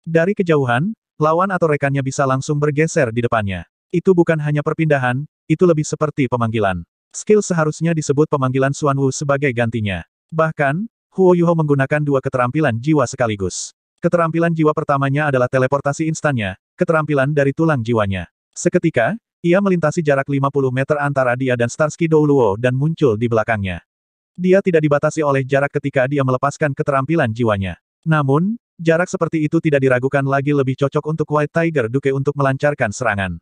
Speaker 1: Dari kejauhan, lawan atau rekannya bisa langsung bergeser di depannya. Itu bukan hanya perpindahan, itu lebih seperti pemanggilan. Skill seharusnya disebut pemanggilan Suanwu sebagai gantinya. Bahkan, Huo Yuho menggunakan dua keterampilan jiwa sekaligus. Keterampilan jiwa pertamanya adalah teleportasi instannya, keterampilan dari tulang jiwanya. Seketika, ia melintasi jarak 50 meter antara dia dan Starsky Douluo dan muncul di belakangnya. Dia tidak dibatasi oleh jarak ketika dia melepaskan keterampilan jiwanya. Namun, jarak seperti itu tidak diragukan lagi lebih cocok untuk White Tiger Duke untuk melancarkan serangan.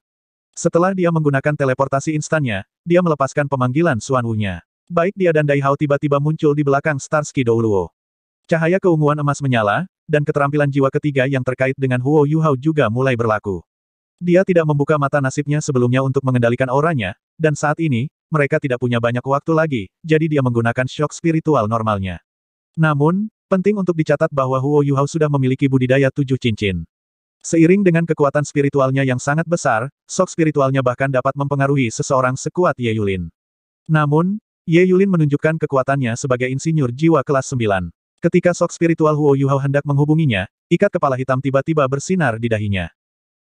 Speaker 1: Setelah dia menggunakan teleportasi instannya, dia melepaskan pemanggilan Suan Wu-nya. Baik dia dan Daihao tiba-tiba muncul di belakang Starsky Douluo. Cahaya keunguan emas menyala, dan keterampilan jiwa ketiga yang terkait dengan Huo Yuhao juga mulai berlaku. Dia tidak membuka mata nasibnya sebelumnya untuk mengendalikan auranya, dan saat ini, mereka tidak punya banyak waktu lagi, jadi dia menggunakan shock spiritual normalnya. Namun, penting untuk dicatat bahwa Huo Yuhao sudah memiliki budidaya tujuh cincin. Seiring dengan kekuatan spiritualnya yang sangat besar, shock spiritualnya bahkan dapat mempengaruhi seseorang sekuat Ye Yulin. Namun, Ye Yulin menunjukkan kekuatannya sebagai insinyur jiwa kelas 9. Ketika shock spiritual Huo Yuhao hendak menghubunginya, ikat kepala hitam tiba-tiba bersinar di dahinya.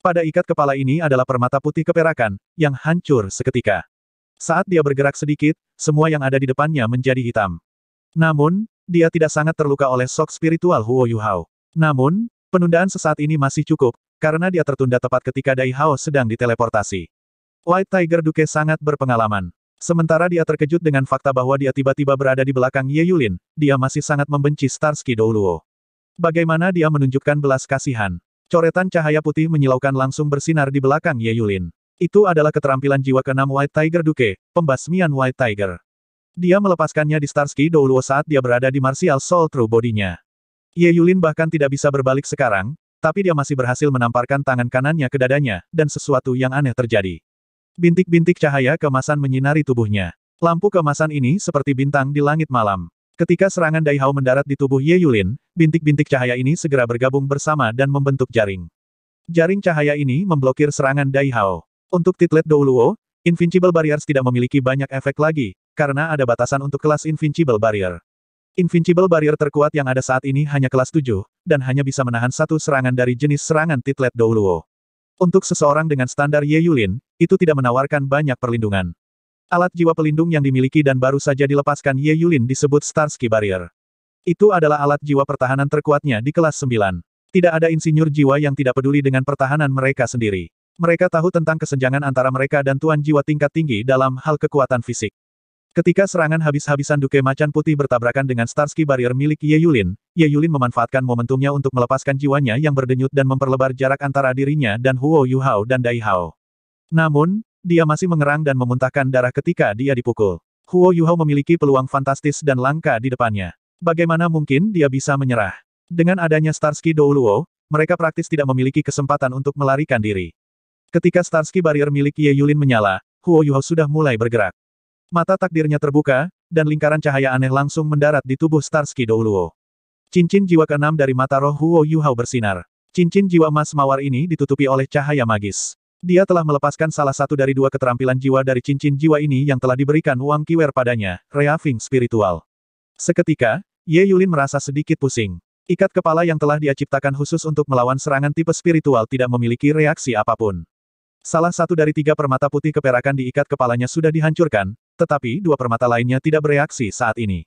Speaker 1: Pada ikat kepala ini adalah permata putih keperakan, yang hancur seketika. Saat dia bergerak sedikit, semua yang ada di depannya menjadi hitam. Namun, dia tidak sangat terluka oleh sok spiritual Huo Yuhao. Namun, penundaan sesaat ini masih cukup, karena dia tertunda tepat ketika Dai Hao sedang diteleportasi. White Tiger Duke sangat berpengalaman. Sementara dia terkejut dengan fakta bahwa dia tiba-tiba berada di belakang Ye Yulin, dia masih sangat membenci Starsky Douluo. Bagaimana dia menunjukkan belas kasihan? Coretan cahaya putih menyilaukan langsung bersinar di belakang Ye Yulin. Itu adalah keterampilan jiwa keenam White Tiger Duke, pembasmian White Tiger. Dia melepaskannya di Starsky Douluo saat dia berada di Martial Soul True Body-nya. Ye Yulin bahkan tidak bisa berbalik sekarang, tapi dia masih berhasil menamparkan tangan kanannya ke dadanya, dan sesuatu yang aneh terjadi. Bintik-bintik cahaya kemasan menyinari tubuhnya. Lampu kemasan ini seperti bintang di langit malam. Ketika serangan Daihao mendarat di tubuh Ye Yulin, bintik-bintik cahaya ini segera bergabung bersama dan membentuk jaring. Jaring cahaya ini memblokir serangan Daihao. Untuk titlet Douluo, Invincible Barriers tidak memiliki banyak efek lagi, karena ada batasan untuk kelas Invincible Barrier. Invincible Barrier terkuat yang ada saat ini hanya kelas 7, dan hanya bisa menahan satu serangan dari jenis serangan titlet Douluo. Untuk seseorang dengan standar Ye Yulin, itu tidak menawarkan banyak perlindungan. Alat jiwa pelindung yang dimiliki dan baru saja dilepaskan Ye Yulin disebut Starsky Barrier. Itu adalah alat jiwa pertahanan terkuatnya di kelas 9. Tidak ada insinyur jiwa yang tidak peduli dengan pertahanan mereka sendiri. Mereka tahu tentang kesenjangan antara mereka dan tuan jiwa tingkat tinggi dalam hal kekuatan fisik. Ketika serangan habis-habisan Duke Macan Putih bertabrakan dengan Starsky Barrier milik Ye Yulin, Ye Yulin memanfaatkan momentumnya untuk melepaskan jiwanya yang berdenyut dan memperlebar jarak antara dirinya dan Huo Yuhao dan Dai Hao. Namun, dia masih mengerang dan memuntahkan darah ketika dia dipukul. Huo Yuhao memiliki peluang fantastis dan langka di depannya. Bagaimana mungkin dia bisa menyerah? Dengan adanya Starsky Douluo, mereka praktis tidak memiliki kesempatan untuk melarikan diri. Ketika Starsky barrier milik Ye Yulin menyala, Huo Yuhao sudah mulai bergerak. Mata takdirnya terbuka, dan lingkaran cahaya aneh langsung mendarat di tubuh Starsky Douluo. Cincin jiwa keenam dari mata roh Huo Yuhao bersinar. Cincin jiwa emas mawar ini ditutupi oleh cahaya magis. Dia telah melepaskan salah satu dari dua keterampilan jiwa dari cincin jiwa ini yang telah diberikan Wang Kiwer padanya, reaving spiritual. Seketika, Ye Yulin merasa sedikit pusing. Ikat kepala yang telah dia ciptakan khusus untuk melawan serangan tipe spiritual tidak memiliki reaksi apapun. Salah satu dari tiga permata putih keperakan di ikat kepalanya sudah dihancurkan, tetapi dua permata lainnya tidak bereaksi saat ini.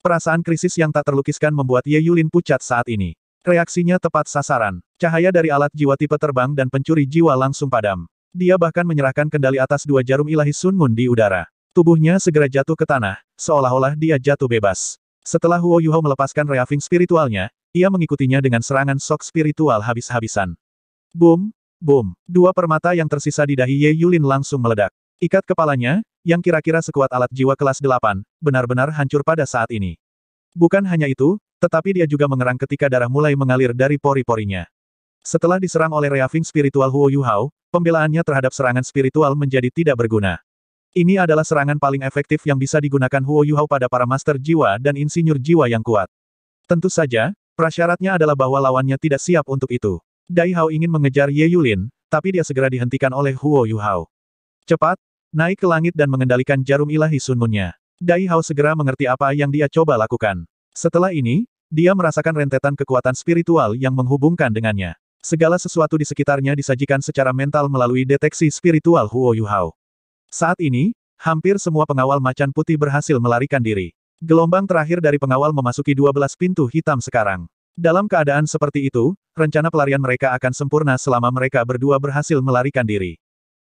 Speaker 1: Perasaan krisis yang tak terlukiskan membuat Ye Yulin pucat saat ini. Reaksinya tepat sasaran. Cahaya dari alat jiwa tipe terbang dan pencuri jiwa langsung padam. Dia bahkan menyerahkan kendali atas dua jarum ilahi Sun Moon di udara. Tubuhnya segera jatuh ke tanah, seolah-olah dia jatuh bebas. Setelah Huo Yuho melepaskan reaving spiritualnya, ia mengikutinya dengan serangan sok spiritual habis-habisan. Boom, boom, dua permata yang tersisa di dahi Ye Yulin langsung meledak. Ikat kepalanya, yang kira-kira sekuat alat jiwa kelas 8, benar-benar hancur pada saat ini. Bukan hanya itu, tetapi dia juga mengerang ketika darah mulai mengalir dari pori-porinya. Setelah diserang oleh reaving spiritual Huo Yuhao, pembelaannya terhadap serangan spiritual menjadi tidak berguna. Ini adalah serangan paling efektif yang bisa digunakan Huo Yuhao pada para master jiwa dan insinyur jiwa yang kuat. Tentu saja, prasyaratnya adalah bahwa lawannya tidak siap untuk itu. Dai Hao ingin mengejar Ye Yulin, tapi dia segera dihentikan oleh Huo Yuhao. Cepat, naik ke langit dan mengendalikan jarum ilahi sunmunnya. Dai Hao segera mengerti apa yang dia coba lakukan. Setelah ini, dia merasakan rentetan kekuatan spiritual yang menghubungkan dengannya. Segala sesuatu di sekitarnya disajikan secara mental melalui deteksi spiritual Huo Yuhao. Saat ini, hampir semua pengawal macan putih berhasil melarikan diri. Gelombang terakhir dari pengawal memasuki 12 pintu hitam sekarang. Dalam keadaan seperti itu, rencana pelarian mereka akan sempurna selama mereka berdua berhasil melarikan diri.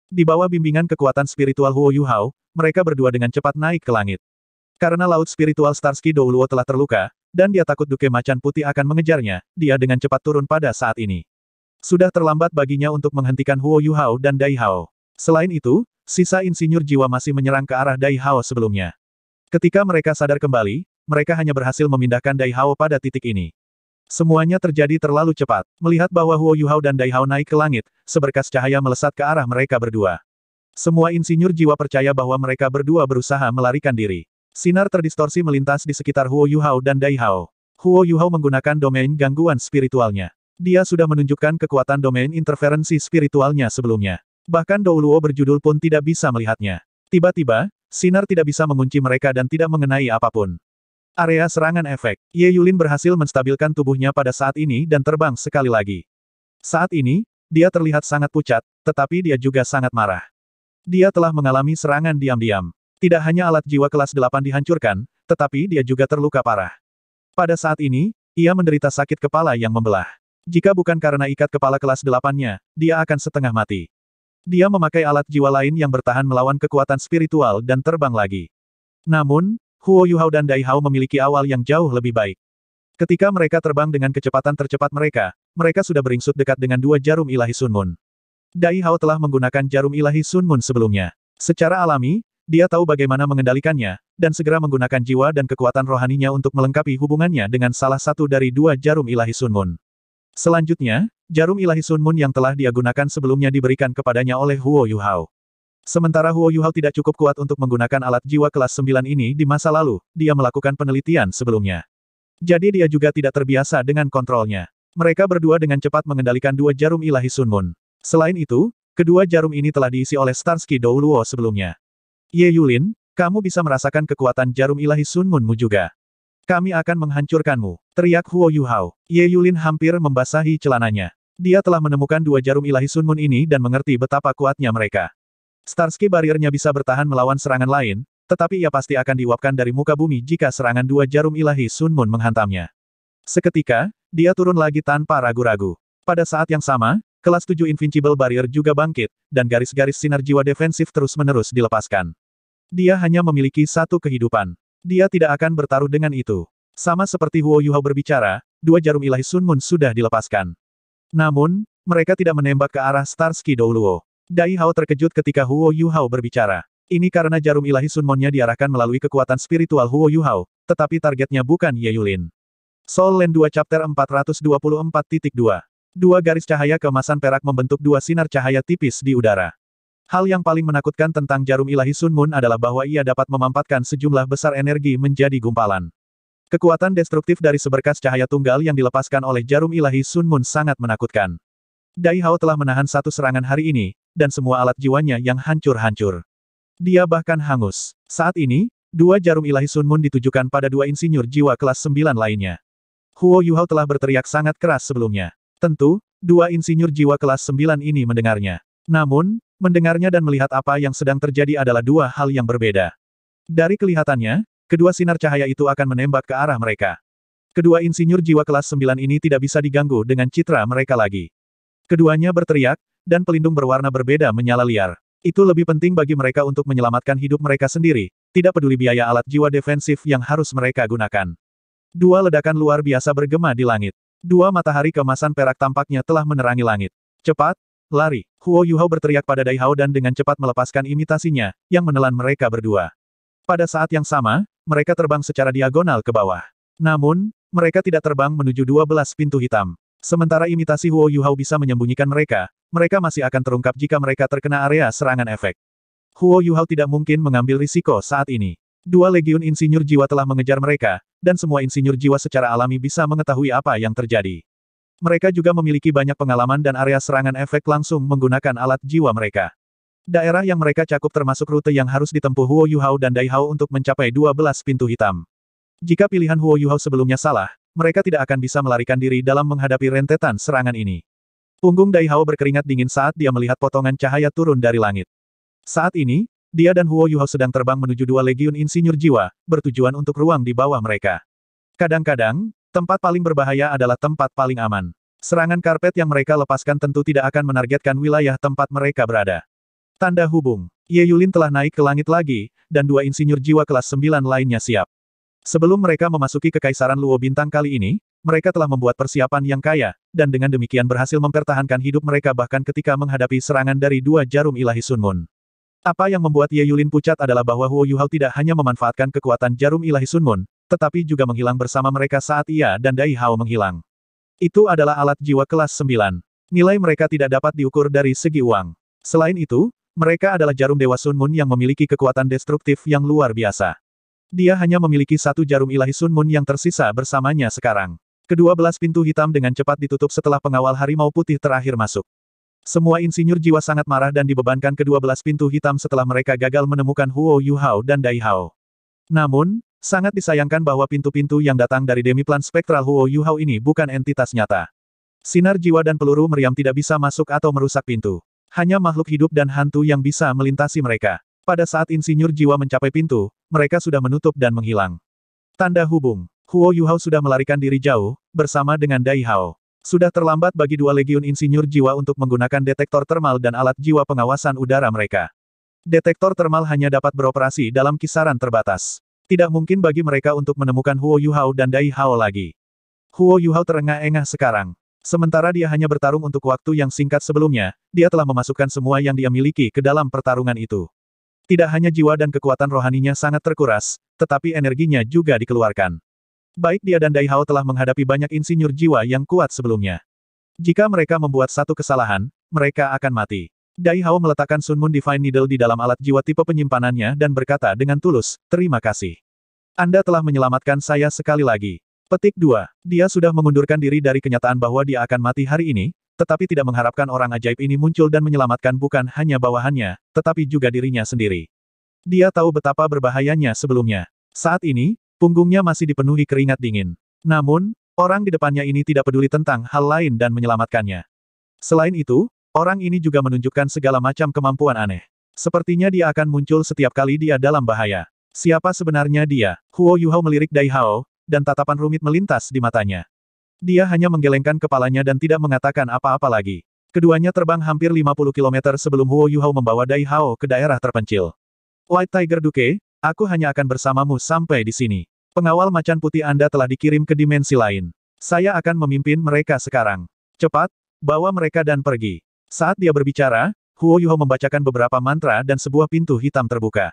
Speaker 1: Di bawah bimbingan kekuatan spiritual Huo Yuhao, mereka berdua dengan cepat naik ke langit. Karena laut spiritual Starsky Douluo telah terluka, dan dia takut Duke Macan Putih akan mengejarnya, dia dengan cepat turun pada saat ini. Sudah terlambat baginya untuk menghentikan Huo Yuhao dan Dai Hao. Selain itu, sisa insinyur jiwa masih menyerang ke arah Dai Hao sebelumnya. Ketika mereka sadar kembali, mereka hanya berhasil memindahkan Dai Hao pada titik ini. Semuanya terjadi terlalu cepat. Melihat bahwa Huo Yuhao dan Dai Hao naik ke langit, seberkas cahaya melesat ke arah mereka berdua. Semua insinyur jiwa percaya bahwa mereka berdua berusaha melarikan diri. Sinar terdistorsi melintas di sekitar Huo Yuhao dan Dai Hao. Huo Yuhao menggunakan domain gangguan spiritualnya. Dia sudah menunjukkan kekuatan domain interferensi spiritualnya sebelumnya. Bahkan Douluo berjudul pun tidak bisa melihatnya. Tiba-tiba, sinar tidak bisa mengunci mereka dan tidak mengenai apapun. Area serangan efek. Ye Yulin berhasil menstabilkan tubuhnya pada saat ini dan terbang sekali lagi. Saat ini, dia terlihat sangat pucat, tetapi dia juga sangat marah. Dia telah mengalami serangan diam-diam. Tidak hanya alat jiwa kelas 8 dihancurkan, tetapi dia juga terluka parah. Pada saat ini, ia menderita sakit kepala yang membelah. Jika bukan karena ikat kepala kelas 8-nya, dia akan setengah mati. Dia memakai alat jiwa lain yang bertahan melawan kekuatan spiritual dan terbang lagi. Namun, Huo Yuhao dan Dai Hao memiliki awal yang jauh lebih baik. Ketika mereka terbang dengan kecepatan tercepat mereka, mereka sudah beringsut dekat dengan dua jarum ilahi Moon. Dai Hao telah menggunakan jarum ilahi Sun Moon sebelumnya. Secara alami, dia tahu bagaimana mengendalikannya, dan segera menggunakan jiwa dan kekuatan rohaninya untuk melengkapi hubungannya dengan salah satu dari dua jarum ilahi Sun Moon. Selanjutnya, jarum ilahi Sun Moon yang telah dia gunakan sebelumnya diberikan kepadanya oleh Huo Yuhao. Sementara Huo Yuhao tidak cukup kuat untuk menggunakan alat jiwa kelas 9 ini di masa lalu, dia melakukan penelitian sebelumnya. Jadi dia juga tidak terbiasa dengan kontrolnya. Mereka berdua dengan cepat mengendalikan dua jarum ilahi Sun Moon. Selain itu, kedua jarum ini telah diisi oleh Starsky Douluo sebelumnya. Ye Yulin, kamu bisa merasakan kekuatan jarum ilahi Sun Moonmu juga. Kami akan menghancurkanmu, teriak Huo Yuhao. Ye Yulin hampir membasahi celananya. Dia telah menemukan dua jarum ilahi Sun Moon ini dan mengerti betapa kuatnya mereka. Starsky bariernya bisa bertahan melawan serangan lain, tetapi ia pasti akan diuapkan dari muka bumi jika serangan dua jarum ilahi Sun Moon menghantamnya. Seketika, dia turun lagi tanpa ragu-ragu. Pada saat yang sama, kelas 7 Invincible Barrier juga bangkit, dan garis-garis sinar jiwa defensif terus-menerus dilepaskan. Dia hanya memiliki satu kehidupan. Dia tidak akan bertaruh dengan itu. Sama seperti Huo Yuhao berbicara, dua jarum ilahi Sun Moon sudah dilepaskan. Namun, mereka tidak menembak ke arah Starsky Douluo. Dai Hao terkejut ketika Huo Yu Hao berbicara. Ini karena jarum ilahi Sunmonnya diarahkan melalui kekuatan spiritual Huo Yu Hao, tetapi targetnya bukan Ye Yulin. Soul Land 2 Chapter 424.2 Dua garis cahaya kemasan perak membentuk dua sinar cahaya tipis di udara. Hal yang paling menakutkan tentang jarum ilahi Sun Moon adalah bahwa ia dapat memampatkan sejumlah besar energi menjadi gumpalan. Kekuatan destruktif dari seberkas cahaya tunggal yang dilepaskan oleh jarum ilahi Sun Moon sangat menakutkan. Dai Hao telah menahan satu serangan hari ini, dan semua alat jiwanya yang hancur-hancur. Dia bahkan hangus. Saat ini, dua jarum ilahi Sun Moon ditujukan pada dua insinyur jiwa kelas sembilan lainnya. Huo Yu Hao telah berteriak sangat keras sebelumnya. Tentu, dua insinyur jiwa kelas sembilan ini mendengarnya. Namun, mendengarnya dan melihat apa yang sedang terjadi adalah dua hal yang berbeda. Dari kelihatannya, kedua sinar cahaya itu akan menembak ke arah mereka. Kedua insinyur jiwa kelas sembilan ini tidak bisa diganggu dengan citra mereka lagi. Keduanya berteriak, dan pelindung berwarna berbeda menyala liar. Itu lebih penting bagi mereka untuk menyelamatkan hidup mereka sendiri, tidak peduli biaya alat jiwa defensif yang harus mereka gunakan. Dua ledakan luar biasa bergema di langit. Dua matahari kemasan perak tampaknya telah menerangi langit. Cepat, lari. Huo Yuhao berteriak pada Dai Hao dan dengan cepat melepaskan imitasinya, yang menelan mereka berdua. Pada saat yang sama, mereka terbang secara diagonal ke bawah. Namun, mereka tidak terbang menuju dua belas pintu hitam. Sementara imitasi Huo Yuhao bisa menyembunyikan mereka, mereka masih akan terungkap jika mereka terkena area serangan efek. Huo Yuhao tidak mungkin mengambil risiko saat ini. Dua legiun insinyur jiwa telah mengejar mereka, dan semua insinyur jiwa secara alami bisa mengetahui apa yang terjadi. Mereka juga memiliki banyak pengalaman dan area serangan efek langsung menggunakan alat jiwa mereka. Daerah yang mereka cakup termasuk rute yang harus ditempuh Huo Yuhao dan Daihao untuk mencapai 12 pintu hitam. Jika pilihan Huo Yuhao sebelumnya salah, mereka tidak akan bisa melarikan diri dalam menghadapi rentetan serangan ini. Punggung Daihao berkeringat dingin saat dia melihat potongan cahaya turun dari langit. Saat ini, dia dan Huo Yuhao sedang terbang menuju dua legiun insinyur jiwa, bertujuan untuk ruang di bawah mereka. Kadang-kadang, tempat paling berbahaya adalah tempat paling aman. Serangan karpet yang mereka lepaskan tentu tidak akan menargetkan wilayah tempat mereka berada. Tanda hubung, Ye Yulin telah naik ke langit lagi, dan dua insinyur jiwa kelas 9 lainnya siap. Sebelum mereka memasuki kekaisaran Luo Bintang kali ini, mereka telah membuat persiapan yang kaya, dan dengan demikian berhasil mempertahankan hidup mereka bahkan ketika menghadapi serangan dari dua jarum ilahi Sun Moon. Apa yang membuat Ye Yulin pucat adalah bahwa Huo Yuhao tidak hanya memanfaatkan kekuatan jarum ilahi Sun Moon, tetapi juga menghilang bersama mereka saat ia dan Dai Hao menghilang. Itu adalah alat jiwa kelas 9. Nilai mereka tidak dapat diukur dari segi uang. Selain itu, mereka adalah jarum Dewa Sun Moon yang memiliki kekuatan destruktif yang luar biasa. Dia hanya memiliki satu jarum ilahi Sun Moon yang tersisa bersamanya sekarang. Kedua belas pintu hitam dengan cepat ditutup setelah pengawal harimau putih terakhir masuk. Semua insinyur jiwa sangat marah dan dibebankan kedua belas pintu hitam setelah mereka gagal menemukan Huo Yu Hao dan Dai Hao. Namun, sangat disayangkan bahwa pintu-pintu yang datang dari demi plan spektral Huo Yu Hao ini bukan entitas nyata. Sinar jiwa dan peluru meriam tidak bisa masuk atau merusak pintu. Hanya makhluk hidup dan hantu yang bisa melintasi mereka. Pada saat insinyur jiwa mencapai pintu, mereka sudah menutup dan menghilang. Tanda hubung, Huo Yuhao sudah melarikan diri jauh, bersama dengan Dai Hao. Sudah terlambat bagi dua legiun insinyur jiwa untuk menggunakan detektor termal dan alat jiwa pengawasan udara mereka. Detektor termal hanya dapat beroperasi dalam kisaran terbatas. Tidak mungkin bagi mereka untuk menemukan Huo Yuhao dan Dai Hao lagi. Huo Yuhao terengah-engah sekarang. Sementara dia hanya bertarung untuk waktu yang singkat sebelumnya, dia telah memasukkan semua yang dia miliki ke dalam pertarungan itu. Tidak hanya jiwa dan kekuatan rohaninya sangat terkuras, tetapi energinya juga dikeluarkan. Baik dia dan Daihao telah menghadapi banyak insinyur jiwa yang kuat sebelumnya. Jika mereka membuat satu kesalahan, mereka akan mati. Daihao meletakkan Sun Moon Divine Needle di dalam alat jiwa tipe penyimpanannya dan berkata dengan tulus, terima kasih. Anda telah menyelamatkan saya sekali lagi. Petik 2. Dia sudah mengundurkan diri dari kenyataan bahwa dia akan mati hari ini, tetapi tidak mengharapkan orang ajaib ini muncul dan menyelamatkan bukan hanya bawahannya, tetapi juga dirinya sendiri. Dia tahu betapa berbahayanya sebelumnya. Saat ini, punggungnya masih dipenuhi keringat dingin. Namun, orang di depannya ini tidak peduli tentang hal lain dan menyelamatkannya. Selain itu, orang ini juga menunjukkan segala macam kemampuan aneh. Sepertinya dia akan muncul setiap kali dia dalam bahaya. Siapa sebenarnya dia? Huo Yuhao melirik Dai Hao, dan tatapan rumit melintas di matanya. Dia hanya menggelengkan kepalanya dan tidak mengatakan apa-apa lagi. Keduanya terbang hampir 50 km sebelum Huo Yuhao membawa Dai Hao ke daerah terpencil. White Tiger Duke, aku hanya akan bersamamu sampai di sini. Pengawal macan putih Anda telah dikirim ke dimensi lain. Saya akan memimpin mereka sekarang. Cepat, bawa mereka dan pergi. Saat dia berbicara, Huo Yuhao membacakan beberapa mantra dan sebuah pintu hitam terbuka.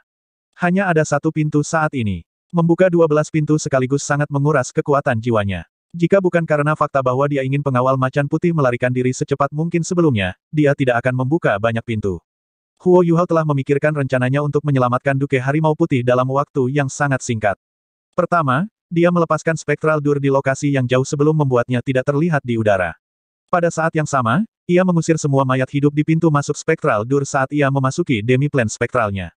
Speaker 1: Hanya ada satu pintu saat ini. Membuka dua belas pintu sekaligus sangat menguras kekuatan jiwanya. Jika bukan karena fakta bahwa dia ingin pengawal macan putih melarikan diri secepat mungkin sebelumnya, dia tidak akan membuka banyak pintu. Huo Yuhao telah memikirkan rencananya untuk menyelamatkan Duke Harimau Putih dalam waktu yang sangat singkat. Pertama, dia melepaskan spektral dur di lokasi yang jauh sebelum membuatnya tidak terlihat di udara. Pada saat yang sama, ia mengusir semua mayat hidup di pintu masuk spektral dur saat ia memasuki demi plan spektralnya.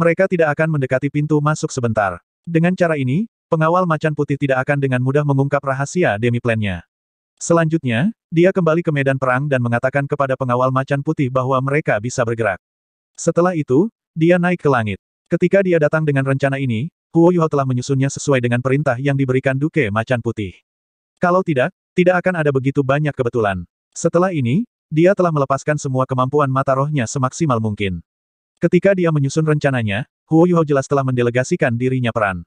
Speaker 1: Mereka tidak akan mendekati pintu masuk sebentar. Dengan cara ini, Pengawal macan putih tidak akan dengan mudah mengungkap rahasia demi plannya. Selanjutnya, dia kembali ke medan perang dan mengatakan kepada pengawal macan putih bahwa mereka bisa bergerak. Setelah itu, dia naik ke langit. Ketika dia datang dengan rencana ini, Huo Yuhao telah menyusunnya sesuai dengan perintah yang diberikan Duke Macan Putih. Kalau tidak, tidak akan ada begitu banyak kebetulan. Setelah ini, dia telah melepaskan semua kemampuan mata rohnya semaksimal mungkin. Ketika dia menyusun rencananya, Huo Yuhao jelas telah mendelegasikan dirinya peran.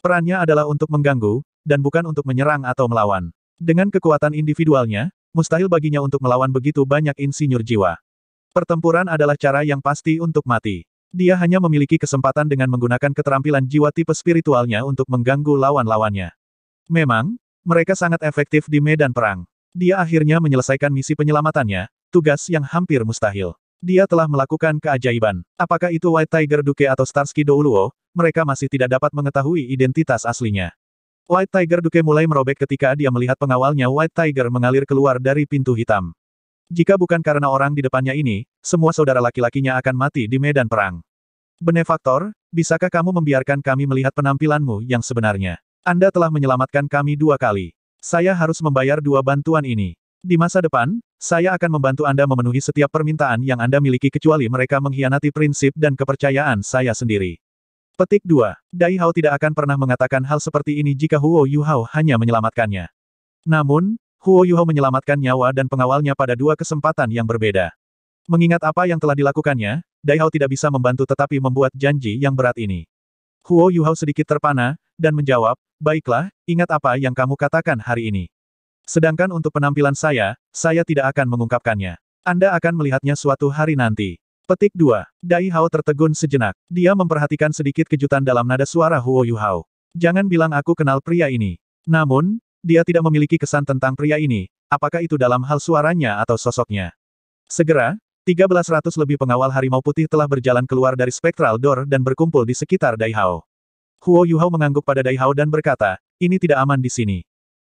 Speaker 1: Perannya adalah untuk mengganggu, dan bukan untuk menyerang atau melawan. Dengan kekuatan individualnya, mustahil baginya untuk melawan begitu banyak insinyur jiwa. Pertempuran adalah cara yang pasti untuk mati. Dia hanya memiliki kesempatan dengan menggunakan keterampilan jiwa tipe spiritualnya untuk mengganggu lawan-lawannya. Memang, mereka sangat efektif di medan perang. Dia akhirnya menyelesaikan misi penyelamatannya, tugas yang hampir mustahil. Dia telah melakukan keajaiban. Apakah itu White Tiger Duke atau Starsky Douluo, mereka masih tidak dapat mengetahui identitas aslinya. White Tiger Duke mulai merobek ketika dia melihat pengawalnya White Tiger mengalir keluar dari pintu hitam. Jika bukan karena orang di depannya ini, semua saudara laki-lakinya akan mati di medan perang. Benefaktor, bisakah kamu membiarkan kami melihat penampilanmu yang sebenarnya? Anda telah menyelamatkan kami dua kali. Saya harus membayar dua bantuan ini. Di masa depan, saya akan membantu Anda memenuhi setiap permintaan yang Anda miliki kecuali mereka mengkhianati prinsip dan kepercayaan saya sendiri. Petik 2. Dai Hao tidak akan pernah mengatakan hal seperti ini jika Huo Yuhao hanya menyelamatkannya. Namun, Huo Yuhao menyelamatkan nyawa dan pengawalnya pada dua kesempatan yang berbeda. Mengingat apa yang telah dilakukannya, Dai Hao tidak bisa membantu tetapi membuat janji yang berat ini. Huo Yuhao sedikit terpana, dan menjawab, Baiklah, ingat apa yang kamu katakan hari ini. Sedangkan untuk penampilan saya, saya tidak akan mengungkapkannya. Anda akan melihatnya suatu hari nanti. Petik 2. Dai Hao tertegun sejenak. Dia memperhatikan sedikit kejutan dalam nada suara Huo Yu Hao. Jangan bilang aku kenal pria ini. Namun, dia tidak memiliki kesan tentang pria ini, apakah itu dalam hal suaranya atau sosoknya. Segera, 1300 lebih pengawal harimau putih telah berjalan keluar dari spektral Door dan berkumpul di sekitar Dai Hao. Huo Yu Hao mengangguk pada Dai Hao dan berkata, ini tidak aman di sini.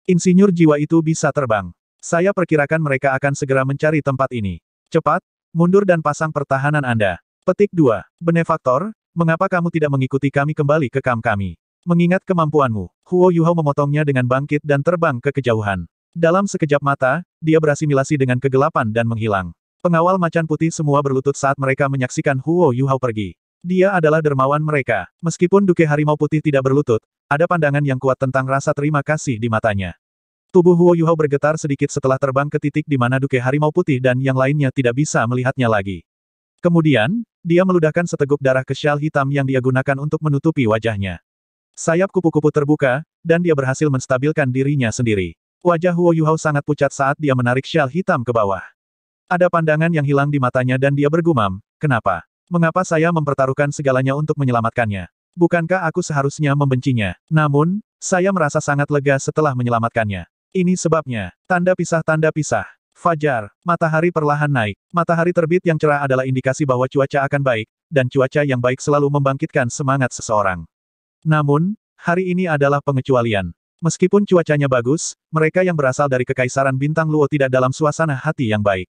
Speaker 1: Insinyur jiwa itu bisa terbang. Saya perkirakan mereka akan segera mencari tempat ini. Cepat, Mundur dan pasang pertahanan Anda. Petik 2. Benefaktor, mengapa kamu tidak mengikuti kami kembali ke kam kami? Mengingat kemampuanmu, Huo Yuhao memotongnya dengan bangkit dan terbang ke kejauhan. Dalam sekejap mata, dia berasimilasi dengan kegelapan dan menghilang. Pengawal macan putih semua berlutut saat mereka menyaksikan Huo Yuhao pergi. Dia adalah dermawan mereka. Meskipun Duke Harimau Putih tidak berlutut, ada pandangan yang kuat tentang rasa terima kasih di matanya. Tubuh Huo Yuhao bergetar sedikit setelah terbang ke titik di mana Duke Harimau Putih dan yang lainnya tidak bisa melihatnya lagi. Kemudian, dia meludahkan seteguk darah ke syal hitam yang dia gunakan untuk menutupi wajahnya. Sayap kupu-kupu terbuka, dan dia berhasil menstabilkan dirinya sendiri. Wajah Huo Yuhao sangat pucat saat dia menarik syal hitam ke bawah. Ada pandangan yang hilang di matanya dan dia bergumam, kenapa? Mengapa saya mempertaruhkan segalanya untuk menyelamatkannya? Bukankah aku seharusnya membencinya? Namun, saya merasa sangat lega setelah menyelamatkannya. Ini sebabnya, tanda pisah-tanda pisah. Fajar, matahari perlahan naik. Matahari terbit yang cerah adalah indikasi bahwa cuaca akan baik, dan cuaca yang baik selalu membangkitkan semangat seseorang. Namun, hari ini adalah pengecualian. Meskipun cuacanya bagus, mereka yang berasal dari Kekaisaran Bintang Luo tidak dalam suasana hati yang baik.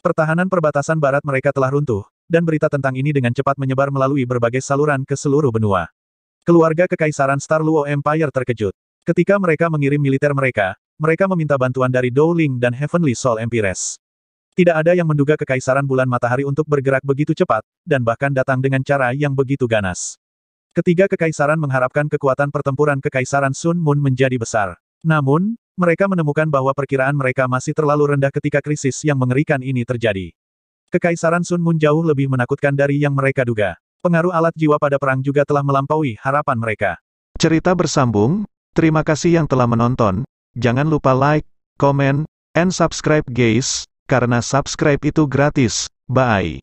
Speaker 1: Pertahanan perbatasan barat mereka telah runtuh, dan berita tentang ini dengan cepat menyebar melalui berbagai saluran ke seluruh benua. Keluarga Kekaisaran Star Luo Empire terkejut. Ketika mereka mengirim militer mereka, mereka meminta bantuan dari Dowling dan Heavenly Soul Empires. Tidak ada yang menduga kekaisaran bulan matahari untuk bergerak begitu cepat, dan bahkan datang dengan cara yang begitu ganas. Ketiga kekaisaran mengharapkan kekuatan pertempuran kekaisaran Sun Moon menjadi besar. Namun, mereka menemukan bahwa perkiraan mereka masih terlalu rendah ketika krisis yang mengerikan ini terjadi. Kekaisaran Sun Moon jauh lebih menakutkan dari yang mereka duga. Pengaruh alat jiwa pada perang juga telah melampaui harapan mereka. Cerita bersambung, terima kasih yang telah menonton, Jangan lupa like, comment, and subscribe guys, karena subscribe itu gratis. Bye.